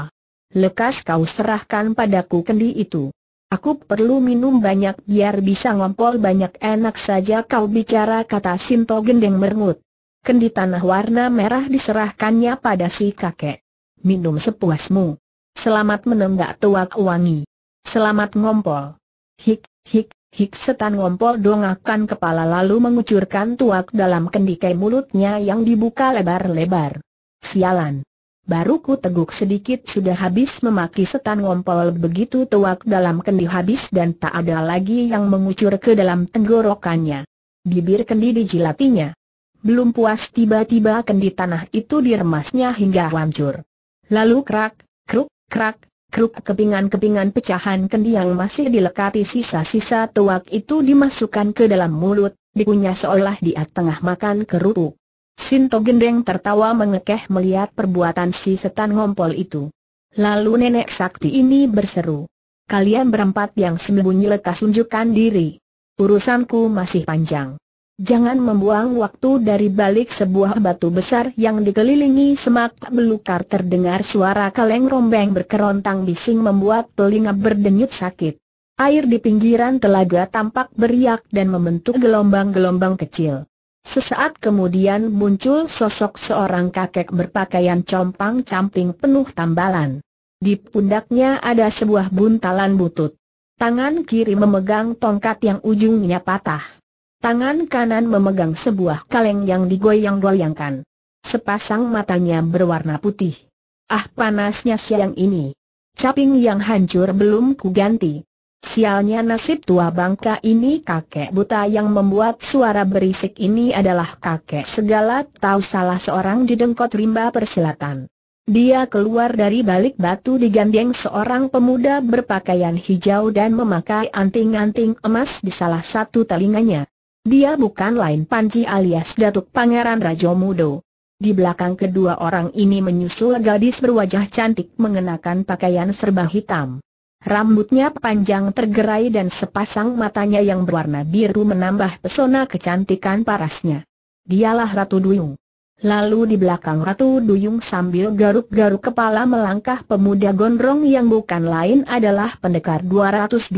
Lekas kau serahkan padaku kendi itu. Aku perlu minum banyak biar bisa ngompol banyak enak saja kau bicara kata Sinto Gendeng merengut. Kendi tanah warna merah diserahkannya pada si kakek. Minum sepuasmu. Selamat menenggak tuak wangi. Selamat ngompol. Hik, hik, hik setan ngompol dongakan kepala lalu mengucurkan tuak dalam kendi ke mulutnya yang dibuka lebar-lebar. Sialan. Baru ku teguk sedikit sudah habis memaki setan ngompol begitu tuak dalam kendi habis dan tak ada lagi yang mengucur ke dalam tenggorokannya. Bibir kendi dijilatinya. Belum puas tiba-tiba kendi tanah itu diremasnya hingga hancur. Lalu krak, kruk, krak, kruk kepingan-kepingan pecahan kendi yang masih dilekati sisa-sisa tuak itu dimasukkan ke dalam mulut, dikunyah seolah dia tengah makan kerupuk. Sinto Gendeng tertawa mengekeh melihat perbuatan si setan ngompol itu. Lalu nenek sakti ini berseru. Kalian berempat yang sembunyi lekas unjukkan diri. Urusanku masih panjang. Jangan membuang waktu dari balik sebuah batu besar yang dikelilingi semak belukar terdengar suara kaleng rombeng berkerontang bising membuat telinga berdenyut sakit. Air di pinggiran telaga tampak beriak dan membentuk gelombang-gelombang kecil. Sesaat kemudian muncul sosok seorang kakek berpakaian compang-camping penuh tambalan. Di pundaknya ada sebuah buntalan butut. Tangan kiri memegang tongkat yang ujungnya patah. Tangan kanan memegang sebuah kaleng yang digoyang-goyangkan. Sepasang matanya berwarna putih. Ah panasnya siang ini. Caping yang hancur belum kuganti. Sialnya nasib tua bangka ini kakek buta yang membuat suara berisik ini adalah kakek segala tahu salah seorang di dengkot rimba persilatan. Dia keluar dari balik batu digandeng seorang pemuda berpakaian hijau dan memakai anting-anting emas di salah satu telinganya. Dia bukan lain Panji alias Datuk Pangeran Rajo Di belakang kedua orang ini menyusul gadis berwajah cantik mengenakan pakaian serba hitam. Rambutnya panjang tergerai dan sepasang matanya yang berwarna biru menambah pesona kecantikan parasnya. Dialah Ratu Duyung. Lalu di belakang Ratu Duyung sambil garuk-garuk kepala melangkah pemuda gondrong yang bukan lain adalah pendekar 212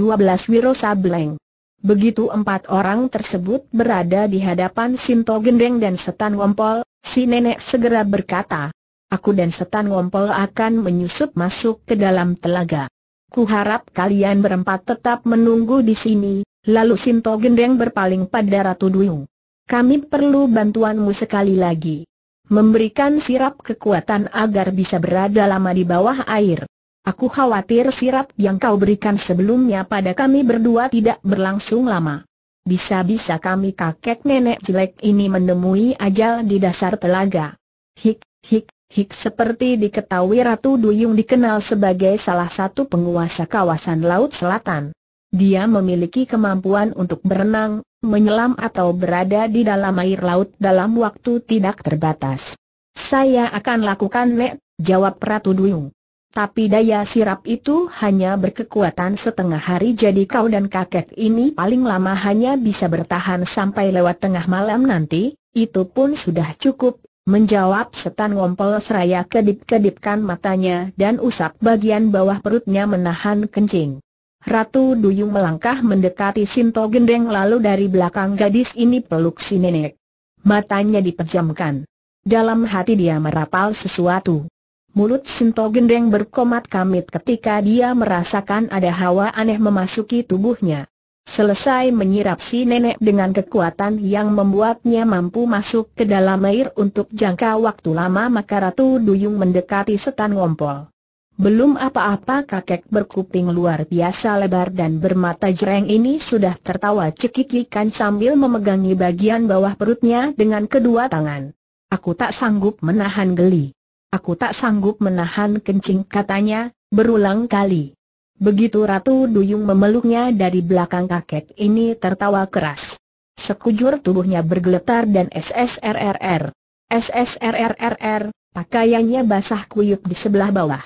Wiro Sableng. Begitu empat orang tersebut berada di hadapan Sinto Gendeng dan Setan Wompol, si nenek segera berkata, Aku dan Setan Wompol akan menyusup masuk ke dalam telaga. Kuharap kalian berempat tetap menunggu di sini, lalu Sinto Gendeng berpaling pada Ratu Duyung. Kami perlu bantuanmu sekali lagi. Memberikan sirap kekuatan agar bisa berada lama di bawah air. Aku khawatir sirap yang kau berikan sebelumnya pada kami berdua tidak berlangsung lama. Bisa-bisa kami kakek nenek jelek ini menemui ajal di dasar telaga. Hik, hik, Hik seperti diketahui Ratu Duyung dikenal sebagai salah satu penguasa kawasan Laut Selatan. Dia memiliki kemampuan untuk berenang, menyelam atau berada di dalam air laut dalam waktu tidak terbatas. Saya akan lakukan Nek, jawab Ratu Duyung. Tapi daya sirap itu hanya berkekuatan setengah hari jadi kau dan kakek ini paling lama hanya bisa bertahan sampai lewat tengah malam nanti, itu pun sudah cukup, Menjawab setan ngompol seraya kedip-kedipkan matanya dan usap bagian bawah perutnya menahan kencing. Ratu Duyung melangkah mendekati Sinto Gendeng lalu dari belakang gadis ini peluk si nenek. Matanya dipejamkan. Dalam hati dia merapal sesuatu. Mulut Sinto Gendeng berkomat kamit ketika dia merasakan ada hawa aneh memasuki tubuhnya. Selesai menyirap si nenek dengan kekuatan yang membuatnya mampu masuk ke dalam air untuk jangka waktu lama maka Ratu Duyung mendekati setan ngompol. Belum apa-apa kakek berkuping luar biasa lebar dan bermata jereng ini sudah tertawa cekikikan sambil memegangi bagian bawah perutnya dengan kedua tangan. Aku tak sanggup menahan geli. Aku tak sanggup menahan kencing katanya, berulang kali. Begitu Ratu Duyung memeluknya dari belakang kakek ini tertawa keras. Sekujur tubuhnya bergeletar dan SSRRR. SSRRRR, pakaiannya basah kuyup di sebelah bawah.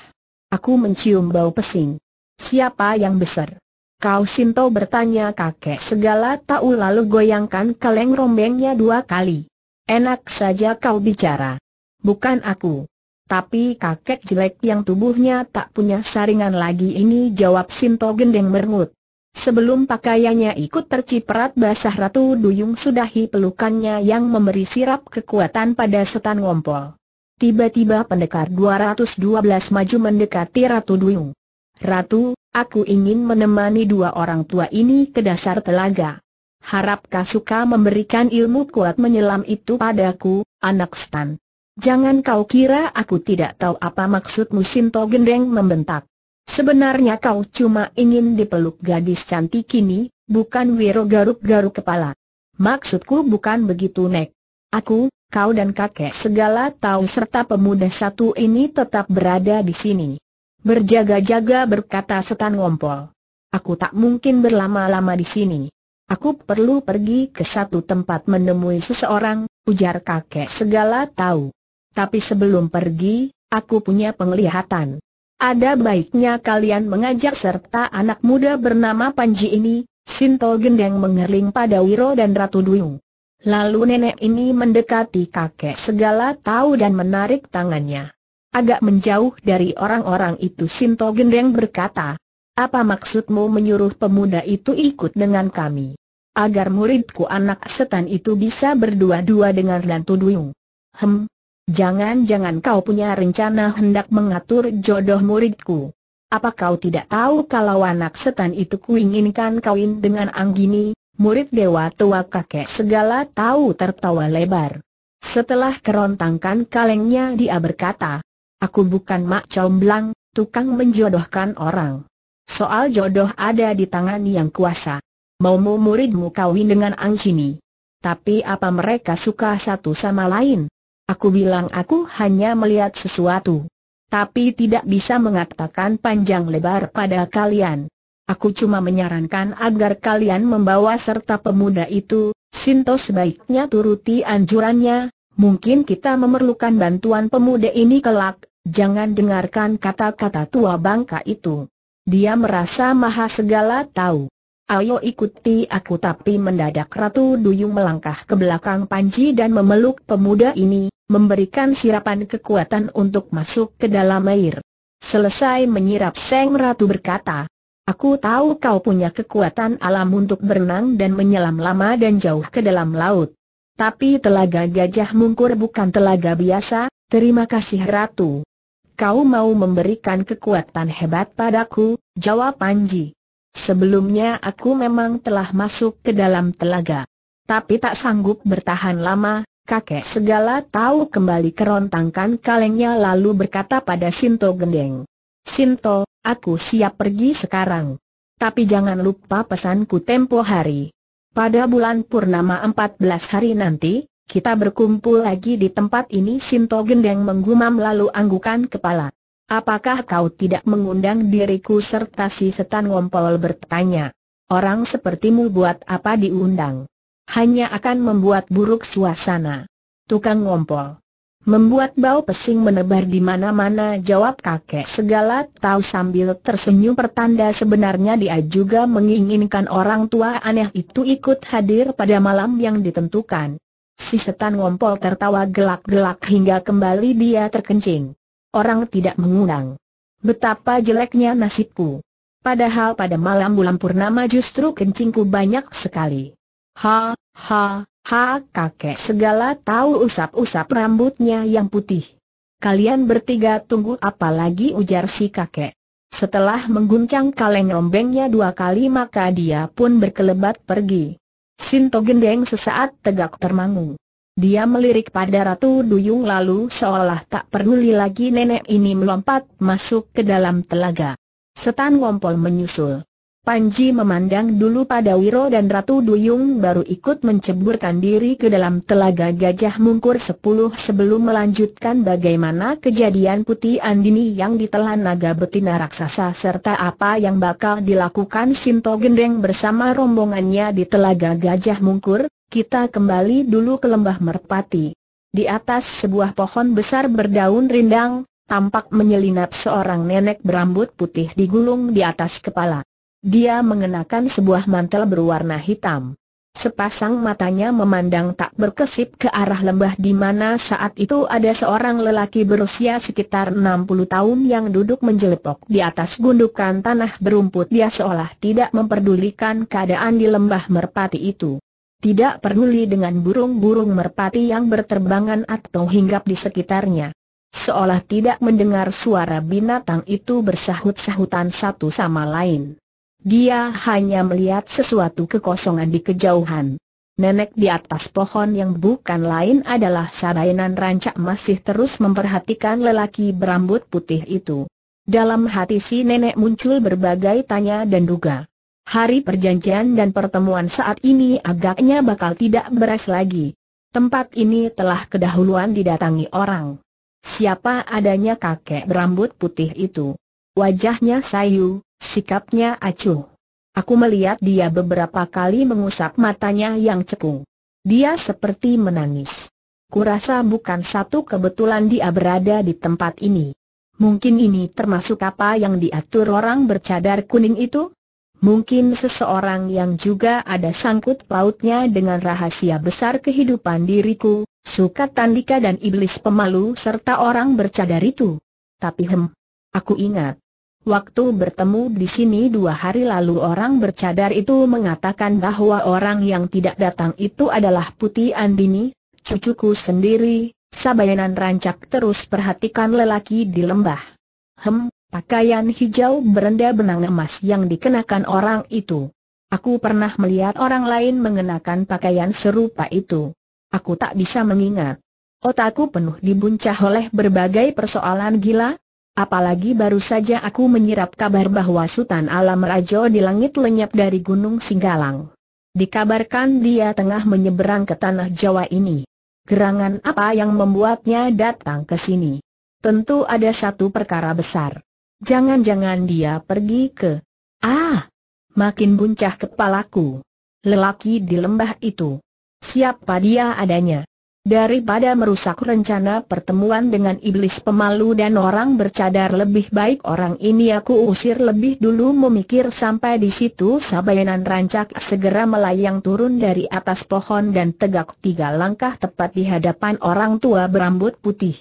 Aku mencium bau pesing. Siapa yang besar? Kau Sinto bertanya kakek segala tahu lalu goyangkan kaleng rombengnya dua kali. Enak saja kau bicara. Bukan aku. Tapi kakek jelek yang tubuhnya tak punya saringan lagi ini jawab Sinto Gendeng merengut. Sebelum pakaiannya ikut terciprat basah Ratu Duyung sudahi pelukannya yang memberi sirap kekuatan pada setan ngompol. Tiba-tiba pendekar 212 maju mendekati Ratu Duyung. Ratu, aku ingin menemani dua orang tua ini ke dasar telaga. Harap Kasuka memberikan ilmu kuat menyelam itu padaku, anak setan. Jangan kau kira aku tidak tahu apa maksudmu Sinto Gendeng membentak. Sebenarnya kau cuma ingin dipeluk gadis cantik ini, bukan Wiro garuk-garuk kepala. Maksudku bukan begitu Nek. Aku, kau dan kakek segala tahu serta pemuda satu ini tetap berada di sini. Berjaga-jaga berkata setan ngompol. Aku tak mungkin berlama-lama di sini. Aku perlu pergi ke satu tempat menemui seseorang, ujar kakek segala tahu tapi sebelum pergi, aku punya penglihatan. Ada baiknya kalian mengajak serta anak muda bernama Panji ini, Sinto Gendeng mengerling pada Wiro dan Ratu Duyung. Lalu nenek ini mendekati kakek segala tahu dan menarik tangannya. Agak menjauh dari orang-orang itu Sinto Gendeng berkata, Apa maksudmu menyuruh pemuda itu ikut dengan kami? Agar muridku anak setan itu bisa berdua-dua dengan Ratu Duyung. Hem, Jangan-jangan kau punya rencana hendak mengatur jodoh muridku. Apa kau tidak tahu kalau anak setan itu kuinginkan kawin dengan Anggini, murid dewa tua kakek segala tahu tertawa lebar. Setelah kerontangkan kalengnya dia berkata, Aku bukan mak comblang, tukang menjodohkan orang. Soal jodoh ada di tangan yang kuasa. Mau Maumu muridmu kawin dengan Anggini. Tapi apa mereka suka satu sama lain? Aku bilang aku hanya melihat sesuatu. Tapi tidak bisa mengatakan panjang lebar pada kalian. Aku cuma menyarankan agar kalian membawa serta pemuda itu, Sinto sebaiknya turuti anjurannya, mungkin kita memerlukan bantuan pemuda ini kelak, jangan dengarkan kata-kata tua bangka itu. Dia merasa maha segala tahu. Ayo ikuti aku tapi mendadak Ratu Duyung melangkah ke belakang Panji dan memeluk pemuda ini, memberikan sirapan kekuatan untuk masuk ke dalam air. Selesai menyirap Seng Ratu berkata, Aku tahu kau punya kekuatan alam untuk berenang dan menyelam lama dan jauh ke dalam laut. Tapi telaga gajah mungkur bukan telaga biasa, terima kasih Ratu. Kau mau memberikan kekuatan hebat padaku, jawab Panji. Sebelumnya aku memang telah masuk ke dalam telaga. Tapi tak sanggup bertahan lama, kakek segala tahu kembali kerontangkan kalengnya lalu berkata pada Sinto Gendeng. Sinto, aku siap pergi sekarang. Tapi jangan lupa pesanku tempo hari. Pada bulan Purnama 14 hari nanti, kita berkumpul lagi di tempat ini Sinto Gendeng menggumam lalu anggukan kepala. Apakah kau tidak mengundang diriku serta si setan ngompol bertanya? Orang sepertimu buat apa diundang? Hanya akan membuat buruk suasana. Tukang ngompol. Membuat bau pesing menebar di mana-mana jawab kakek segala tahu sambil tersenyum pertanda sebenarnya dia juga menginginkan orang tua aneh itu ikut hadir pada malam yang ditentukan. Si setan ngompol tertawa gelak-gelak hingga kembali dia terkencing orang tidak mengundang. Betapa jeleknya nasibku. Padahal pada malam bulan purnama justru kencingku banyak sekali. Ha, ha, ha kakek segala tahu usap-usap rambutnya yang putih. Kalian bertiga tunggu apa lagi ujar si kakek. Setelah mengguncang kaleng ombengnya dua kali maka dia pun berkelebat pergi. Sinto Gendeng sesaat tegak termangu. Dia melirik pada Ratu Duyung lalu seolah tak peduli lagi nenek ini melompat masuk ke dalam telaga. Setan Ngompol menyusul. Panji memandang dulu pada Wiro dan Ratu Duyung baru ikut menceburkan diri ke dalam telaga gajah mungkur sepuluh sebelum melanjutkan bagaimana kejadian Putih Andini yang ditelan naga betina raksasa serta apa yang bakal dilakukan Sinto Gendeng bersama rombongannya di telaga gajah mungkur, kita kembali dulu ke lembah merpati. Di atas sebuah pohon besar berdaun rindang, tampak menyelinap seorang nenek berambut putih digulung di atas kepala. Dia mengenakan sebuah mantel berwarna hitam. Sepasang matanya memandang tak berkesip ke arah lembah di mana saat itu ada seorang lelaki berusia sekitar 60 tahun yang duduk menjelepok di atas gundukan tanah berumput dia seolah tidak memperdulikan keadaan di lembah merpati itu tidak peduli dengan burung-burung merpati yang berterbangan atau hinggap di sekitarnya. Seolah tidak mendengar suara binatang itu bersahut-sahutan satu sama lain. Dia hanya melihat sesuatu kekosongan di kejauhan. Nenek di atas pohon yang bukan lain adalah Sabainan Rancak masih terus memperhatikan lelaki berambut putih itu. Dalam hati si nenek muncul berbagai tanya dan duga. Hari perjanjian dan pertemuan saat ini agaknya bakal tidak beres lagi. Tempat ini telah kedahuluan didatangi orang. Siapa adanya kakek berambut putih itu? Wajahnya sayu, sikapnya acuh. Aku melihat dia beberapa kali mengusap matanya yang cekung. Dia seperti menangis. Kurasa bukan satu kebetulan dia berada di tempat ini. Mungkin ini termasuk apa yang diatur orang bercadar kuning itu? Mungkin seseorang yang juga ada sangkut pautnya dengan rahasia besar kehidupan diriku, suka tandika dan iblis pemalu serta orang bercadar itu. Tapi hem, aku ingat. Waktu bertemu di sini dua hari lalu orang bercadar itu mengatakan bahwa orang yang tidak datang itu adalah Putih Andini, cucuku sendiri, Sabayanan rancak terus perhatikan lelaki di lembah. Hem, Pakaian hijau berenda benang emas yang dikenakan orang itu. Aku pernah melihat orang lain mengenakan pakaian serupa itu. Aku tak bisa mengingat. Otakku penuh dibuncah oleh berbagai persoalan gila, Apalagi baru saja aku menyerap kabar bahwa Sultan Alam Rajo di langit lenyap dari Gunung Singgalang. Dikabarkan dia tengah menyeberang ke tanah Jawa ini. Gerangan apa yang membuatnya datang ke sini? Tentu ada satu perkara besar. Jangan-jangan dia pergi ke... Ah! Makin buncah kepalaku. Lelaki di lembah itu. Siapa dia adanya? Daripada merusak rencana pertemuan dengan iblis pemalu dan orang bercadar lebih baik orang ini aku usir lebih dulu memikir sampai di situ sabayanan rancak segera melayang turun dari atas pohon dan tegak tiga langkah tepat di hadapan orang tua berambut putih.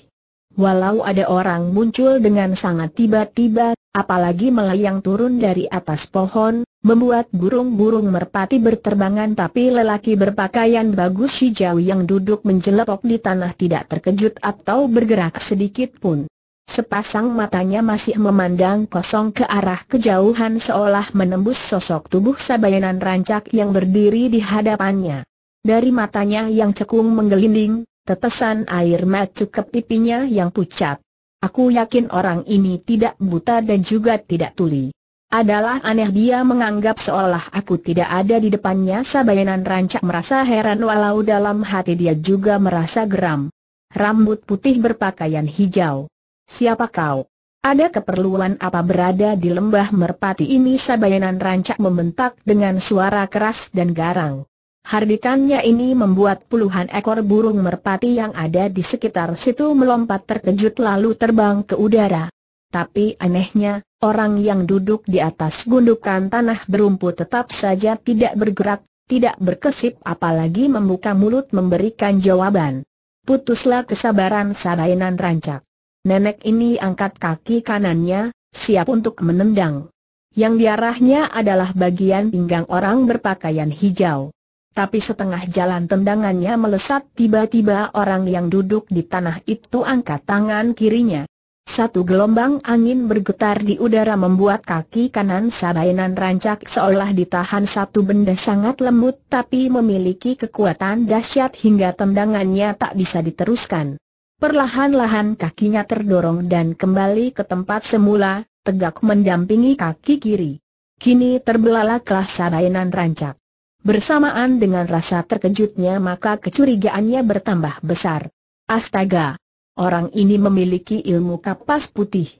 Walau ada orang muncul dengan sangat tiba-tiba, apalagi melayang turun dari atas pohon, membuat burung-burung merpati berterbangan tapi lelaki berpakaian bagus hijau yang duduk menjelepok di tanah tidak terkejut atau bergerak sedikit pun. Sepasang matanya masih memandang kosong ke arah kejauhan seolah menembus sosok tubuh sabayanan rancak yang berdiri di hadapannya. Dari matanya yang cekung menggelinding, Tetesan air macu ke pipinya yang pucat. Aku yakin orang ini tidak buta dan juga tidak tuli. Adalah aneh dia menganggap seolah aku tidak ada di depannya Sabayanan rancak merasa heran walau dalam hati dia juga merasa geram. Rambut putih berpakaian hijau. Siapa kau? Ada keperluan apa berada di lembah merpati ini Sabayanan rancak membentak dengan suara keras dan garang. Hardikannya ini membuat puluhan ekor burung merpati yang ada di sekitar situ melompat terkejut lalu terbang ke udara. Tapi anehnya, orang yang duduk di atas gundukan tanah berumput tetap saja tidak bergerak, tidak berkesip apalagi membuka mulut memberikan jawaban. Putuslah kesabaran Sarainan rancak. Nenek ini angkat kaki kanannya, siap untuk menendang. Yang diarahnya adalah bagian pinggang orang berpakaian hijau. Tapi setengah jalan tendangannya melesat tiba-tiba orang yang duduk di tanah itu angkat tangan kirinya. Satu gelombang angin bergetar di udara membuat kaki kanan Sabainan rancak seolah ditahan satu benda sangat lembut tapi memiliki kekuatan dahsyat hingga tendangannya tak bisa diteruskan. Perlahan-lahan kakinya terdorong dan kembali ke tempat semula, tegak mendampingi kaki kiri. Kini terbelalaklah Sabainan rancak. Bersamaan dengan rasa terkejutnya maka kecurigaannya bertambah besar. Astaga! Orang ini memiliki ilmu kapas putih.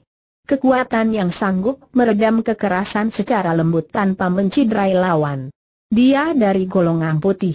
Kekuatan yang sanggup meredam kekerasan secara lembut tanpa menciderai lawan. Dia dari golongan putih.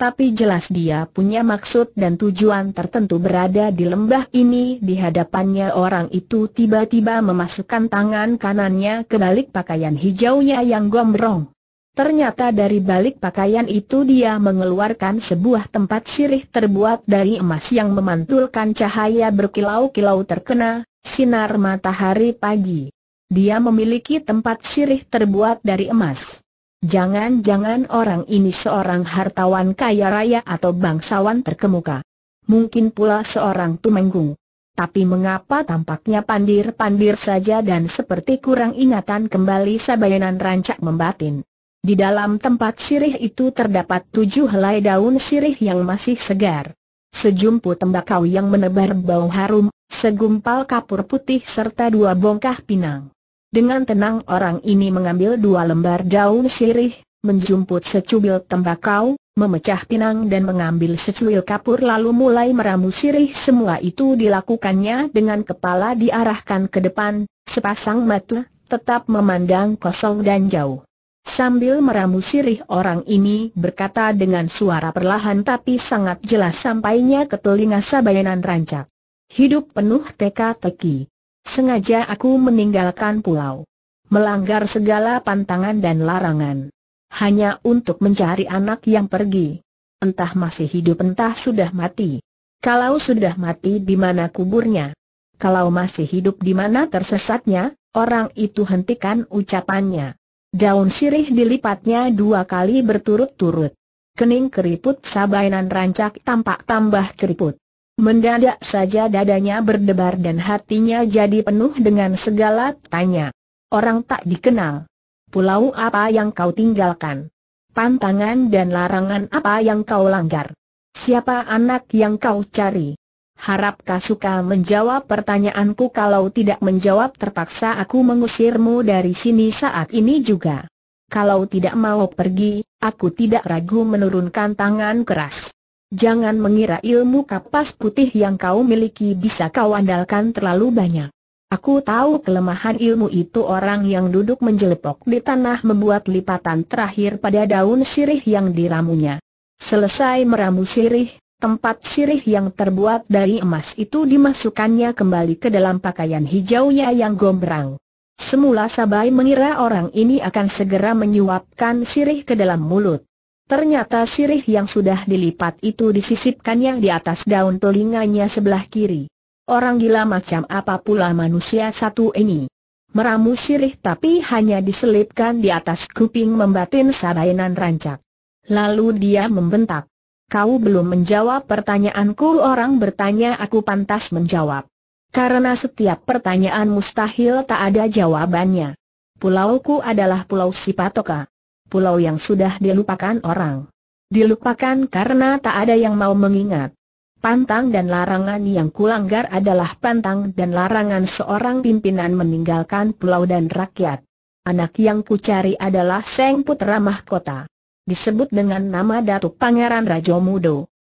Tapi jelas dia punya maksud dan tujuan tertentu berada di lembah ini di hadapannya orang itu tiba-tiba memasukkan tangan kanannya ke balik pakaian hijaunya yang gombrong. Ternyata dari balik pakaian itu dia mengeluarkan sebuah tempat sirih terbuat dari emas yang memantulkan cahaya berkilau-kilau terkena sinar matahari pagi. Dia memiliki tempat sirih terbuat dari emas. Jangan-jangan orang ini seorang hartawan kaya raya atau bangsawan terkemuka. Mungkin pula seorang tumenggung. Tapi mengapa tampaknya pandir-pandir saja dan seperti kurang ingatan kembali Sabayanan rancak membatin. Di dalam tempat sirih itu terdapat tujuh helai daun sirih yang masih segar. sejumput tembakau yang menebar bau harum, segumpal kapur putih serta dua bongkah pinang. Dengan tenang orang ini mengambil dua lembar daun sirih, menjumput secubil tembakau, memecah pinang dan mengambil secuil kapur lalu mulai meramu sirih semua itu dilakukannya dengan kepala diarahkan ke depan, sepasang mata, tetap memandang kosong dan jauh. Sambil meramu sirih orang ini berkata dengan suara perlahan tapi sangat jelas sampainya ke telinga Sabayanan Rancak. Hidup penuh teka-teki. Sengaja aku meninggalkan pulau. Melanggar segala pantangan dan larangan. Hanya untuk mencari anak yang pergi. Entah masih hidup entah sudah mati. Kalau sudah mati di mana kuburnya? Kalau masih hidup di mana tersesatnya? Orang itu hentikan ucapannya. Daun sirih dilipatnya dua kali berturut-turut. Kening keriput sabainan rancak tampak tambah keriput. Mendadak saja dadanya berdebar dan hatinya jadi penuh dengan segala tanya. Orang tak dikenal. Pulau apa yang kau tinggalkan? Pantangan dan larangan apa yang kau langgar? Siapa anak yang kau cari? Harap kau suka menjawab pertanyaanku kalau tidak menjawab terpaksa aku mengusirmu dari sini saat ini juga. Kalau tidak mau pergi, aku tidak ragu menurunkan tangan keras. Jangan mengira ilmu kapas putih yang kau miliki bisa kau andalkan terlalu banyak. Aku tahu kelemahan ilmu itu orang yang duduk menjelepok di tanah membuat lipatan terakhir pada daun sirih yang diramunya. Selesai meramu sirih, Tempat sirih yang terbuat dari emas itu dimasukkannya kembali ke dalam pakaian hijaunya yang gombrang. Semula Sabai mengira orang ini akan segera menyuapkan sirih ke dalam mulut. Ternyata sirih yang sudah dilipat itu disisipkannya di atas daun telinganya sebelah kiri. Orang gila macam apa pula manusia satu ini. Meramu sirih tapi hanya diselipkan di atas kuping membatin sabainan rancak. Lalu dia membentak. Kau belum menjawab pertanyaanku orang bertanya aku pantas menjawab. Karena setiap pertanyaan mustahil tak ada jawabannya. Pulauku adalah Pulau Sipatoka. Pulau yang sudah dilupakan orang. Dilupakan karena tak ada yang mau mengingat. Pantang dan larangan yang kulanggar adalah pantang dan larangan seorang pimpinan meninggalkan pulau dan rakyat. Anak yang kucari adalah Seng Putra Mahkota disebut dengan nama Datuk Pangeran Rajo Mudo.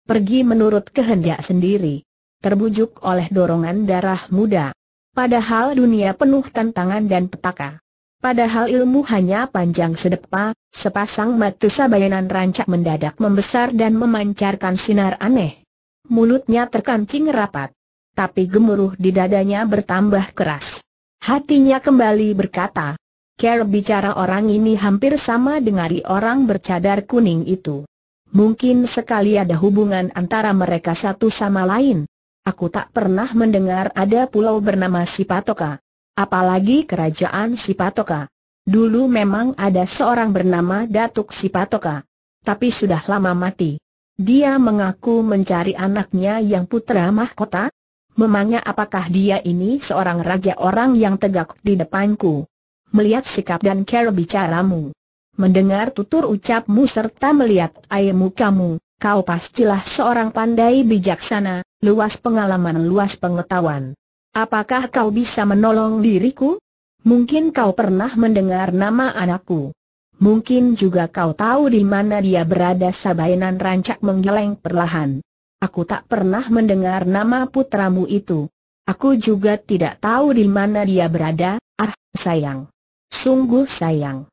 Pergi menurut kehendak sendiri. Terbujuk oleh dorongan darah muda. Padahal dunia penuh tantangan dan petaka. Padahal ilmu hanya panjang sedepa, sepasang mata sabayanan rancak mendadak membesar dan memancarkan sinar aneh. Mulutnya terkancing rapat. Tapi gemuruh di dadanya bertambah keras. Hatinya kembali berkata, Care bicara orang ini hampir sama dengan orang bercadar kuning itu. Mungkin sekali ada hubungan antara mereka satu sama lain. Aku tak pernah mendengar ada pulau bernama Sipatoka. Apalagi kerajaan Sipatoka. Dulu memang ada seorang bernama Datuk Sipatoka. Tapi sudah lama mati. Dia mengaku mencari anaknya yang putra mahkota. Memangnya apakah dia ini seorang raja orang yang tegak di depanku? melihat sikap dan cara bicaramu. Mendengar tutur ucapmu serta melihat air mukamu, kau pastilah seorang pandai bijaksana, luas pengalaman luas pengetahuan. Apakah kau bisa menolong diriku? Mungkin kau pernah mendengar nama anakku. Mungkin juga kau tahu di mana dia berada Sabainan rancak menggeleng perlahan. Aku tak pernah mendengar nama putramu itu. Aku juga tidak tahu di mana dia berada, ah, sayang. Sungguh sayang.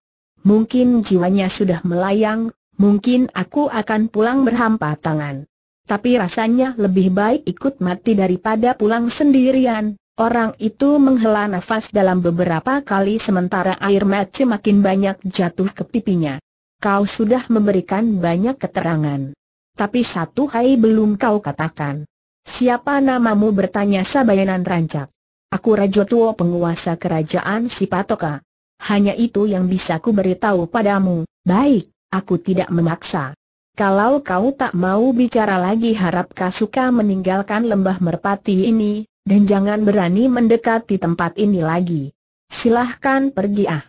Mungkin jiwanya sudah melayang, mungkin aku akan pulang berhampa tangan. Tapi rasanya lebih baik ikut mati daripada pulang sendirian. Orang itu menghela nafas dalam beberapa kali sementara air mata makin banyak jatuh ke pipinya. Kau sudah memberikan banyak keterangan. Tapi satu hai belum kau katakan. Siapa namamu bertanya Sabayanan Rancak. Aku Rajo penguasa kerajaan Sipatoka. Hanya itu yang bisa ku beritahu padamu. Baik, aku tidak memaksa. Kalau kau tak mau bicara lagi harap kau suka meninggalkan lembah merpati ini, dan jangan berani mendekati tempat ini lagi. Silahkan pergi ah.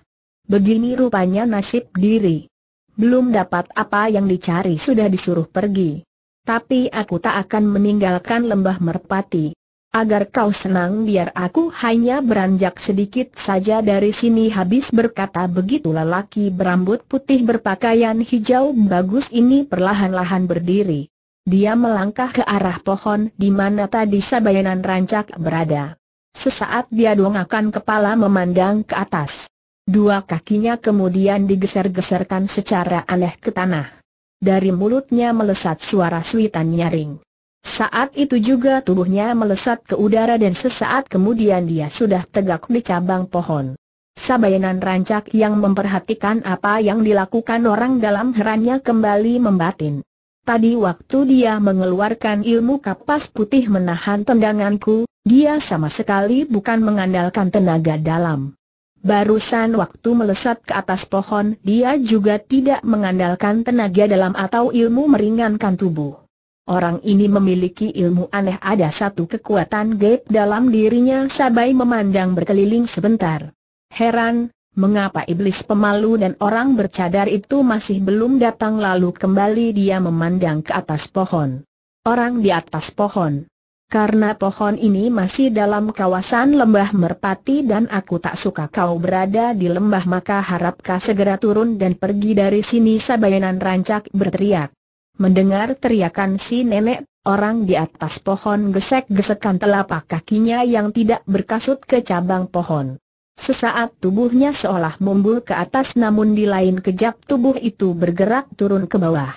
Begini rupanya nasib diri. Belum dapat apa yang dicari sudah disuruh pergi. Tapi aku tak akan meninggalkan lembah merpati. Agar kau senang biar aku hanya beranjak sedikit saja dari sini habis berkata begitu lelaki berambut putih berpakaian hijau bagus ini perlahan-lahan berdiri. Dia melangkah ke arah pohon di mana tadi sabayanan rancak berada. Sesaat dia dongakan kepala memandang ke atas. Dua kakinya kemudian digeser-geserkan secara aneh ke tanah. Dari mulutnya melesat suara suitan nyaring. Saat itu juga tubuhnya melesat ke udara dan sesaat kemudian dia sudah tegak di cabang pohon. Sabayanan rancak yang memperhatikan apa yang dilakukan orang dalam herannya kembali membatin. Tadi waktu dia mengeluarkan ilmu kapas putih menahan tendanganku, dia sama sekali bukan mengandalkan tenaga dalam. Barusan waktu melesat ke atas pohon dia juga tidak mengandalkan tenaga dalam atau ilmu meringankan tubuh. Orang ini memiliki ilmu aneh ada satu kekuatan gaib dalam dirinya Sabai memandang berkeliling sebentar. Heran, mengapa iblis pemalu dan orang bercadar itu masih belum datang lalu kembali dia memandang ke atas pohon. Orang di atas pohon. Karena pohon ini masih dalam kawasan lembah merpati dan aku tak suka kau berada di lembah maka harapkah segera turun dan pergi dari sini Sabayanan rancak berteriak. Mendengar teriakan si nenek, orang di atas pohon gesek-gesekan telapak kakinya yang tidak berkasut ke cabang pohon. Sesaat tubuhnya seolah mumbul ke atas namun di lain kejap tubuh itu bergerak turun ke bawah.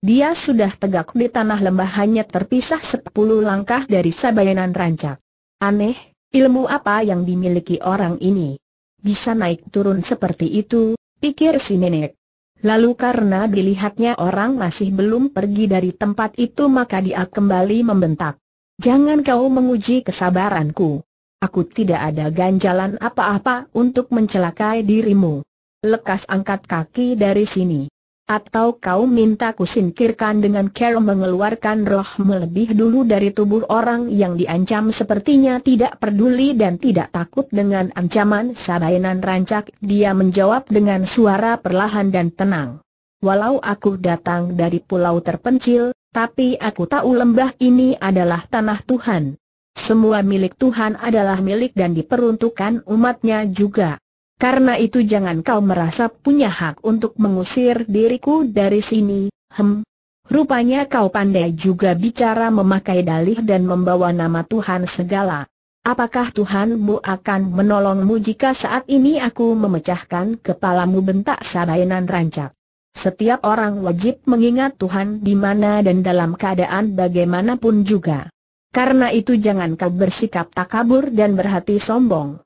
Dia sudah tegak di tanah lembah hanya terpisah sepuluh langkah dari Sabayanan rancak. Aneh, ilmu apa yang dimiliki orang ini? Bisa naik turun seperti itu, pikir si nenek. Lalu karena dilihatnya orang masih belum pergi dari tempat itu maka dia kembali membentak. Jangan kau menguji kesabaranku. Aku tidak ada ganjalan apa-apa untuk mencelakai dirimu. Lekas angkat kaki dari sini. Atau kau minta kusingkirkan dengan cara mengeluarkan roh melebih dulu dari tubuh orang yang diancam sepertinya tidak peduli dan tidak takut dengan ancaman sabainan rancak Dia menjawab dengan suara perlahan dan tenang Walau aku datang dari pulau terpencil, tapi aku tahu lembah ini adalah tanah Tuhan Semua milik Tuhan adalah milik dan diperuntukkan umatnya juga karena itu jangan kau merasa punya hak untuk mengusir diriku dari sini, hem. Rupanya kau pandai juga bicara memakai dalih dan membawa nama Tuhan segala. Apakah Tuhanmu akan menolongmu jika saat ini aku memecahkan kepalamu bentak sabainan rancak? Setiap orang wajib mengingat Tuhan di mana dan dalam keadaan bagaimanapun juga. Karena itu jangan kau bersikap takabur dan berhati sombong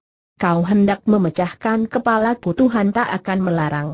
kau hendak memecahkan kepalaku Tuhan tak akan melarang.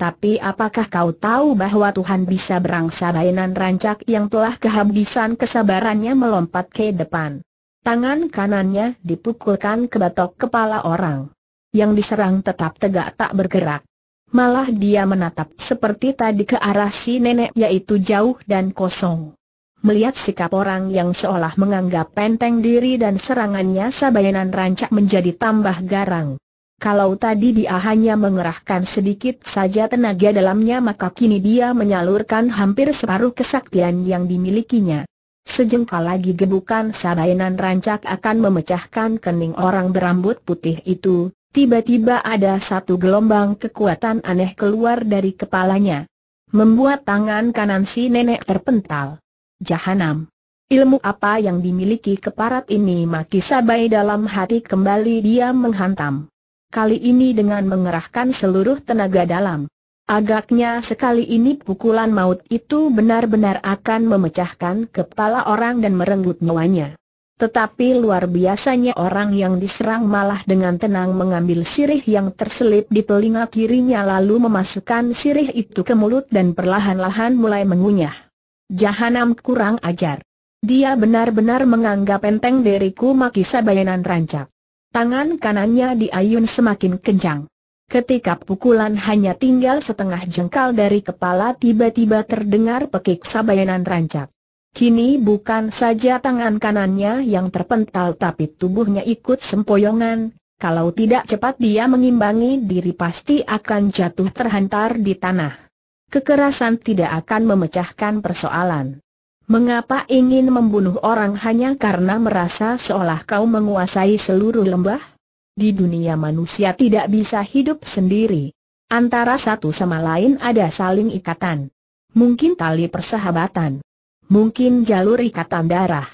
Tapi apakah kau tahu bahwa Tuhan bisa berangsa bayanan rancak yang telah kehabisan kesabarannya melompat ke depan? Tangan kanannya dipukulkan ke batok kepala orang. Yang diserang tetap tegak tak bergerak. Malah dia menatap seperti tadi ke arah si nenek yaitu jauh dan kosong. Melihat sikap orang yang seolah menganggap penting diri dan serangannya Sabayanan rancak menjadi tambah garang. Kalau tadi dia hanya mengerahkan sedikit saja tenaga dalamnya maka kini dia menyalurkan hampir separuh kesaktian yang dimilikinya. Sejengkal lagi gebukan Sabayanan rancak akan memecahkan kening orang berambut putih itu, tiba-tiba ada satu gelombang kekuatan aneh keluar dari kepalanya. Membuat tangan kanan si nenek terpental. Jahanam. Ilmu apa yang dimiliki keparat ini maki sabai dalam hati kembali dia menghantam. Kali ini dengan mengerahkan seluruh tenaga dalam. Agaknya sekali ini pukulan maut itu benar-benar akan memecahkan kepala orang dan merenggut nyawanya. Tetapi luar biasanya orang yang diserang malah dengan tenang mengambil sirih yang terselip di telinga kirinya lalu memasukkan sirih itu ke mulut dan perlahan-lahan mulai mengunyah. Jahanam kurang ajar. Dia benar-benar menganggap enteng diriku makisa sabayanan rancak. Tangan kanannya diayun semakin kencang. Ketika pukulan hanya tinggal setengah jengkal dari kepala tiba-tiba terdengar pekik sabayanan rancak. Kini bukan saja tangan kanannya yang terpental tapi tubuhnya ikut sempoyongan, kalau tidak cepat dia mengimbangi diri pasti akan jatuh terhantar di tanah kekerasan tidak akan memecahkan persoalan. Mengapa ingin membunuh orang hanya karena merasa seolah kau menguasai seluruh lembah? Di dunia manusia tidak bisa hidup sendiri. Antara satu sama lain ada saling ikatan. Mungkin tali persahabatan. Mungkin jalur ikatan darah.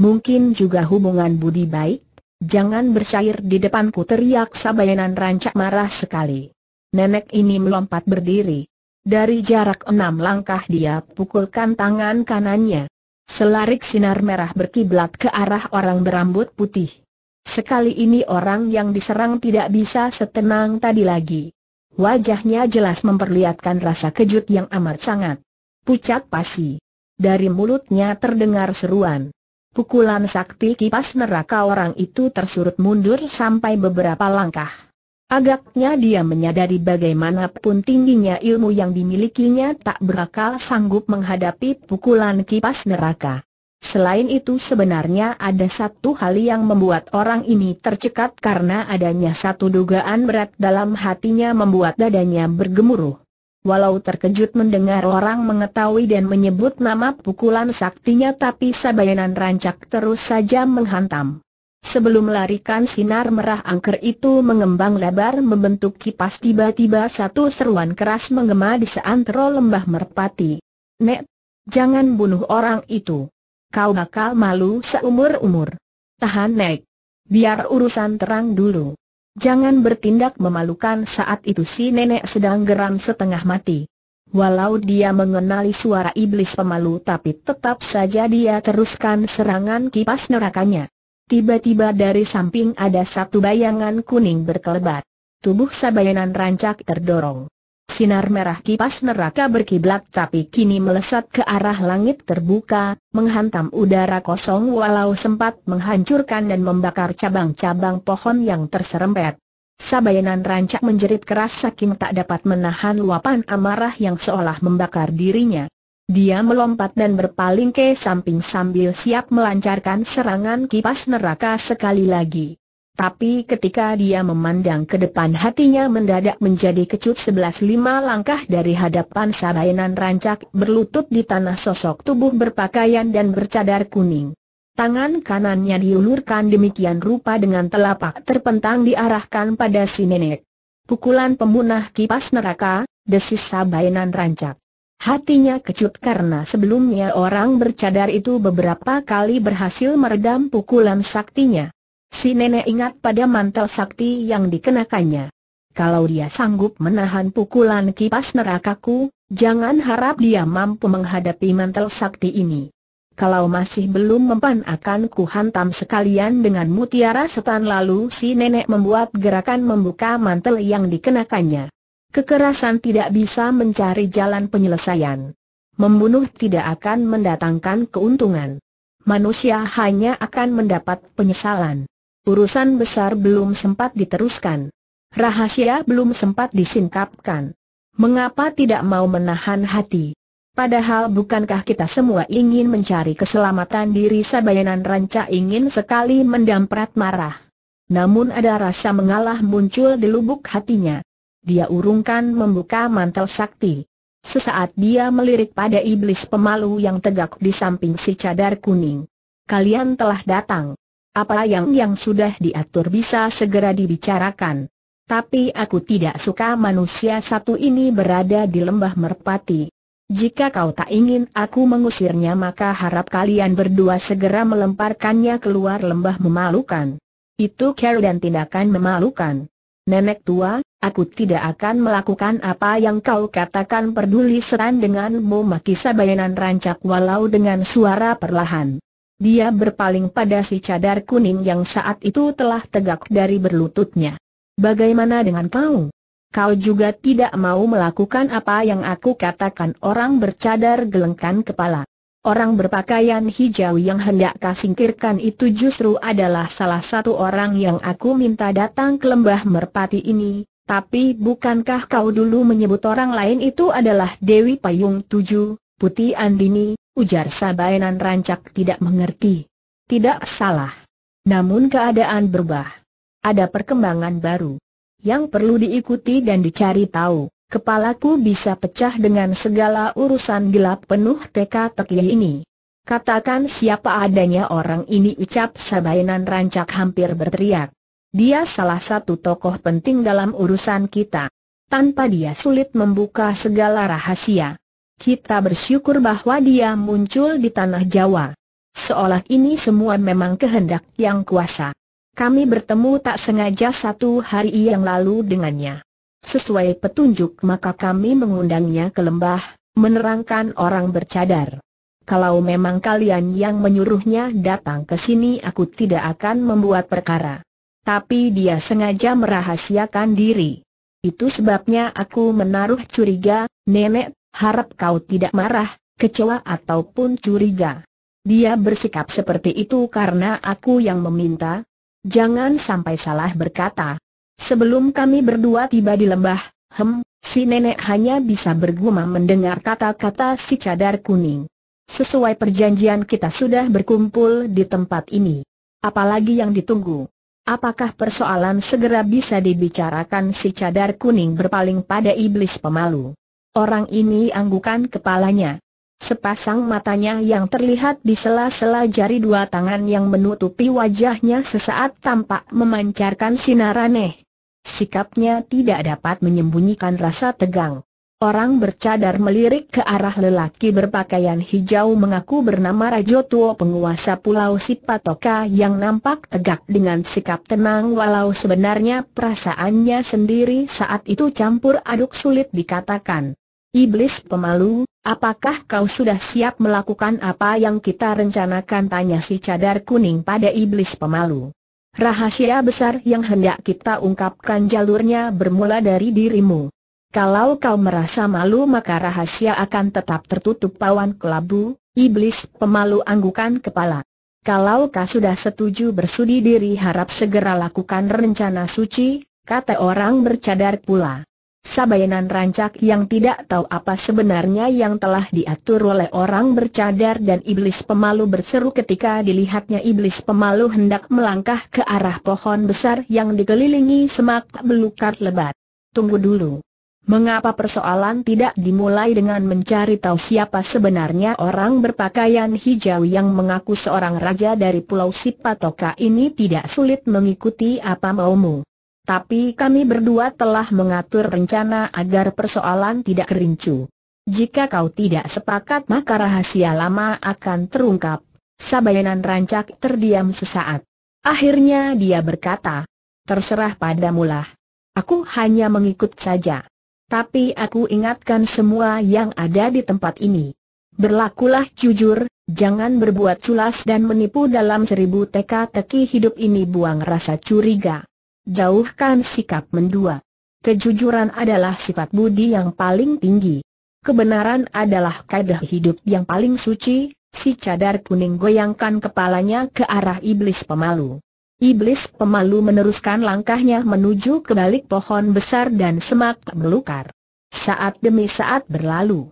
Mungkin juga hubungan budi baik. Jangan bersyair di depanku teriak Sabayanan rancak marah sekali. Nenek ini melompat berdiri. Dari jarak enam langkah dia pukulkan tangan kanannya. Selarik sinar merah berkiblat ke arah orang berambut putih. Sekali ini orang yang diserang tidak bisa setenang tadi lagi. Wajahnya jelas memperlihatkan rasa kejut yang amat sangat. Pucat pasi. Dari mulutnya terdengar seruan. Pukulan sakti kipas neraka orang itu tersurut mundur sampai beberapa langkah. Agaknya dia menyadari bagaimanapun tingginya ilmu yang dimilikinya tak berakal sanggup menghadapi pukulan kipas neraka. Selain itu sebenarnya ada satu hal yang membuat orang ini tercekat karena adanya satu dugaan berat dalam hatinya membuat dadanya bergemuruh. Walau terkejut mendengar orang mengetahui dan menyebut nama pukulan saktinya tapi Sabayanan rancak terus saja menghantam. Sebelum melarikan sinar merah angker itu mengembang lebar membentuk kipas tiba-tiba satu seruan keras menggema di seantero lembah merpati. Nek, jangan bunuh orang itu. Kau bakal malu seumur-umur. Tahan Nek. Biar urusan terang dulu. Jangan bertindak memalukan saat itu si nenek sedang geram setengah mati. Walau dia mengenali suara iblis pemalu tapi tetap saja dia teruskan serangan kipas nerakanya. Tiba-tiba dari samping ada satu bayangan kuning berkelebat. Tubuh Sabayanan rancak terdorong. Sinar merah kipas neraka berkiblat tapi kini melesat ke arah langit terbuka, menghantam udara kosong walau sempat menghancurkan dan membakar cabang-cabang pohon yang terserempet. Sabayanan rancak menjerit keras saking tak dapat menahan luapan amarah yang seolah membakar dirinya. Dia melompat dan berpaling ke samping sambil siap melancarkan serangan kipas neraka sekali lagi. Tapi ketika dia memandang ke depan hatinya mendadak menjadi kecut sebelas lima langkah dari hadapan sarainan rancak berlutut di tanah sosok tubuh berpakaian dan bercadar kuning. Tangan kanannya diulurkan demikian rupa dengan telapak terpentang diarahkan pada si nenek. Pukulan pemunah kipas neraka, desis sabainan rancak. Hatinya kecut karena sebelumnya orang bercadar itu beberapa kali berhasil meredam pukulan saktinya. Si nenek ingat pada mantel sakti yang dikenakannya. Kalau dia sanggup menahan pukulan kipas nerakaku, jangan harap dia mampu menghadapi mantel sakti ini. Kalau masih belum mempan akan ku hantam sekalian dengan mutiara setan lalu si nenek membuat gerakan membuka mantel yang dikenakannya. Kekerasan tidak bisa mencari jalan penyelesaian. Membunuh tidak akan mendatangkan keuntungan. Manusia hanya akan mendapat penyesalan. Urusan besar belum sempat diteruskan. Rahasia belum sempat disingkapkan. Mengapa tidak mau menahan hati? Padahal bukankah kita semua ingin mencari keselamatan diri Sabayanan Ranca ingin sekali mendamprat marah. Namun ada rasa mengalah muncul di lubuk hatinya dia urungkan membuka mantel sakti. Sesaat dia melirik pada iblis pemalu yang tegak di samping si cadar kuning. Kalian telah datang. Apa yang yang sudah diatur bisa segera dibicarakan. Tapi aku tidak suka manusia satu ini berada di lembah merpati. Jika kau tak ingin aku mengusirnya maka harap kalian berdua segera melemparkannya keluar lembah memalukan. Itu care dan tindakan memalukan. Nenek tua, aku tidak akan melakukan apa yang kau katakan peduli seran denganmu maki sabayanan rancak walau dengan suara perlahan. Dia berpaling pada si cadar kuning yang saat itu telah tegak dari berlututnya. Bagaimana dengan kau? Kau juga tidak mau melakukan apa yang aku katakan orang bercadar gelengkan kepala. Orang berpakaian hijau yang hendak kasingkirkan itu justru adalah salah satu orang yang aku minta datang ke lembah merpati ini, tapi bukankah kau dulu menyebut orang lain itu adalah Dewi Payung Tujuh, Putih Andini, ujar Sabainan rancak tidak mengerti. Tidak salah. Namun keadaan berubah. Ada perkembangan baru yang perlu diikuti dan dicari tahu. Kepalaku bisa pecah dengan segala urusan gelap penuh teka-teki ini. Katakan siapa adanya orang ini ucap Sabainan rancak hampir berteriak. Dia salah satu tokoh penting dalam urusan kita. Tanpa dia sulit membuka segala rahasia. Kita bersyukur bahwa dia muncul di tanah Jawa. Seolah ini semua memang kehendak yang kuasa. Kami bertemu tak sengaja satu hari yang lalu dengannya. Sesuai petunjuk maka kami mengundangnya ke lembah, menerangkan orang bercadar. Kalau memang kalian yang menyuruhnya datang ke sini aku tidak akan membuat perkara. Tapi dia sengaja merahasiakan diri. Itu sebabnya aku menaruh curiga, nenek, harap kau tidak marah, kecewa ataupun curiga. Dia bersikap seperti itu karena aku yang meminta. Jangan sampai salah berkata, Sebelum kami berdua tiba di lembah, hem, si nenek hanya bisa bergumam mendengar kata-kata si cadar kuning. Sesuai perjanjian kita sudah berkumpul di tempat ini. Apalagi yang ditunggu? Apakah persoalan segera bisa dibicarakan si cadar kuning berpaling pada iblis pemalu? Orang ini anggukan kepalanya. Sepasang matanya yang terlihat di sela-sela jari dua tangan yang menutupi wajahnya sesaat tampak memancarkan sinar aneh. Sikapnya tidak dapat menyembunyikan rasa tegang. Orang bercadar melirik ke arah lelaki berpakaian hijau mengaku bernama Rajo Tuo penguasa Pulau Sipatoka yang nampak tegak dengan sikap tenang walau sebenarnya perasaannya sendiri saat itu campur aduk sulit dikatakan. Iblis pemalu, apakah kau sudah siap melakukan apa yang kita rencanakan tanya si cadar kuning pada iblis pemalu. Rahasia besar yang hendak kita ungkapkan jalurnya bermula dari dirimu. Kalau kau merasa malu maka rahasia akan tetap tertutup pawan kelabu, iblis pemalu anggukan kepala. Kalau kau sudah setuju bersudi diri harap segera lakukan rencana suci, kata orang bercadar pula sabayanan rancak yang tidak tahu apa sebenarnya yang telah diatur oleh orang bercadar dan iblis pemalu berseru ketika dilihatnya iblis pemalu hendak melangkah ke arah pohon besar yang dikelilingi semak belukar lebat. Tunggu dulu. Mengapa persoalan tidak dimulai dengan mencari tahu siapa sebenarnya orang berpakaian hijau yang mengaku seorang raja dari Pulau Sipatoka ini tidak sulit mengikuti apa maumu. Tapi kami berdua telah mengatur rencana agar persoalan tidak rincu. Jika kau tidak sepakat maka rahasia lama akan terungkap. Sabayanan rancak terdiam sesaat. Akhirnya dia berkata, terserah padamulah. Aku hanya mengikut saja. Tapi aku ingatkan semua yang ada di tempat ini. Berlakulah jujur, jangan berbuat culas dan menipu dalam seribu teka-teki hidup ini buang rasa curiga jauhkan sikap mendua. Kejujuran adalah sifat budi yang paling tinggi. Kebenaran adalah kaedah hidup yang paling suci, si cadar kuning goyangkan kepalanya ke arah iblis pemalu. Iblis pemalu meneruskan langkahnya menuju ke balik pohon besar dan semak melukar. Saat demi saat berlalu.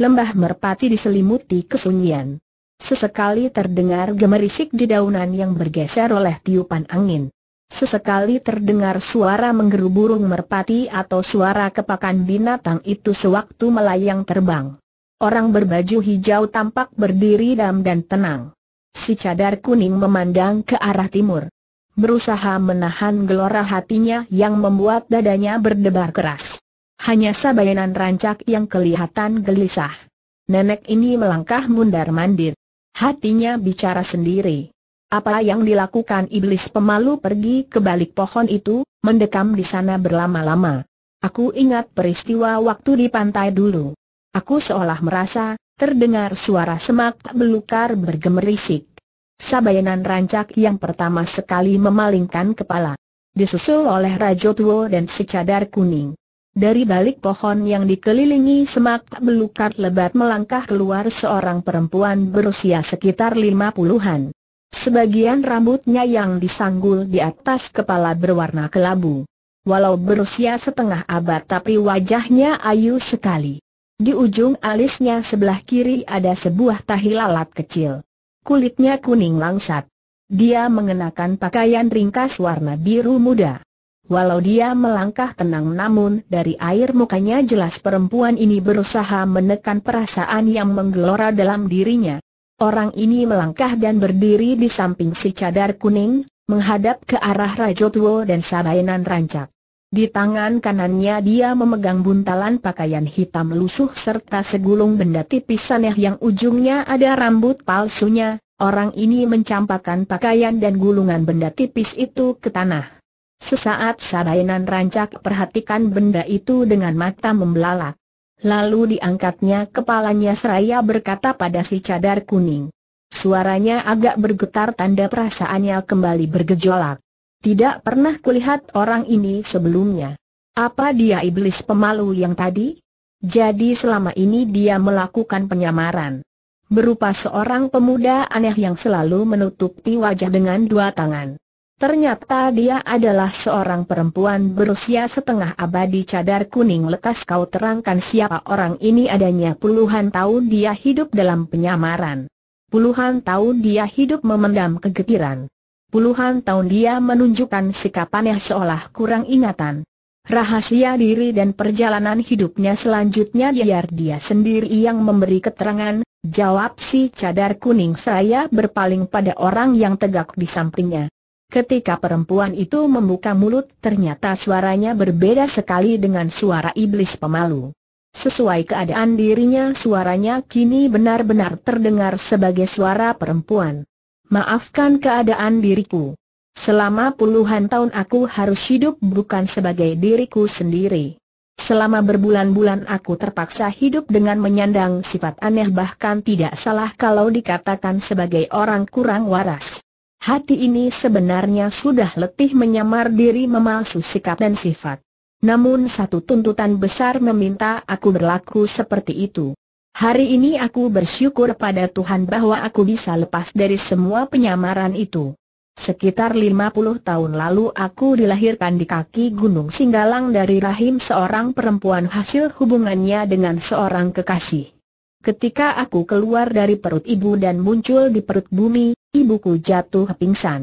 Lembah merpati diselimuti kesunyian. Sesekali terdengar gemerisik di daunan yang bergeser oleh tiupan angin. Sesekali terdengar suara menggeru burung merpati atau suara kepakan binatang itu sewaktu melayang terbang. Orang berbaju hijau tampak berdiri dam dan tenang. Si cadar kuning memandang ke arah timur. Berusaha menahan gelora hatinya yang membuat dadanya berdebar keras. Hanya sabayanan rancak yang kelihatan gelisah. Nenek ini melangkah mundar mandir. Hatinya bicara sendiri. Apa yang dilakukan iblis pemalu pergi ke balik pohon itu, mendekam di sana berlama-lama. Aku ingat peristiwa waktu di pantai dulu. Aku seolah merasa, terdengar suara semak belukar bergemerisik. Sabayanan rancak yang pertama sekali memalingkan kepala. Disusul oleh Rajo Tuo dan secadar kuning. Dari balik pohon yang dikelilingi semak belukar lebat melangkah keluar seorang perempuan berusia sekitar lima puluhan. Sebagian rambutnya yang disanggul di atas kepala berwarna kelabu. Walau berusia setengah abad tapi wajahnya ayu sekali. Di ujung alisnya sebelah kiri ada sebuah tahi lalat kecil. Kulitnya kuning langsat. Dia mengenakan pakaian ringkas warna biru muda. Walau dia melangkah tenang namun dari air mukanya jelas perempuan ini berusaha menekan perasaan yang menggelora dalam dirinya. Orang ini melangkah dan berdiri di samping si cadar kuning, menghadap ke arah Rajo Tuo dan Sabainan Rancak. Di tangan kanannya dia memegang buntalan pakaian hitam lusuh serta segulung benda tipis aneh yang ujungnya ada rambut palsunya, orang ini mencampakkan pakaian dan gulungan benda tipis itu ke tanah. Sesaat Sabainan rancak perhatikan benda itu dengan mata membelalak. Lalu diangkatnya kepalanya seraya berkata pada si cadar kuning. Suaranya agak bergetar tanda perasaannya kembali bergejolak. Tidak pernah kulihat orang ini sebelumnya. Apa dia iblis pemalu yang tadi? Jadi selama ini dia melakukan penyamaran. Berupa seorang pemuda aneh yang selalu menutupi wajah dengan dua tangan. Ternyata dia adalah seorang perempuan berusia setengah abadi cadar kuning lekas kau terangkan siapa orang ini adanya puluhan tahun dia hidup dalam penyamaran. Puluhan tahun dia hidup memendam kegetiran. Puluhan tahun dia menunjukkan sikap aneh seolah kurang ingatan. Rahasia diri dan perjalanan hidupnya selanjutnya biar dia sendiri yang memberi keterangan, jawab si cadar kuning saya berpaling pada orang yang tegak di sampingnya. Ketika perempuan itu membuka mulut, ternyata suaranya berbeda sekali dengan suara iblis pemalu. Sesuai keadaan dirinya suaranya kini benar-benar terdengar sebagai suara perempuan. Maafkan keadaan diriku. Selama puluhan tahun aku harus hidup bukan sebagai diriku sendiri. Selama berbulan-bulan aku terpaksa hidup dengan menyandang sifat aneh bahkan tidak salah kalau dikatakan sebagai orang kurang waras. Hati ini sebenarnya sudah letih menyamar diri memalsu sikap dan sifat. Namun satu tuntutan besar meminta aku berlaku seperti itu. Hari ini aku bersyukur pada Tuhan bahwa aku bisa lepas dari semua penyamaran itu. Sekitar 50 tahun lalu aku dilahirkan di kaki Gunung Singgalang dari rahim seorang perempuan hasil hubungannya dengan seorang kekasih. Ketika aku keluar dari perut ibu dan muncul di perut bumi, ibuku jatuh pingsan.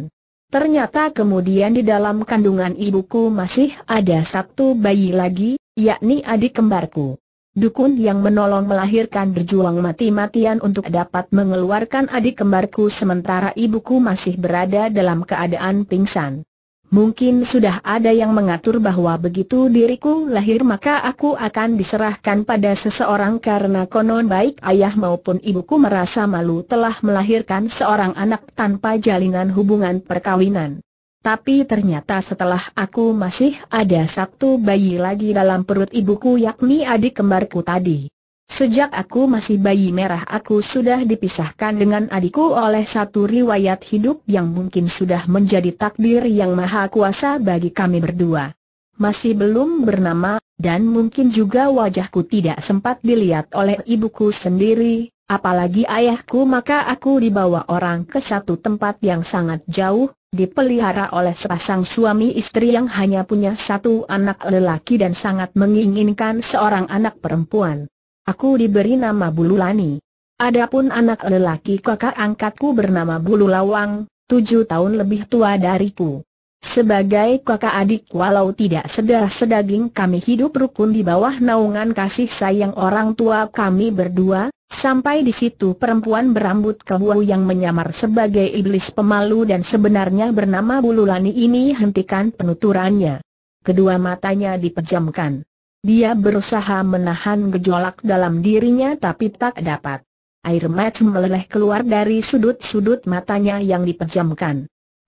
Ternyata kemudian di dalam kandungan ibuku masih ada satu bayi lagi, yakni adik kembarku. Dukun yang menolong melahirkan berjuang mati-matian untuk dapat mengeluarkan adik kembarku sementara ibuku masih berada dalam keadaan pingsan. Mungkin sudah ada yang mengatur bahwa begitu diriku lahir maka aku akan diserahkan pada seseorang karena konon baik ayah maupun ibuku merasa malu telah melahirkan seorang anak tanpa jalinan hubungan perkawinan. Tapi ternyata setelah aku masih ada satu bayi lagi dalam perut ibuku yakni adik kembarku tadi. Sejak aku masih bayi merah aku sudah dipisahkan dengan adikku oleh satu riwayat hidup yang mungkin sudah menjadi takdir yang maha kuasa bagi kami berdua. Masih belum bernama, dan mungkin juga wajahku tidak sempat dilihat oleh ibuku sendiri, apalagi ayahku maka aku dibawa orang ke satu tempat yang sangat jauh, dipelihara oleh sepasang suami istri yang hanya punya satu anak lelaki dan sangat menginginkan seorang anak perempuan. Aku diberi nama Bululani. Adapun anak lelaki kakak angkatku bernama Bululawang, tujuh tahun lebih tua dariku. Sebagai kakak adik walau tidak sedah sedaging kami hidup rukun di bawah naungan kasih sayang orang tua kami berdua, sampai di situ perempuan berambut kebu yang menyamar sebagai iblis pemalu dan sebenarnya bernama Bululani ini hentikan penuturannya. Kedua matanya dipejamkan. Dia berusaha menahan gejolak dalam dirinya tapi tak dapat. Air mata meleleh keluar dari sudut-sudut matanya yang dipejamkan.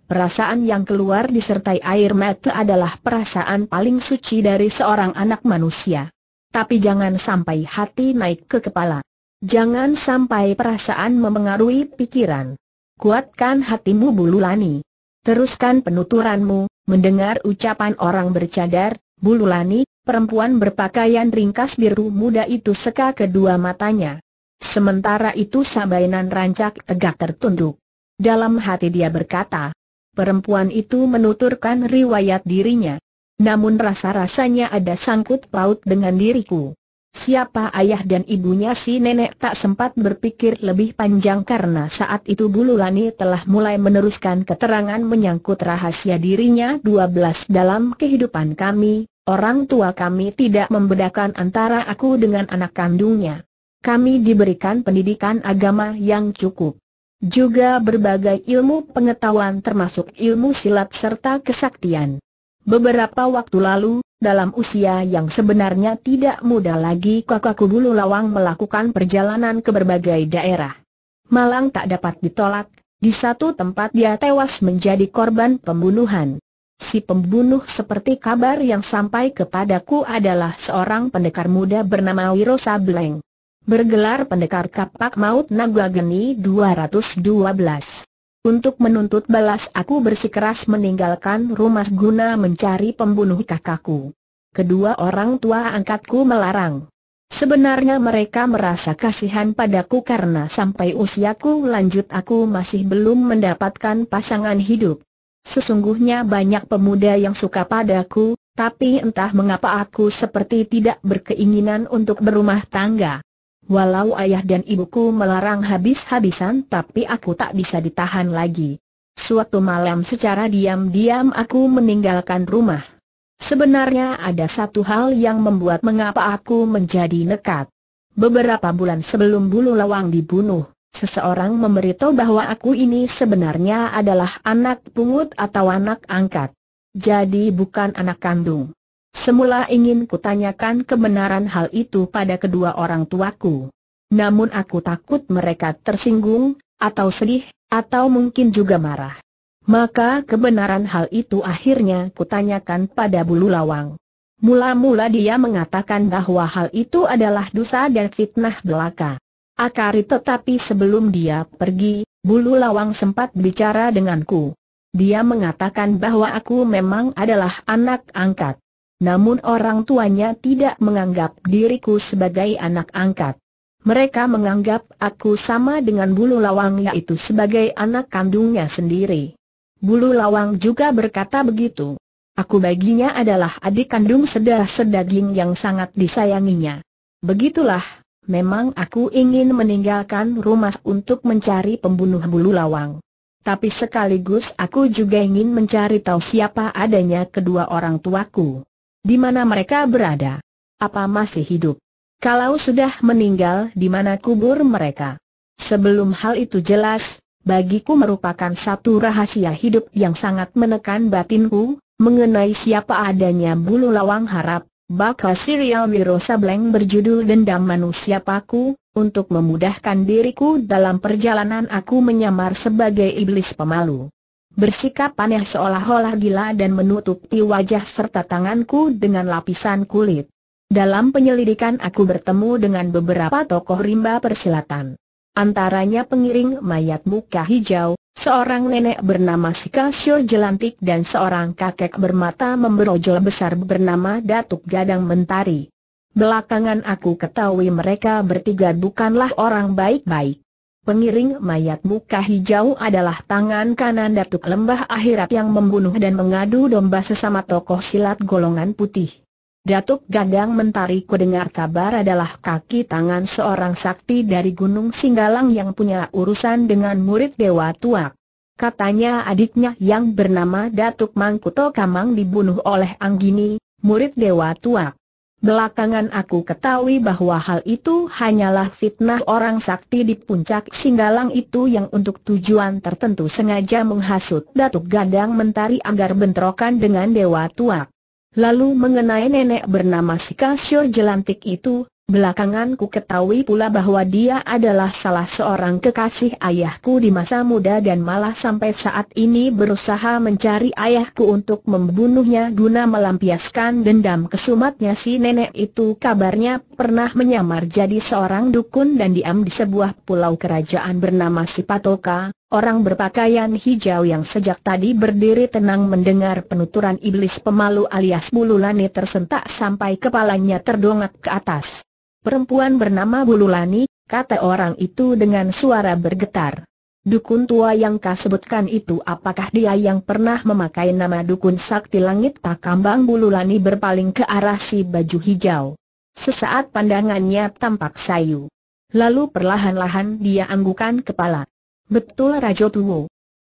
Perasaan yang keluar disertai air mata adalah perasaan paling suci dari seorang anak manusia. Tapi jangan sampai hati naik ke kepala. Jangan sampai perasaan memengaruhi pikiran. Kuatkan hatimu Bululani. Teruskan penuturanmu, mendengar ucapan orang bercadar, Bululani, perempuan berpakaian ringkas biru muda itu seka kedua matanya. Sementara itu Sabainan rancak tegak tertunduk. Dalam hati dia berkata, perempuan itu menuturkan riwayat dirinya. Namun rasa-rasanya ada sangkut paut dengan diriku. Siapa ayah dan ibunya si nenek tak sempat berpikir lebih panjang karena saat itu Bulu Bululani telah mulai meneruskan keterangan menyangkut rahasia dirinya 12 dalam kehidupan kami, Orang tua kami tidak membedakan antara aku dengan anak kandungnya. Kami diberikan pendidikan agama yang cukup. Juga berbagai ilmu pengetahuan termasuk ilmu silat serta kesaktian. Beberapa waktu lalu, dalam usia yang sebenarnya tidak muda lagi kakakku bulu lawang melakukan perjalanan ke berbagai daerah. Malang tak dapat ditolak, di satu tempat dia tewas menjadi korban pembunuhan. Si pembunuh seperti kabar yang sampai kepadaku adalah seorang pendekar muda bernama Wiro Sableng. Bergelar pendekar kapak maut Naga Geni 212. Untuk menuntut balas aku bersikeras meninggalkan rumah guna mencari pembunuh kakakku. Kedua orang tua angkatku melarang. Sebenarnya mereka merasa kasihan padaku karena sampai usiaku lanjut aku masih belum mendapatkan pasangan hidup. Sesungguhnya banyak pemuda yang suka padaku, tapi entah mengapa aku seperti tidak berkeinginan untuk berumah tangga. Walau ayah dan ibuku melarang habis-habisan tapi aku tak bisa ditahan lagi. Suatu malam secara diam-diam aku meninggalkan rumah. Sebenarnya ada satu hal yang membuat mengapa aku menjadi nekat. Beberapa bulan sebelum Bulu Lawang dibunuh, Seseorang memberitahu bahwa aku ini sebenarnya adalah anak pungut atau anak angkat. Jadi bukan anak kandung. Semula ingin kutanyakan kebenaran hal itu pada kedua orang tuaku. Namun aku takut mereka tersinggung, atau sedih, atau mungkin juga marah. Maka kebenaran hal itu akhirnya kutanyakan pada bulu lawang. Mula-mula dia mengatakan bahwa hal itu adalah dosa dan fitnah belaka. Akari tetapi sebelum dia pergi, Bulu Lawang sempat bicara denganku. Dia mengatakan bahwa aku memang adalah anak angkat. Namun orang tuanya tidak menganggap diriku sebagai anak angkat. Mereka menganggap aku sama dengan Bulu Lawang yaitu sebagai anak kandungnya sendiri. Bulu Lawang juga berkata begitu. Aku baginya adalah adik kandung sedah sedaging yang sangat disayanginya. Begitulah memang aku ingin meninggalkan rumah untuk mencari pembunuh bulu lawang. Tapi sekaligus aku juga ingin mencari tahu siapa adanya kedua orang tuaku. Di mana mereka berada? Apa masih hidup? Kalau sudah meninggal, di mana kubur mereka? Sebelum hal itu jelas, bagiku merupakan satu rahasia hidup yang sangat menekan batinku, mengenai siapa adanya bulu lawang harap Bakal serial Wiro Sableng berjudul Dendam Manusia Paku, untuk memudahkan diriku dalam perjalanan aku menyamar sebagai iblis pemalu. Bersikap aneh seolah-olah gila dan menutupi wajah serta tanganku dengan lapisan kulit. Dalam penyelidikan aku bertemu dengan beberapa tokoh rimba persilatan. Antaranya pengiring mayat muka hijau, Seorang nenek bernama Sikasio Jelantik dan seorang kakek bermata memberojol besar bernama Datuk Gadang Mentari. Belakangan aku ketahui mereka bertiga bukanlah orang baik-baik. Pengiring mayat muka hijau adalah tangan kanan Datuk Lembah Akhirat yang membunuh dan mengadu domba sesama tokoh silat golongan putih. Datuk Gandang Mentari kudengar kabar adalah kaki tangan seorang sakti dari Gunung Singgalang yang punya urusan dengan murid Dewa Tuak. Katanya adiknya yang bernama Datuk Mangkuto Kamang dibunuh oleh Anggini, murid Dewa Tuak. Belakangan aku ketahui bahwa hal itu hanyalah fitnah orang sakti di puncak Singgalang itu yang untuk tujuan tertentu sengaja menghasut Datuk Gandang Mentari agar bentrokan dengan Dewa Tuak. Lalu mengenai nenek bernama Sikasyo Jelantik itu, belakangan ku ketahui pula bahwa dia adalah salah seorang kekasih ayahku di masa muda dan malah sampai saat ini berusaha mencari ayahku untuk membunuhnya guna melampiaskan dendam kesumatnya si nenek itu kabarnya pernah menyamar jadi seorang dukun dan diam di sebuah pulau kerajaan bernama Sipatoka, Orang berpakaian hijau yang sejak tadi berdiri tenang mendengar penuturan iblis pemalu alias Bululani tersentak sampai kepalanya terdongak ke atas. Perempuan bernama Bululani, kata orang itu dengan suara bergetar. Dukun tua yang kau sebutkan itu apakah dia yang pernah memakai nama dukun sakti langit kambang Bululani berpaling ke arah si baju hijau. Sesaat pandangannya tampak sayu. Lalu perlahan-lahan dia anggukan kepala. Betul Rajo Tuwo.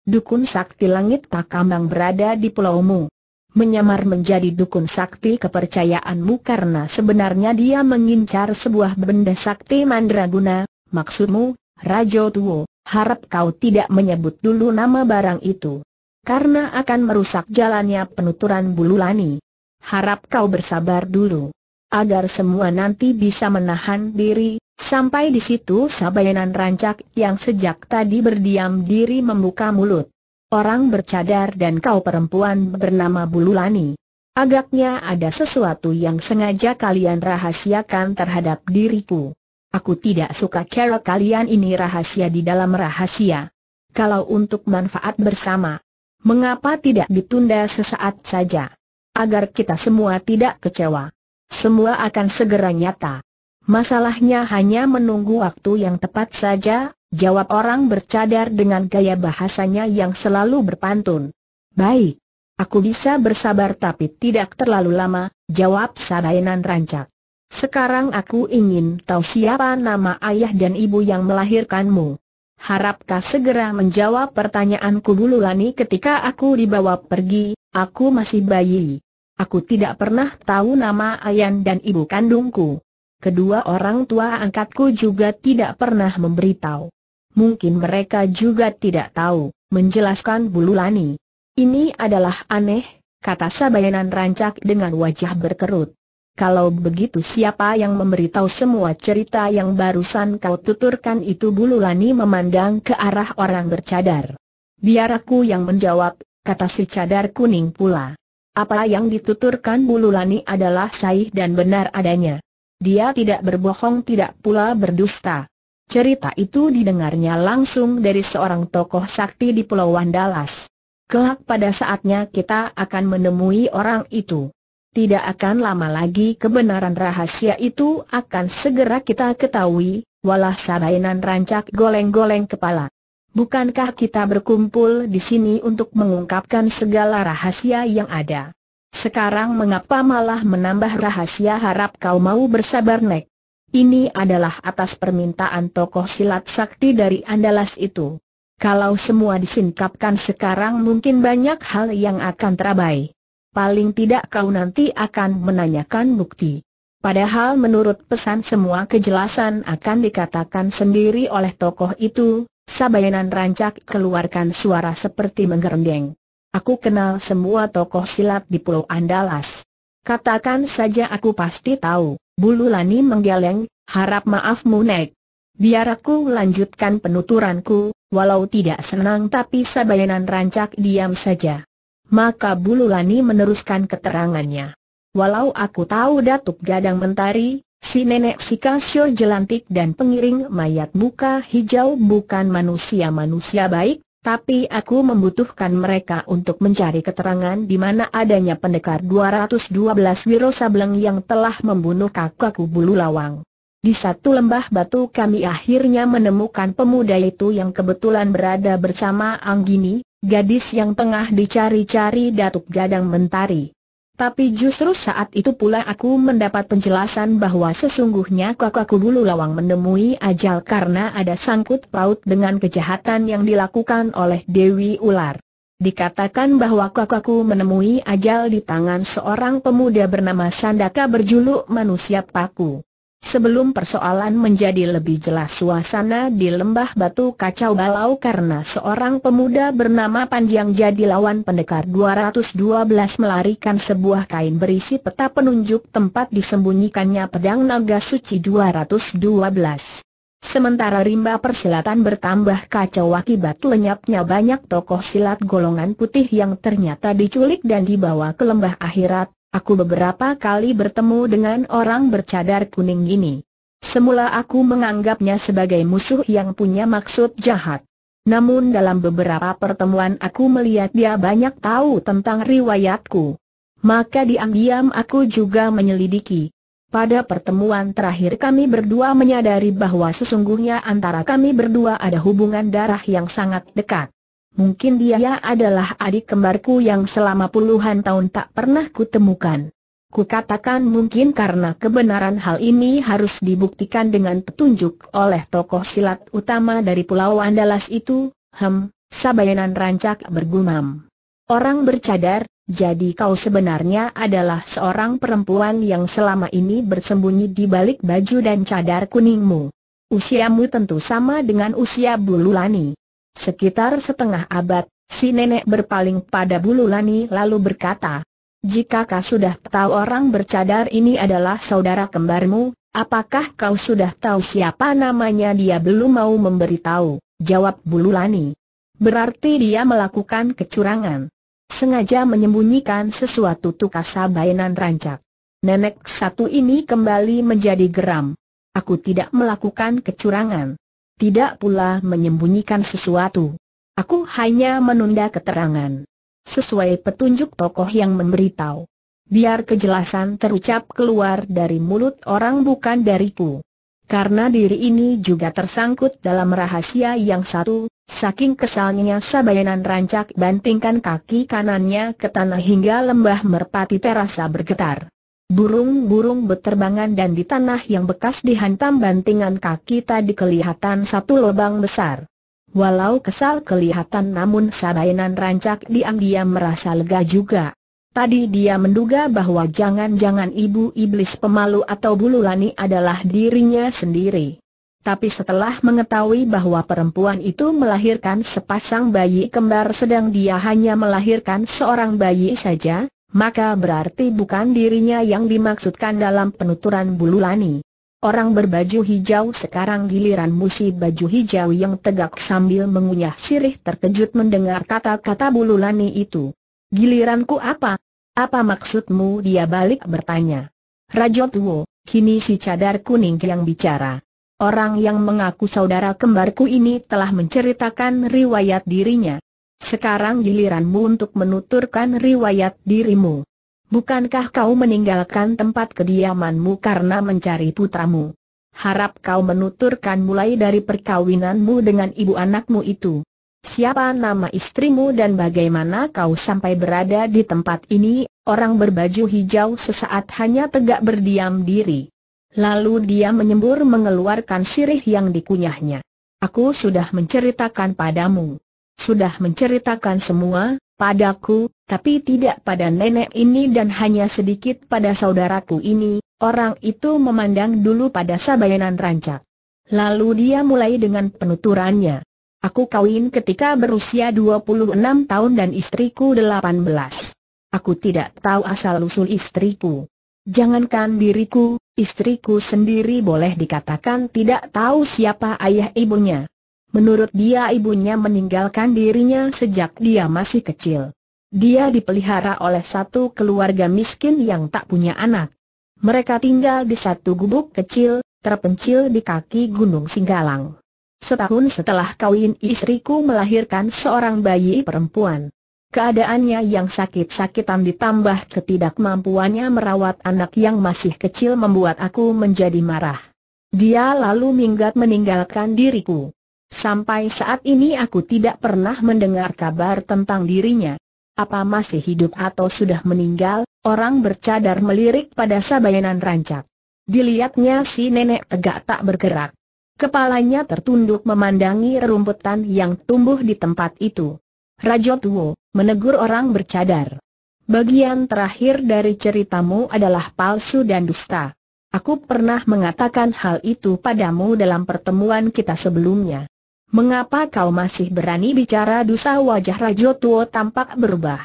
Dukun Sakti Langit Takambang berada di pulaumu. Menyamar menjadi dukun sakti kepercayaanmu karena sebenarnya dia mengincar sebuah benda sakti mandraguna, maksudmu, Rajo Tuwo, harap kau tidak menyebut dulu nama barang itu. Karena akan merusak jalannya penuturan Bululani. Harap kau bersabar dulu agar semua nanti bisa menahan diri, sampai di situ sabayanan rancak yang sejak tadi berdiam diri membuka mulut. Orang bercadar dan kau perempuan bernama Bululani. Agaknya ada sesuatu yang sengaja kalian rahasiakan terhadap diriku. Aku tidak suka cara kalian ini rahasia di dalam rahasia. Kalau untuk manfaat bersama, mengapa tidak ditunda sesaat saja? Agar kita semua tidak kecewa semua akan segera nyata. Masalahnya hanya menunggu waktu yang tepat saja, jawab orang bercadar dengan gaya bahasanya yang selalu berpantun. Baik, aku bisa bersabar tapi tidak terlalu lama, jawab Sadainan rancak. Sekarang aku ingin tahu siapa nama ayah dan ibu yang melahirkanmu. Harapkah segera menjawab pertanyaanku dulu Lani ketika aku dibawa pergi, aku masih bayi. Aku tidak pernah tahu nama ayah dan ibu kandungku. Kedua orang tua angkatku juga tidak pernah memberitahu. Mungkin mereka juga tidak tahu, menjelaskan Bululani. Ini adalah aneh, kata Sabayanan rancak dengan wajah berkerut. Kalau begitu siapa yang memberitahu semua cerita yang barusan kau tuturkan itu Bululani memandang ke arah orang bercadar. Biar aku yang menjawab, kata si cadar kuning pula. Apa yang dituturkan Bululani adalah sahih dan benar adanya. Dia tidak berbohong tidak pula berdusta. Cerita itu didengarnya langsung dari seorang tokoh sakti di Pulau Wandalas. Kelak pada saatnya kita akan menemui orang itu. Tidak akan lama lagi kebenaran rahasia itu akan segera kita ketahui, walah sarainan rancak goleng-goleng kepala. Bukankah kita berkumpul di sini untuk mengungkapkan segala rahasia yang ada? Sekarang mengapa malah menambah rahasia harap kau mau bersabar Nek? Ini adalah atas permintaan tokoh silat sakti dari Andalas itu. Kalau semua disingkapkan sekarang mungkin banyak hal yang akan terabai. Paling tidak kau nanti akan menanyakan bukti. Padahal menurut pesan semua kejelasan akan dikatakan sendiri oleh tokoh itu, Sabayanan rancak keluarkan suara seperti menggerendeng. Aku kenal semua tokoh silat di Pulau Andalas. Katakan saja aku pasti tahu, Bulu Lani menggeleng, harap maaf Munek. Biar aku lanjutkan penuturanku, walau tidak senang tapi Sabayanan rancak diam saja. Maka Bulu Lani meneruskan keterangannya. Walau aku tahu Datuk Gadang Mentari, Si nenek si Kasio jelantik dan pengiring mayat muka hijau bukan manusia-manusia baik, tapi aku membutuhkan mereka untuk mencari keterangan di mana adanya pendekar 212 Wiro Sableng yang telah membunuh kakakku Bulu Lawang. Di satu lembah batu kami akhirnya menemukan pemuda itu yang kebetulan berada bersama Anggini, gadis yang tengah dicari-cari Datuk Gadang Mentari. Tapi justru saat itu pula aku mendapat penjelasan bahwa sesungguhnya kakakku dulu lawang menemui ajal karena ada sangkut paut dengan kejahatan yang dilakukan oleh Dewi Ular. Dikatakan bahwa kakakku menemui ajal di tangan seorang pemuda bernama Sandaka berjuluk manusia paku. Sebelum persoalan menjadi lebih jelas suasana di lembah batu kacau balau karena seorang pemuda bernama Panjang jadi lawan pendekar 212 melarikan sebuah kain berisi peta penunjuk tempat disembunyikannya pedang naga suci 212. Sementara rimba persilatan bertambah kacau akibat lenyapnya banyak tokoh silat golongan putih yang ternyata diculik dan dibawa ke lembah akhirat, Aku beberapa kali bertemu dengan orang bercadar kuning ini. Semula aku menganggapnya sebagai musuh yang punya maksud jahat. Namun dalam beberapa pertemuan aku melihat dia banyak tahu tentang riwayatku. Maka diam-diam aku juga menyelidiki. Pada pertemuan terakhir kami berdua menyadari bahwa sesungguhnya antara kami berdua ada hubungan darah yang sangat dekat. Mungkin dia adalah adik kembarku yang selama puluhan tahun tak pernah kutemukan. Kukatakan mungkin karena kebenaran hal ini harus dibuktikan dengan petunjuk oleh tokoh silat utama dari Pulau Andalas itu, hem, Sabayanan rancak bergumam. Orang bercadar, jadi kau sebenarnya adalah seorang perempuan yang selama ini bersembunyi di balik baju dan cadar kuningmu. Usiamu tentu sama dengan usia Bululani. Sekitar setengah abad, si nenek berpaling pada bulu lani lalu berkata, Jika kau sudah tahu orang bercadar ini adalah saudara kembarmu, apakah kau sudah tahu siapa namanya dia belum mau memberitahu? Jawab bulu lani. Berarti dia melakukan kecurangan. Sengaja menyembunyikan sesuatu tukasa bayanan rancak. Nenek satu ini kembali menjadi geram. Aku tidak melakukan kecurangan tidak pula menyembunyikan sesuatu. Aku hanya menunda keterangan. Sesuai petunjuk tokoh yang memberitahu. Biar kejelasan terucap keluar dari mulut orang bukan dariku. Karena diri ini juga tersangkut dalam rahasia yang satu, saking kesalnya Sabayanan rancak bantingkan kaki kanannya ke tanah hingga lembah merpati terasa bergetar. Burung-burung beterbangan dan di tanah yang bekas dihantam bantingan kaki tadi kelihatan satu lubang besar. Walau kesal kelihatan namun Sabainan rancak diam-diam merasa lega juga. Tadi dia menduga bahwa jangan-jangan ibu iblis pemalu atau bululani adalah dirinya sendiri. Tapi setelah mengetahui bahwa perempuan itu melahirkan sepasang bayi kembar sedang dia hanya melahirkan seorang bayi saja, maka berarti bukan dirinya yang dimaksudkan dalam penuturan Bululani. Orang berbaju hijau sekarang giliran musi baju hijau yang tegak sambil mengunyah sirih terkejut mendengar kata-kata Bululani itu. Giliranku apa? Apa maksudmu dia balik bertanya. Rajo Tuo, kini si cadar kuning yang bicara. Orang yang mengaku saudara kembarku ini telah menceritakan riwayat dirinya. Sekarang giliranmu untuk menuturkan riwayat dirimu. Bukankah kau meninggalkan tempat kediamanmu karena mencari putramu? Harap kau menuturkan mulai dari perkawinanmu dengan ibu anakmu itu. Siapa nama istrimu dan bagaimana kau sampai berada di tempat ini? Orang berbaju hijau sesaat hanya tegak berdiam diri. Lalu dia menyembur mengeluarkan sirih yang dikunyahnya. Aku sudah menceritakan padamu sudah menceritakan semua, padaku, tapi tidak pada nenek ini dan hanya sedikit pada saudaraku ini, orang itu memandang dulu pada Sabayanan Rancak. Lalu dia mulai dengan penuturannya. Aku kawin ketika berusia 26 tahun dan istriku 18. Aku tidak tahu asal-usul istriku. Jangankan diriku, istriku sendiri boleh dikatakan tidak tahu siapa ayah ibunya. Menurut dia ibunya meninggalkan dirinya sejak dia masih kecil. Dia dipelihara oleh satu keluarga miskin yang tak punya anak. Mereka tinggal di satu gubuk kecil, terpencil di kaki Gunung Singgalang. Setahun setelah kawin istriku melahirkan seorang bayi perempuan. Keadaannya yang sakit-sakitan ditambah ketidakmampuannya merawat anak yang masih kecil membuat aku menjadi marah. Dia lalu minggat meninggalkan diriku. Sampai saat ini aku tidak pernah mendengar kabar tentang dirinya. Apa masih hidup atau sudah meninggal, orang bercadar melirik pada sabayanan rancak. Dilihatnya si nenek tegak tak bergerak. Kepalanya tertunduk memandangi rumputan yang tumbuh di tempat itu. Rajo Tuo, menegur orang bercadar. Bagian terakhir dari ceritamu adalah palsu dan dusta. Aku pernah mengatakan hal itu padamu dalam pertemuan kita sebelumnya. Mengapa kau masih berani bicara dusa wajah Rajo Tuo tampak berubah?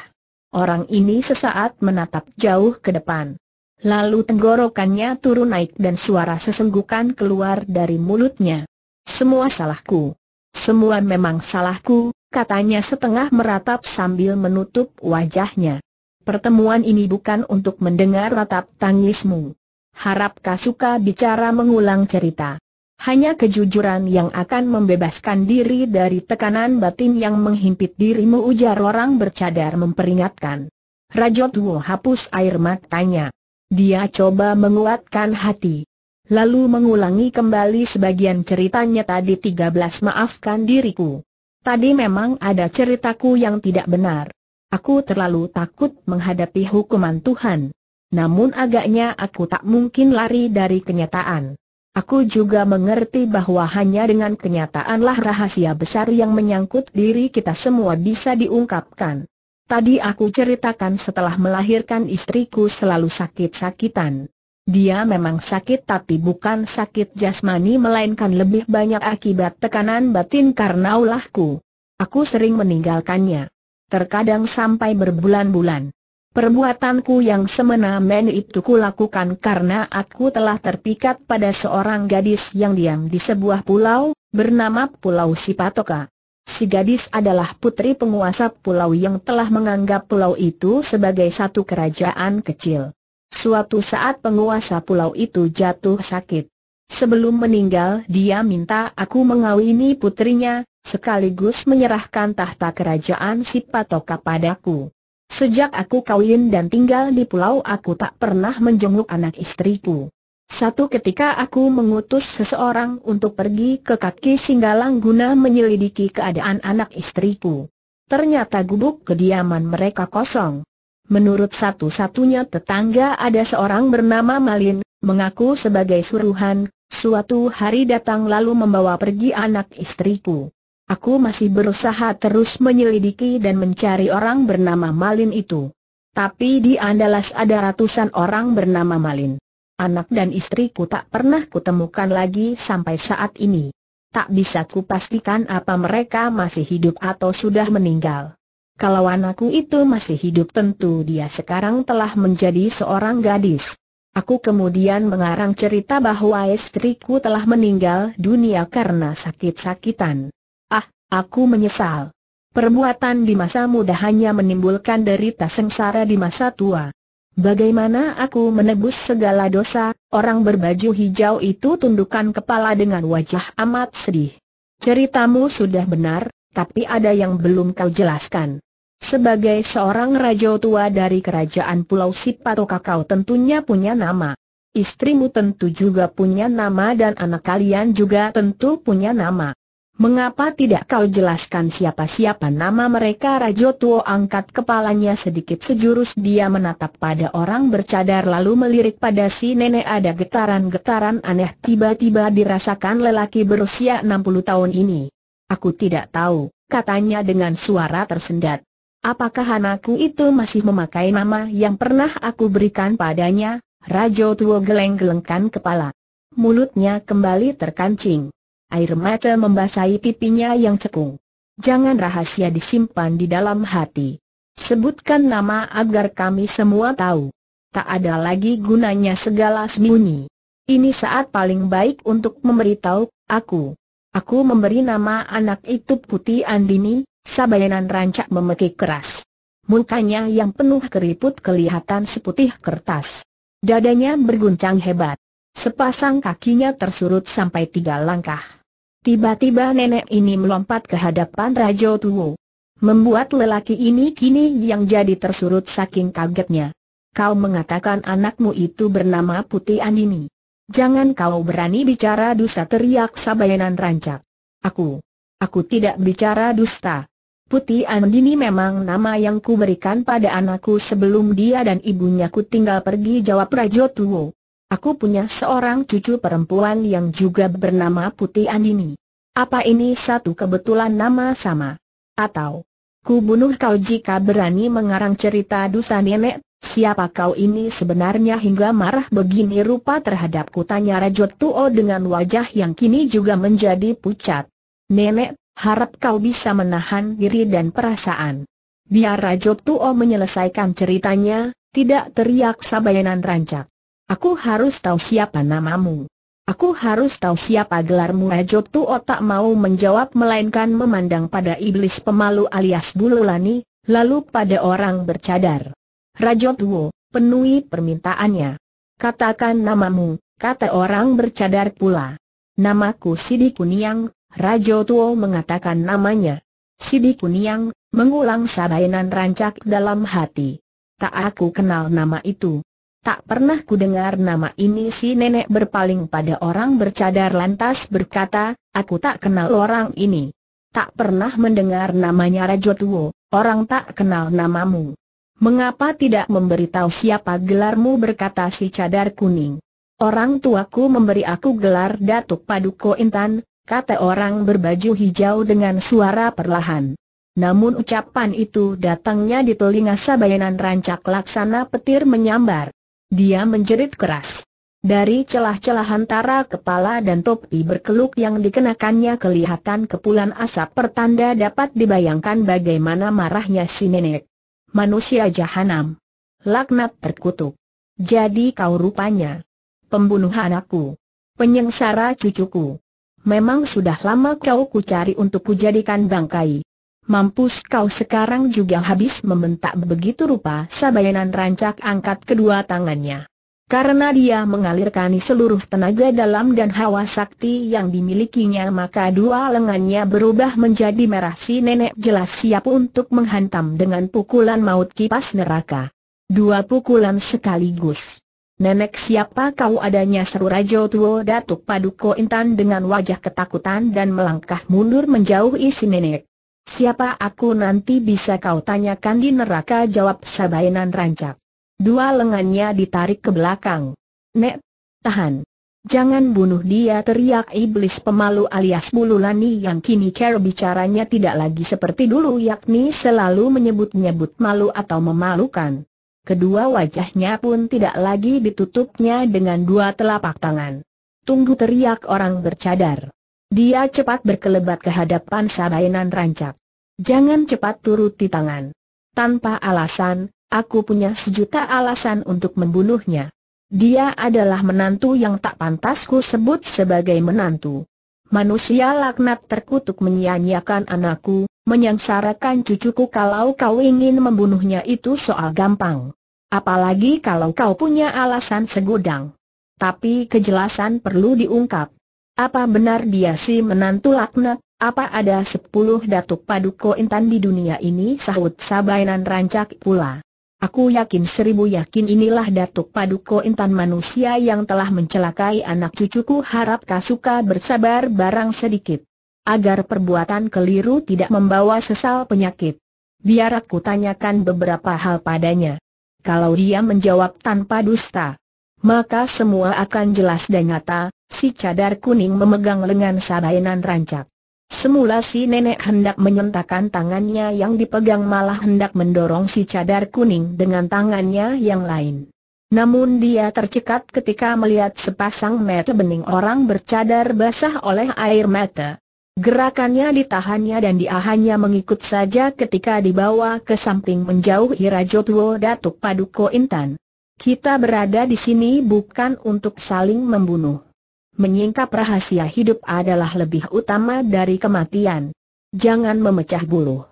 Orang ini sesaat menatap jauh ke depan. Lalu tenggorokannya turun naik dan suara sesenggukan keluar dari mulutnya. Semua salahku. Semua memang salahku, katanya setengah meratap sambil menutup wajahnya. Pertemuan ini bukan untuk mendengar ratap tangismu. Harap suka bicara mengulang cerita. Hanya kejujuran yang akan membebaskan diri dari tekanan batin yang menghimpit dirimu ujar orang bercadar memperingatkan. Rajo Tuo hapus air matanya. Dia coba menguatkan hati. Lalu mengulangi kembali sebagian ceritanya tadi 13 maafkan diriku. Tadi memang ada ceritaku yang tidak benar. Aku terlalu takut menghadapi hukuman Tuhan. Namun agaknya aku tak mungkin lari dari kenyataan. Aku juga mengerti bahwa hanya dengan kenyataanlah rahasia besar yang menyangkut diri kita semua bisa diungkapkan. Tadi aku ceritakan setelah melahirkan istriku selalu sakit-sakitan. Dia memang sakit tapi bukan sakit jasmani melainkan lebih banyak akibat tekanan batin karena ulahku. Aku sering meninggalkannya. Terkadang sampai berbulan-bulan. Perbuatanku yang semena-mena itu kulakukan karena aku telah terpikat pada seorang gadis yang diam di sebuah pulau, bernama Pulau Sipatoka. Si gadis adalah putri penguasa pulau yang telah menganggap pulau itu sebagai satu kerajaan kecil. Suatu saat penguasa pulau itu jatuh sakit. Sebelum meninggal dia minta aku mengawini putrinya, sekaligus menyerahkan tahta kerajaan Sipatoka padaku. Sejak aku kawin dan tinggal di pulau aku tak pernah menjenguk anak istriku. Satu ketika aku mengutus seseorang untuk pergi ke kaki Singgalang guna menyelidiki keadaan anak istriku. Ternyata gubuk kediaman mereka kosong. Menurut satu-satunya tetangga ada seorang bernama Malin, mengaku sebagai suruhan, suatu hari datang lalu membawa pergi anak istriku. Aku masih berusaha terus menyelidiki dan mencari orang bernama Malin itu. Tapi di Andalas ada ratusan orang bernama Malin. Anak dan istriku tak pernah kutemukan lagi sampai saat ini. Tak bisa kupastikan apa mereka masih hidup atau sudah meninggal. Kalau anakku itu masih hidup tentu dia sekarang telah menjadi seorang gadis. Aku kemudian mengarang cerita bahwa istriku telah meninggal dunia karena sakit-sakitan. Aku menyesal. Perbuatan di masa muda hanya menimbulkan derita sengsara di masa tua. Bagaimana aku menebus segala dosa? Orang berbaju hijau itu tundukkan kepala dengan wajah amat sedih. Ceritamu sudah benar, tapi ada yang belum kau jelaskan. Sebagai seorang raja tua dari kerajaan Pulau Sipatoka kau tentunya punya nama. Istrimu tentu juga punya nama dan anak kalian juga tentu punya nama. Mengapa tidak kau jelaskan siapa-siapa nama mereka? Rajo Tuo angkat kepalanya sedikit sejurus dia menatap pada orang bercadar lalu melirik pada si nenek ada getaran-getaran aneh tiba-tiba dirasakan lelaki berusia 60 tahun ini. Aku tidak tahu, katanya dengan suara tersendat. Apakah anakku itu masih memakai nama yang pernah aku berikan padanya? Rajo Tuo geleng-gelengkan kepala. Mulutnya kembali terkancing air mata membasahi pipinya yang cekung. Jangan rahasia disimpan di dalam hati. Sebutkan nama agar kami semua tahu. Tak ada lagi gunanya segala sembunyi. Ini saat paling baik untuk memberitahu, aku. Aku memberi nama anak itu Putih Andini, Sabayanan rancak memekik keras. Mukanya yang penuh keriput kelihatan seputih kertas. Dadanya berguncang hebat. Sepasang kakinya tersurut sampai tiga langkah. Tiba-tiba nenek ini melompat ke hadapan Rajo Tuwo. Membuat lelaki ini kini yang jadi tersurut saking kagetnya. Kau mengatakan anakmu itu bernama Putih Andini. Jangan kau berani bicara dusta teriak Sabayanan rancak. Aku, aku tidak bicara dusta. Putih Andini memang nama yang kuberikan pada anakku sebelum dia dan ibunya ku tinggal pergi jawab Rajo Tuwo. Aku punya seorang cucu perempuan yang juga bernama Putih Andini. Apa ini satu kebetulan nama sama? Atau, ku bunuh kau jika berani mengarang cerita dusa nenek, siapa kau ini sebenarnya hingga marah begini rupa terhadapku tanya Rajot Tuo dengan wajah yang kini juga menjadi pucat. Nenek, harap kau bisa menahan diri dan perasaan. Biar Rajot Tuo menyelesaikan ceritanya, tidak teriak Sabayanan rancak. Aku harus tahu siapa namamu. Aku harus tahu siapa gelarmu Ajob tu otak mau menjawab melainkan memandang pada iblis pemalu alias Bululani, lalu pada orang bercadar. Rajob Tuo, penuhi permintaannya. Katakan namamu, kata orang bercadar pula. Namaku Sidi Kuniang, Rajo Tuo mengatakan namanya. Sidi Kuniang, mengulang sabainan rancak dalam hati. Tak aku kenal nama itu. Tak pernah ku dengar nama ini si nenek berpaling pada orang bercadar lantas berkata, aku tak kenal orang ini. Tak pernah mendengar namanya Rajo Tuo, orang tak kenal namamu. Mengapa tidak memberitahu siapa gelarmu berkata si cadar kuning. Orang tuaku memberi aku gelar Datuk Paduko Intan, kata orang berbaju hijau dengan suara perlahan. Namun ucapan itu datangnya di telinga sabayanan rancak laksana petir menyambar. Dia menjerit keras. Dari celah-celah antara kepala dan topi berkeluk yang dikenakannya kelihatan kepulan asap pertanda dapat dibayangkan bagaimana marahnya si nenek. Manusia jahanam. Laknat terkutuk. Jadi kau rupanya pembunuh anakku, penyengsara cucuku. Memang sudah lama kau kucari untuk kujadikan bangkai. Mampus kau sekarang juga habis membentak begitu rupa Sabayanan rancak angkat kedua tangannya. Karena dia mengalirkan seluruh tenaga dalam dan hawa sakti yang dimilikinya maka dua lengannya berubah menjadi merah si nenek jelas siap untuk menghantam dengan pukulan maut kipas neraka. Dua pukulan sekaligus. Nenek siapa kau adanya seru Rajo Tuo Datuk Paduko Intan dengan wajah ketakutan dan melangkah mundur menjauhi si nenek. Siapa aku nanti bisa kau tanyakan di neraka jawab Sabainan rancak. Dua lengannya ditarik ke belakang. Nek, tahan. Jangan bunuh dia teriak iblis pemalu alias Bululani yang kini care bicaranya tidak lagi seperti dulu yakni selalu menyebut-nyebut malu atau memalukan. Kedua wajahnya pun tidak lagi ditutupnya dengan dua telapak tangan. Tunggu teriak orang bercadar. Dia cepat berkelebat ke hadapan Sabainan rancak. Jangan cepat turuti tangan. Tanpa alasan, aku punya sejuta alasan untuk membunuhnya. Dia adalah menantu yang tak pantas ku sebut sebagai menantu. Manusia laknat terkutuk menyia-nyiakan anakku, menyangsarakan cucuku kalau kau ingin membunuhnya itu soal gampang. Apalagi kalau kau punya alasan segudang. Tapi kejelasan perlu diungkap. Apa benar dia si menantu laknat? Apa ada sepuluh datuk paduko intan di dunia ini? Sahut Sabainan rancak pula. Aku yakin seribu yakin inilah datuk paduko intan manusia yang telah mencelakai anak cucuku harap Kasuka bersabar barang sedikit. Agar perbuatan keliru tidak membawa sesal penyakit. Biar aku tanyakan beberapa hal padanya. Kalau dia menjawab tanpa dusta, maka semua akan jelas dan nyata, si cadar kuning memegang lengan sarainan rancak. Semula si nenek hendak menyentakan tangannya yang dipegang malah hendak mendorong si cadar kuning dengan tangannya yang lain. Namun dia tercekat ketika melihat sepasang mata bening orang bercadar basah oleh air mata. Gerakannya ditahannya dan dia hanya mengikut saja ketika dibawa ke samping menjauh Rajo Datuk Paduko Intan. Kita berada di sini bukan untuk saling membunuh menyingkap rahasia hidup adalah lebih utama dari kematian. Jangan memecah bulu.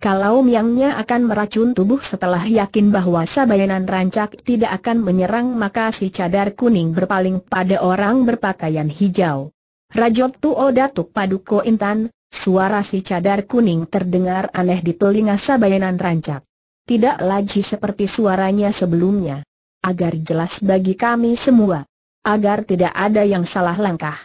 Kalau Miangnya akan meracun tubuh setelah yakin bahwa Sabayanan Rancak tidak akan menyerang maka si cadar kuning berpaling pada orang berpakaian hijau. Rajot Tuo Datuk Paduko Intan, suara si cadar kuning terdengar aneh di telinga Sabayanan Rancak. Tidak lagi seperti suaranya sebelumnya. Agar jelas bagi kami semua agar tidak ada yang salah langkah.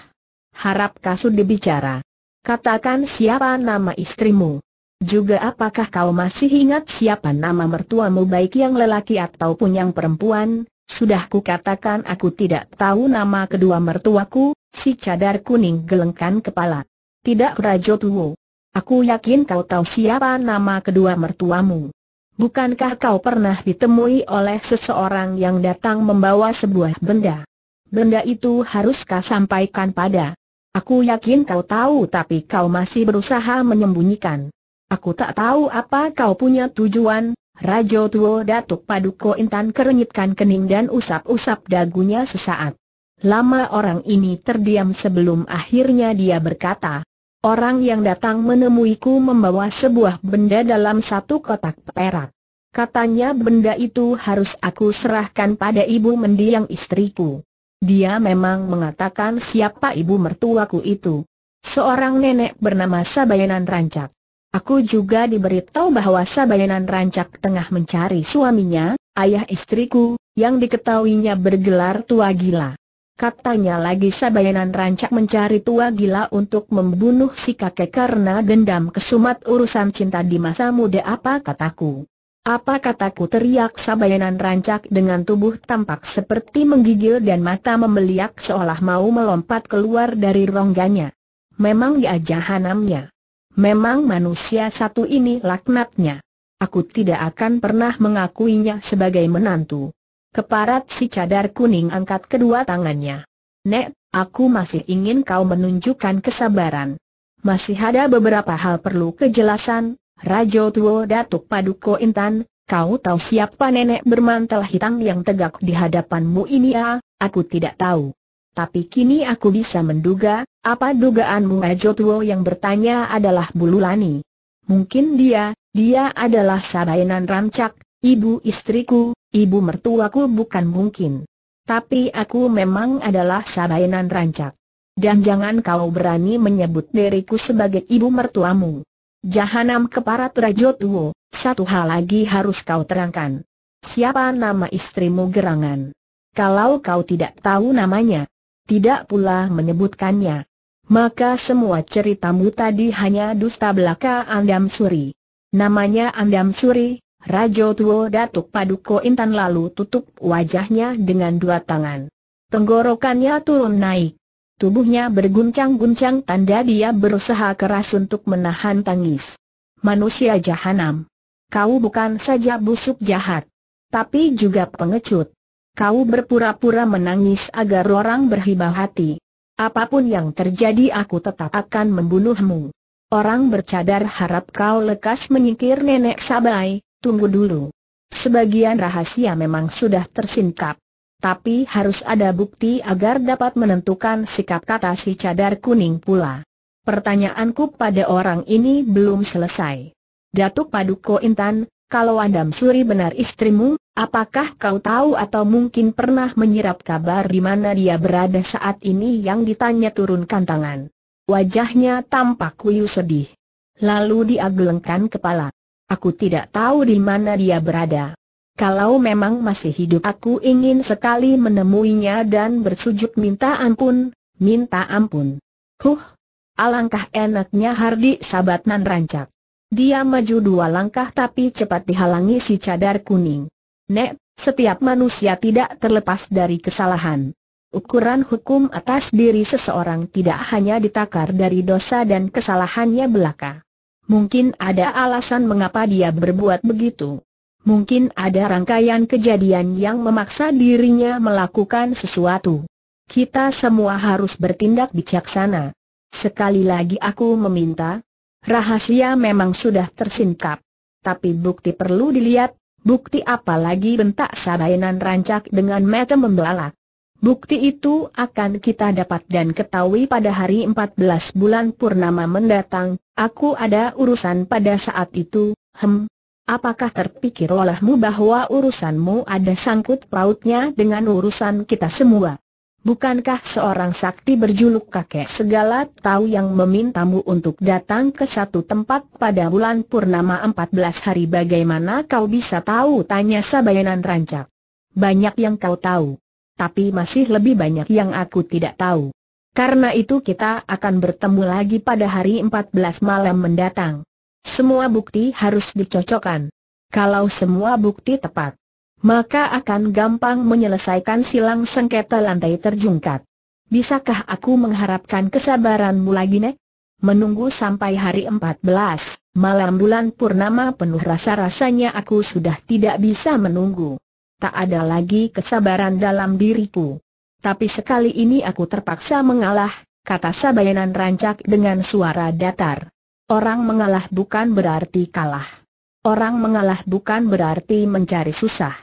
Harap kasut dibicara. Katakan siapa nama istrimu. Juga apakah kau masih ingat siapa nama mertuamu baik yang lelaki ataupun yang perempuan? Sudah kukatakan aku tidak tahu nama kedua mertuaku, si cadar kuning gelengkan kepala. Tidak Rajo Tuwo. Aku yakin kau tahu siapa nama kedua mertuamu. Bukankah kau pernah ditemui oleh seseorang yang datang membawa sebuah benda? Benda itu harus kau sampaikan pada. Aku yakin kau tahu tapi kau masih berusaha menyembunyikan. Aku tak tahu apa kau punya tujuan, Rajo Tuo Datuk Paduko Intan kerenyitkan kening dan usap-usap dagunya sesaat. Lama orang ini terdiam sebelum akhirnya dia berkata, Orang yang datang menemuiku membawa sebuah benda dalam satu kotak perak. Katanya benda itu harus aku serahkan pada ibu mendiang istriku. Dia memang mengatakan siapa ibu mertuaku itu. Seorang nenek bernama Sabayanan Rancak. Aku juga diberitahu bahwa Sabayanan Rancak tengah mencari suaminya, ayah istriku, yang diketahuinya bergelar tua gila. Katanya lagi Sabayanan Rancak mencari tua gila untuk membunuh si kakek karena dendam kesumat urusan cinta di masa muda apa kataku. Apa kataku teriak Sabayanan rancak dengan tubuh tampak seperti menggigil dan mata membeliak seolah mau melompat keluar dari rongganya. Memang dia jahanamnya. Memang manusia satu ini laknatnya. Aku tidak akan pernah mengakuinya sebagai menantu. Keparat si cadar kuning angkat kedua tangannya. Nek, aku masih ingin kau menunjukkan kesabaran. Masih ada beberapa hal perlu kejelasan, Rajo Tuo Datuk Paduko Intan, kau tahu siapa nenek bermantel hitam yang tegak di hadapanmu ini ya, aku tidak tahu. Tapi kini aku bisa menduga, apa dugaanmu Rajo Tuo yang bertanya adalah Bululani. Mungkin dia, dia adalah Sabainan Rancak, ibu istriku, ibu mertuaku bukan mungkin. Tapi aku memang adalah Sabainan Rancak. Dan jangan kau berani menyebut diriku sebagai ibu mertuamu. Jahanam keparat Tuo, satu hal lagi harus kau terangkan. Siapa nama istrimu gerangan? Kalau kau tidak tahu namanya, tidak pula menyebutkannya, maka semua ceritamu tadi hanya dusta belaka Andam Suri. Namanya Andam Suri, Rajo Tuo Datuk Paduko Intan lalu tutup wajahnya dengan dua tangan. Tenggorokannya turun naik. Tubuhnya berguncang-guncang tanda dia berusaha keras untuk menahan tangis. Manusia jahanam. Kau bukan saja busuk jahat. Tapi juga pengecut. Kau berpura-pura menangis agar orang berhibah hati. Apapun yang terjadi aku tetap akan membunuhmu. Orang bercadar harap kau lekas menyingkir nenek sabai, tunggu dulu. Sebagian rahasia memang sudah tersingkap. Tapi harus ada bukti agar dapat menentukan sikap kata si cadar kuning pula. Pertanyaanku pada orang ini belum selesai. Datuk Paduko Intan, kalau Adam Suri benar istrimu, apakah kau tahu atau mungkin pernah menyerap kabar di mana dia berada saat ini yang ditanya turunkan tangan. Wajahnya tampak kuyu sedih. Lalu dia kepala. Aku tidak tahu di mana dia berada. Kalau memang masih hidup aku ingin sekali menemuinya dan bersujud minta ampun, minta ampun. Huh, alangkah enaknya Hardi sahabat Nan rancak. Dia maju dua langkah tapi cepat dihalangi si cadar kuning. Nek, setiap manusia tidak terlepas dari kesalahan. Ukuran hukum atas diri seseorang tidak hanya ditakar dari dosa dan kesalahannya belaka. Mungkin ada alasan mengapa dia berbuat begitu. Mungkin ada rangkaian kejadian yang memaksa dirinya melakukan sesuatu. Kita semua harus bertindak bijaksana. Sekali lagi aku meminta, rahasia memang sudah tersingkap. Tapi bukti perlu dilihat, bukti apa lagi bentak sabainan rancak dengan mata membelalak. Bukti itu akan kita dapat dan ketahui pada hari 14 bulan Purnama mendatang, aku ada urusan pada saat itu, hem, Apakah terpikir olehmu bahwa urusanmu ada sangkut pautnya dengan urusan kita semua? Bukankah seorang sakti berjuluk kakek segala tahu yang memintamu untuk datang ke satu tempat pada bulan purnama 14 hari bagaimana kau bisa tahu tanya Sabayanan rancak. Banyak yang kau tahu, tapi masih lebih banyak yang aku tidak tahu. Karena itu kita akan bertemu lagi pada hari 14 malam mendatang. Semua bukti harus dicocokkan. Kalau semua bukti tepat, maka akan gampang menyelesaikan silang sengketa lantai terjungkat. Bisakah aku mengharapkan kesabaranmu lagi Nek? Menunggu sampai hari 14, malam bulan purnama penuh rasa-rasanya aku sudah tidak bisa menunggu. Tak ada lagi kesabaran dalam diriku. Tapi sekali ini aku terpaksa mengalah, kata Sabayanan Rancak dengan suara datar. Orang mengalah bukan berarti kalah. Orang mengalah bukan berarti mencari susah.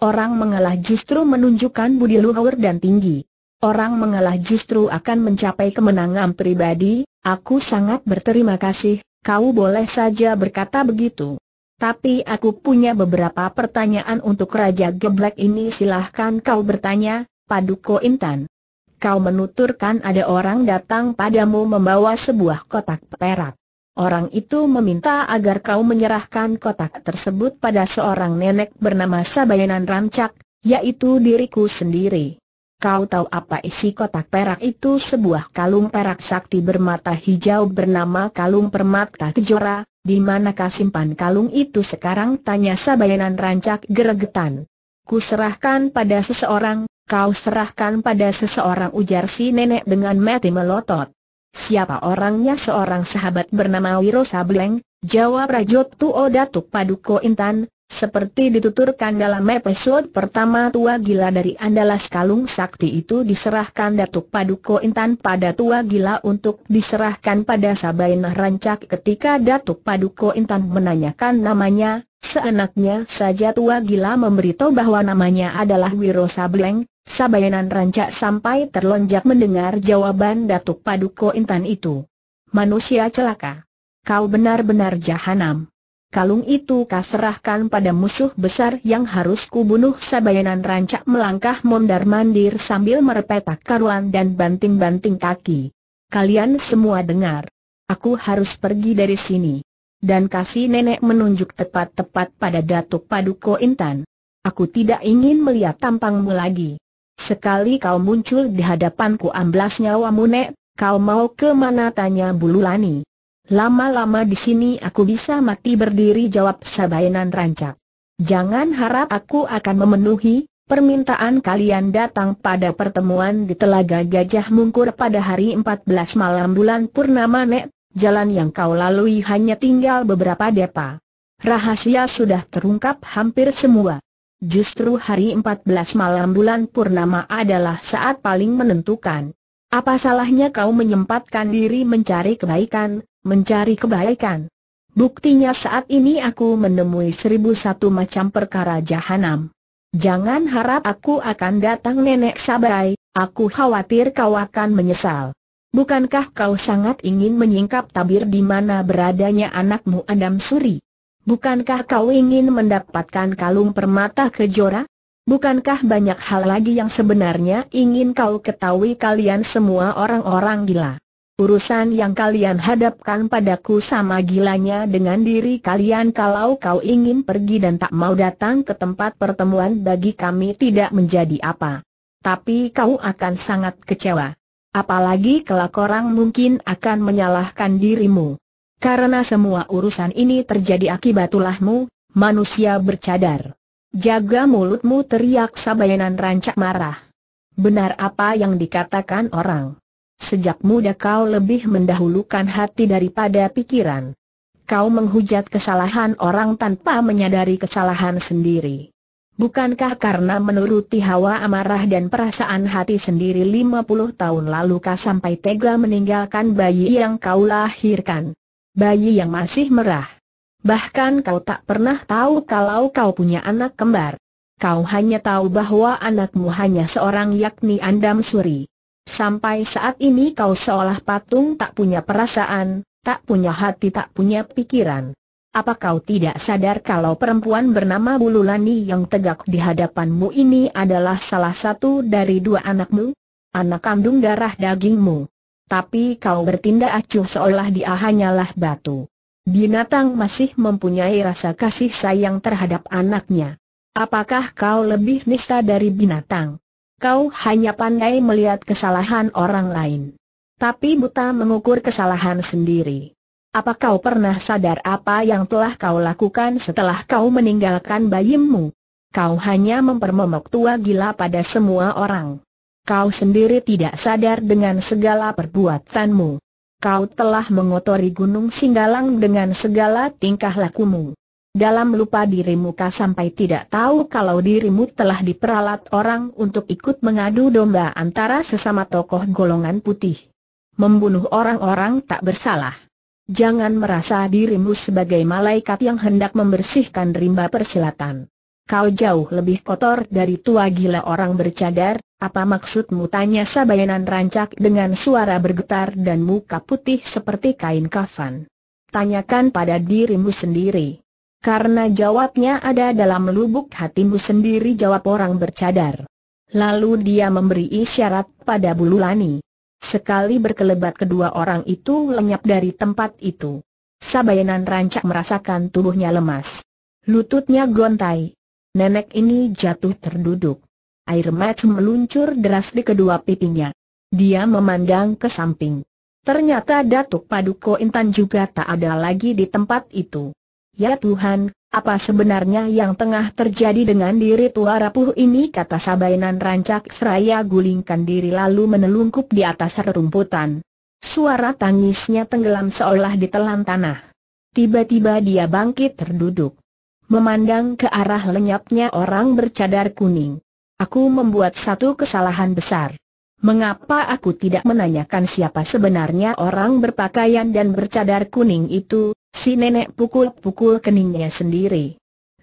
Orang mengalah justru menunjukkan budi luhur dan tinggi. Orang mengalah justru akan mencapai kemenangan pribadi, aku sangat berterima kasih, kau boleh saja berkata begitu. Tapi aku punya beberapa pertanyaan untuk Raja Geblek ini silahkan kau bertanya, Paduko Intan. Kau menuturkan ada orang datang padamu membawa sebuah kotak perak. Orang itu meminta agar kau menyerahkan kotak tersebut pada seorang nenek bernama Sabayanan Rancak, yaitu diriku sendiri. Kau tahu apa isi kotak perak itu sebuah kalung perak sakti bermata hijau bernama kalung permata kejora, di manakah simpan kalung itu sekarang tanya Sabayanan Rancak geregetan. Ku serahkan pada seseorang, kau serahkan pada seseorang ujar si nenek dengan mati melotot. Siapa orangnya seorang sahabat bernama Wiro Sableng, jawab Rajot Tuo Datuk Paduko Intan, seperti dituturkan dalam episode pertama Tua Gila dari Andalas Kalung Sakti itu diserahkan Datuk Paduko Intan pada Tua Gila untuk diserahkan pada Sabainah Rancak ketika Datuk Paduko Intan menanyakan namanya, seenaknya saja Tua Gila memberitahu bahwa namanya adalah Wiro Sableng, Sabayanan rancak sampai terlonjak mendengar jawaban Datuk Paduko Intan itu. Manusia celaka. Kau benar-benar jahanam. Kalung itu kau serahkan pada musuh besar yang harus kubunuh Sabayanan rancak melangkah mondar-mandir sambil merepetak karuan dan banting-banting kaki. Kalian semua dengar. Aku harus pergi dari sini. Dan kasih nenek menunjuk tepat-tepat pada Datuk Paduko Intan. Aku tidak ingin melihat tampangmu lagi. Sekali kau muncul di hadapanku amblas nyawamu nek, kau mau ke mana tanya lani? Lama-lama di sini aku bisa mati berdiri jawab Sabainan rancak. Jangan harap aku akan memenuhi permintaan kalian datang pada pertemuan di Telaga Gajah Mungkur pada hari 14 malam bulan Purnama Nek, jalan yang kau lalui hanya tinggal beberapa depa. Rahasia sudah terungkap hampir semua. Justru hari 14 malam bulan purnama adalah saat paling menentukan. Apa salahnya kau menyempatkan diri mencari kebaikan, mencari kebaikan? Buktinya saat ini aku menemui seribu satu macam perkara jahanam. Jangan harap aku akan datang nenek Sabai, aku khawatir kau akan menyesal. Bukankah kau sangat ingin menyingkap tabir di mana beradanya anakmu Adam Suri? Bukankah kau ingin mendapatkan kalung permata kejora? Bukankah banyak hal lagi yang sebenarnya ingin kau ketahui kalian semua orang-orang gila? Urusan yang kalian hadapkan padaku sama gilanya dengan diri kalian kalau kau ingin pergi dan tak mau datang ke tempat pertemuan bagi kami tidak menjadi apa. Tapi kau akan sangat kecewa. Apalagi kelak orang mungkin akan menyalahkan dirimu. Karena semua urusan ini terjadi akibat ulahmu, manusia bercadar. Jaga mulutmu teriak Sabayanan rancak marah. Benar apa yang dikatakan orang. Sejak muda kau lebih mendahulukan hati daripada pikiran. Kau menghujat kesalahan orang tanpa menyadari kesalahan sendiri. Bukankah karena menuruti hawa amarah dan perasaan hati sendiri 50 tahun lalu kau sampai tega meninggalkan bayi yang kau lahirkan? bayi yang masih merah. Bahkan kau tak pernah tahu kalau kau punya anak kembar. Kau hanya tahu bahwa anakmu hanya seorang yakni Andam Suri. Sampai saat ini kau seolah patung tak punya perasaan, tak punya hati tak punya pikiran. Apa kau tidak sadar kalau perempuan bernama Bululani yang tegak di hadapanmu ini adalah salah satu dari dua anakmu? Anak kandung darah dagingmu tapi kau bertindak acuh seolah dia hanyalah batu. Binatang masih mempunyai rasa kasih sayang terhadap anaknya. Apakah kau lebih nista dari binatang? Kau hanya pandai melihat kesalahan orang lain. Tapi buta mengukur kesalahan sendiri. Apa kau pernah sadar apa yang telah kau lakukan setelah kau meninggalkan bayimu? Kau hanya mempermomok tua gila pada semua orang kau sendiri tidak sadar dengan segala perbuatanmu. Kau telah mengotori gunung Singgalang dengan segala tingkah lakumu. Dalam lupa dirimu kau sampai tidak tahu kalau dirimu telah diperalat orang untuk ikut mengadu domba antara sesama tokoh golongan putih. Membunuh orang-orang tak bersalah. Jangan merasa dirimu sebagai malaikat yang hendak membersihkan rimba persilatan. Kau jauh lebih kotor dari tua gila orang bercadar, apa maksudmu tanya Sabayanan rancak dengan suara bergetar dan muka putih seperti kain kafan. Tanyakan pada dirimu sendiri. Karena jawabnya ada dalam lubuk hatimu sendiri jawab orang bercadar. Lalu dia memberi isyarat pada Bululani. Sekali berkelebat kedua orang itu lenyap dari tempat itu. Sabayanan rancak merasakan tubuhnya lemas. Lututnya gontai. Nenek ini jatuh terduduk. Air mac meluncur deras di kedua pipinya. Dia memandang ke samping. Ternyata Datuk Paduko Intan juga tak ada lagi di tempat itu. Ya Tuhan, apa sebenarnya yang tengah terjadi dengan diri tua rapuh ini kata Sabainan rancak seraya gulingkan diri lalu menelungkup di atas rerumputan. Suara tangisnya tenggelam seolah ditelan tanah. Tiba-tiba dia bangkit terduduk. Memandang ke arah lenyapnya orang bercadar kuning. Aku membuat satu kesalahan besar. Mengapa aku tidak menanyakan siapa sebenarnya orang berpakaian dan bercadar kuning itu? Si nenek pukul-pukul keningnya sendiri.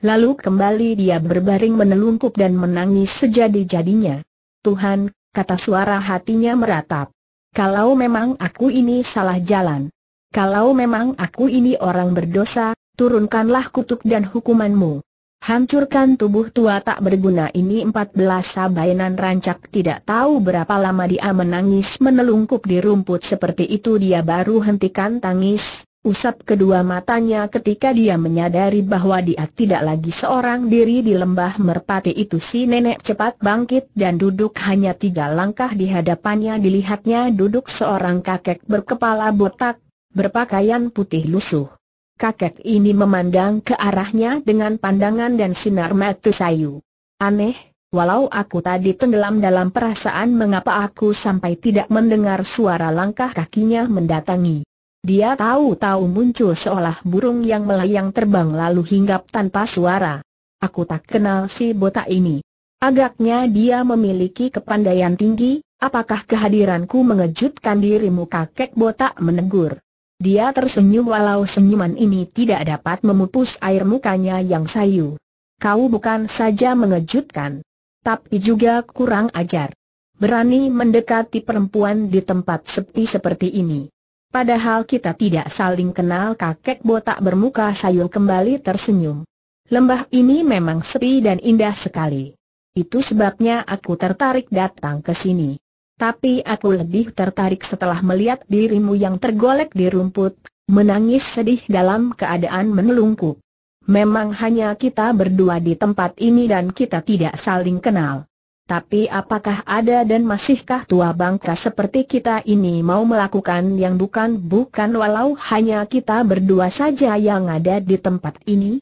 Lalu kembali dia berbaring menelungkup dan menangis sejadi-jadinya. Tuhan, kata suara hatinya meratap. Kalau memang aku ini salah jalan. Kalau memang aku ini orang berdosa, turunkanlah kutuk dan hukumanmu. Hancurkan tubuh tua tak berguna ini empat 14 sabainan rancak tidak tahu berapa lama dia menangis menelungkup di rumput seperti itu dia baru hentikan tangis, usap kedua matanya ketika dia menyadari bahwa dia tidak lagi seorang diri di lembah merpati itu si nenek cepat bangkit dan duduk hanya tiga langkah di hadapannya dilihatnya duduk seorang kakek berkepala botak, berpakaian putih lusuh kakek ini memandang ke arahnya dengan pandangan dan sinar mata sayu. Aneh, walau aku tadi tenggelam dalam perasaan mengapa aku sampai tidak mendengar suara langkah kakinya mendatangi. Dia tahu-tahu muncul seolah burung yang melayang terbang lalu hinggap tanpa suara. Aku tak kenal si botak ini. Agaknya dia memiliki kepandaian tinggi, apakah kehadiranku mengejutkan dirimu kakek botak menegur. Dia tersenyum walau senyuman ini tidak dapat memupus air mukanya yang sayu. Kau bukan saja mengejutkan, tapi juga kurang ajar. Berani mendekati perempuan di tempat sepi seperti ini. Padahal kita tidak saling kenal kakek botak bermuka sayu kembali tersenyum. Lembah ini memang sepi dan indah sekali. Itu sebabnya aku tertarik datang ke sini tapi aku lebih tertarik setelah melihat dirimu yang tergolek di rumput, menangis sedih dalam keadaan menelungkup. Memang hanya kita berdua di tempat ini dan kita tidak saling kenal. Tapi apakah ada dan masihkah tua bangka seperti kita ini mau melakukan yang bukan-bukan walau hanya kita berdua saja yang ada di tempat ini?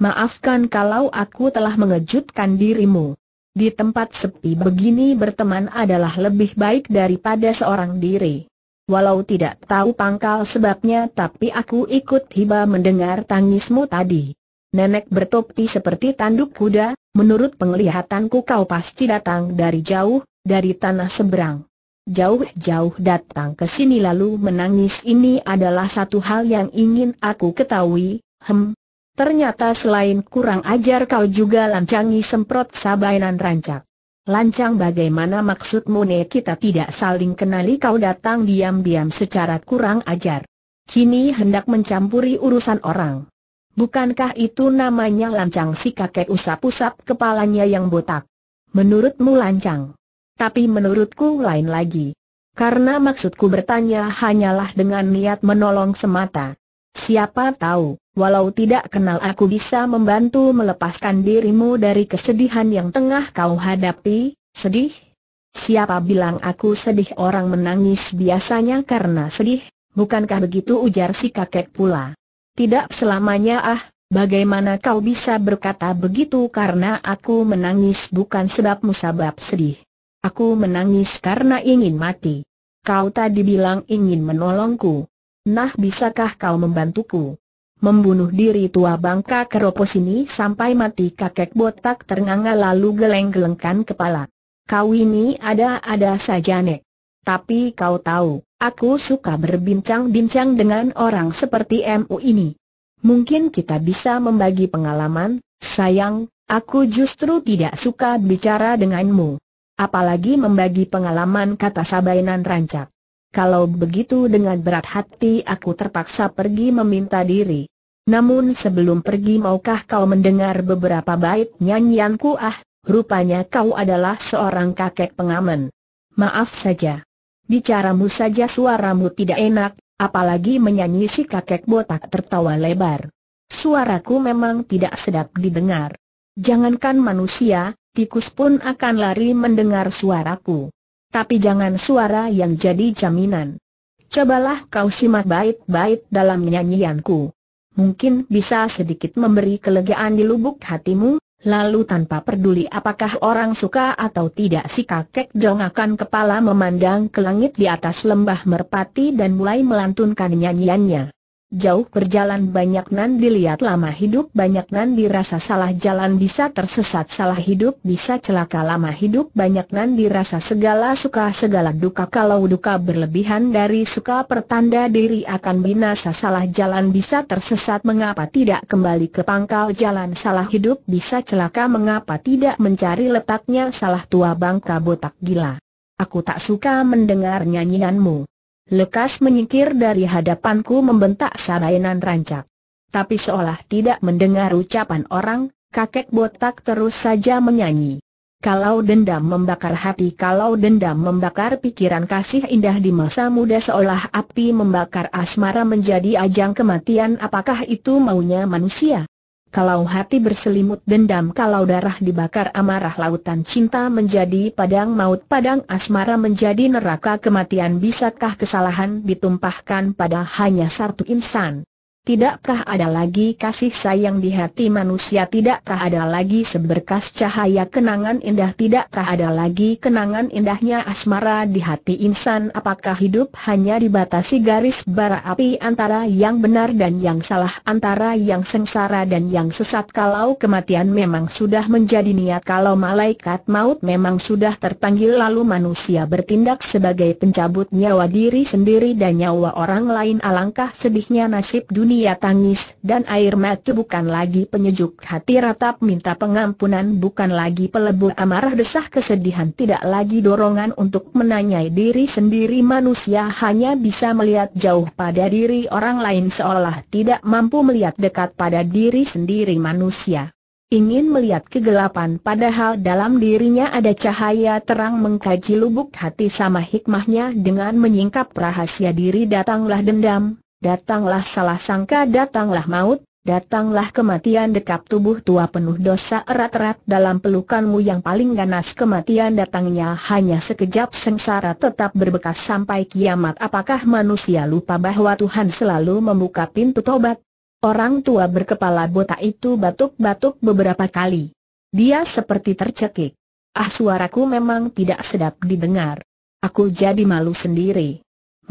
Maafkan kalau aku telah mengejutkan dirimu. Di tempat sepi begini berteman adalah lebih baik daripada seorang diri. Walau tidak tahu pangkal sebabnya tapi aku ikut hiba mendengar tangismu tadi. Nenek bertopi seperti tanduk kuda, menurut penglihatanku kau pasti datang dari jauh, dari tanah seberang. Jauh-jauh datang ke sini lalu menangis ini adalah satu hal yang ingin aku ketahui, hem, Ternyata selain kurang ajar kau juga lancangi semprot sabainan rancak. Lancang bagaimana maksudmu ne kita tidak saling kenali kau datang diam-diam secara kurang ajar. Kini hendak mencampuri urusan orang. Bukankah itu namanya lancang si kakek usap-usap kepalanya yang botak? Menurutmu lancang? Tapi menurutku lain lagi. Karena maksudku bertanya hanyalah dengan niat menolong semata. Siapa tahu, Walau tidak kenal aku bisa membantu melepaskan dirimu dari kesedihan yang tengah kau hadapi, sedih? Siapa bilang aku sedih orang menangis biasanya karena sedih, bukankah begitu ujar si kakek pula? Tidak selamanya ah, bagaimana kau bisa berkata begitu karena aku menangis bukan sebab musabab sedih. Aku menangis karena ingin mati. Kau tadi bilang ingin menolongku. Nah bisakah kau membantuku? membunuh diri tua bangka keropos ini sampai mati kakek botak ternganga lalu geleng-gelengkan kepala. Kau ini ada-ada saja nek. Tapi kau tahu, aku suka berbincang-bincang dengan orang seperti MU ini. Mungkin kita bisa membagi pengalaman, sayang, aku justru tidak suka bicara denganmu. Apalagi membagi pengalaman kata Sabainan rancak. Kalau begitu dengan berat hati aku terpaksa pergi meminta diri. Namun sebelum pergi maukah kau mendengar beberapa bait nyanyianku ah, rupanya kau adalah seorang kakek pengamen. Maaf saja. Bicaramu saja suaramu tidak enak, apalagi menyanyi si kakek botak tertawa lebar. Suaraku memang tidak sedap didengar. Jangankan manusia, tikus pun akan lari mendengar suaraku. Tapi jangan suara yang jadi jaminan. Cobalah kau simak bait-bait dalam nyanyianku mungkin bisa sedikit memberi kelegaan di lubuk hatimu, lalu tanpa peduli apakah orang suka atau tidak si kakek dong akan kepala memandang ke langit di atas lembah merpati dan mulai melantunkan nyanyiannya. Jauh berjalan banyak nan dilihat lama hidup banyak nan dirasa salah jalan bisa tersesat salah hidup bisa celaka lama hidup banyak nan dirasa segala suka segala duka kalau duka berlebihan dari suka pertanda diri akan binasa salah jalan bisa tersesat mengapa tidak kembali ke pangkal jalan salah hidup bisa celaka mengapa tidak mencari letaknya salah tua bangka botak gila. Aku tak suka mendengar nyanyianmu. Lekas menyingkir dari hadapanku membentak sarainan rancak. Tapi seolah tidak mendengar ucapan orang, kakek botak terus saja menyanyi. Kalau dendam membakar hati kalau dendam membakar pikiran kasih indah di masa muda seolah api membakar asmara menjadi ajang kematian apakah itu maunya manusia? Kalau hati berselimut dendam kalau darah dibakar amarah lautan cinta menjadi padang maut padang asmara menjadi neraka kematian bisakah kesalahan ditumpahkan pada hanya satu insan Tidakkah ada lagi kasih sayang di hati manusia? Tidakkah ada lagi seberkas cahaya kenangan indah? Tidakkah ada lagi kenangan indahnya asmara di hati insan? Apakah hidup hanya dibatasi garis bara api antara yang benar dan yang salah, antara yang sengsara dan yang sesat? Kalau kematian memang sudah menjadi niat, kalau malaikat maut memang sudah terpanggil, lalu manusia bertindak sebagai pencabut nyawa diri sendiri dan nyawa orang lain, alangkah sedihnya nasib dunia dia tangis dan air mata bukan lagi penyejuk hati ratap minta pengampunan bukan lagi pelebur amarah desah kesedihan tidak lagi dorongan untuk menanyai diri sendiri manusia hanya bisa melihat jauh pada diri orang lain seolah tidak mampu melihat dekat pada diri sendiri manusia ingin melihat kegelapan padahal dalam dirinya ada cahaya terang mengkaji lubuk hati sama hikmahnya dengan menyingkap rahasia diri datanglah dendam, datanglah salah sangka datanglah maut, Datanglah kematian dekat tubuh tua penuh dosa erat-erat dalam pelukanmu yang paling ganas kematian datangnya hanya sekejap sengsara tetap berbekas sampai kiamat apakah manusia lupa bahwa Tuhan selalu membuka pintu tobat? Orang tua berkepala botak itu batuk-batuk beberapa kali. Dia seperti tercekik. Ah suaraku memang tidak sedap didengar. Aku jadi malu sendiri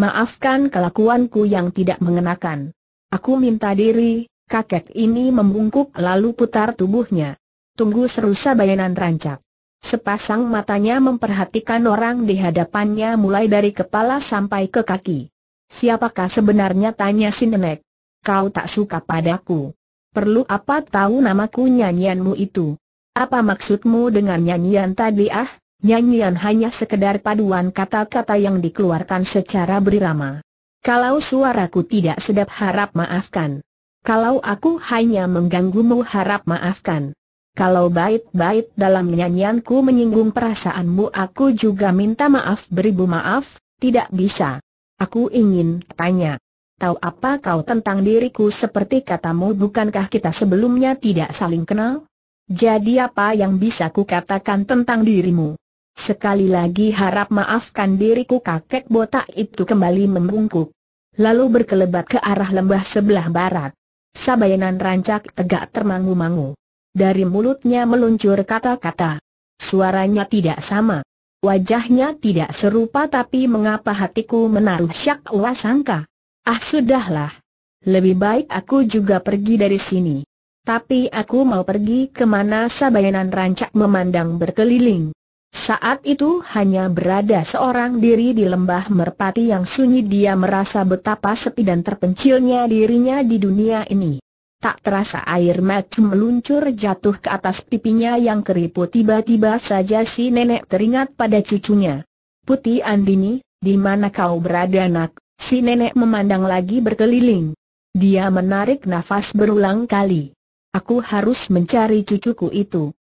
maafkan kelakuanku yang tidak mengenakan. Aku minta diri, kakek ini membungkuk lalu putar tubuhnya. Tunggu seru Sabayanan rancak. Sepasang matanya memperhatikan orang di hadapannya mulai dari kepala sampai ke kaki. Siapakah sebenarnya tanya si nenek? Kau tak suka padaku. Perlu apa tahu namaku nyanyianmu itu? Apa maksudmu dengan nyanyian tadi ah? Nyanyian hanya sekedar paduan kata-kata yang dikeluarkan secara berirama. Kalau suaraku tidak sedap harap maafkan. Kalau aku hanya mengganggumu harap maafkan. Kalau bait-bait dalam nyanyianku menyinggung perasaanmu aku juga minta maaf beribu maaf, tidak bisa. Aku ingin tanya. Tahu apa kau tentang diriku seperti katamu bukankah kita sebelumnya tidak saling kenal? Jadi apa yang bisa ku katakan tentang dirimu? Sekali lagi harap maafkan diriku kakek botak itu kembali membungkuk. Lalu berkelebat ke arah lembah sebelah barat. Sabayanan rancak tegak termangu-mangu. Dari mulutnya meluncur kata-kata. Suaranya tidak sama. Wajahnya tidak serupa tapi mengapa hatiku menaruh syak sangka? Ah sudahlah. Lebih baik aku juga pergi dari sini. Tapi aku mau pergi kemana Sabayanan rancak memandang berkeliling. Saat itu hanya berada seorang diri di lembah merpati yang sunyi dia merasa betapa sepi dan terpencilnya dirinya di dunia ini. Tak terasa air mata meluncur jatuh ke atas pipinya yang keriput tiba-tiba saja si nenek teringat pada cucunya. Putih Andini, di mana kau berada nak? Si nenek memandang lagi berkeliling. Dia menarik nafas berulang kali. Aku harus mencari cucuku itu.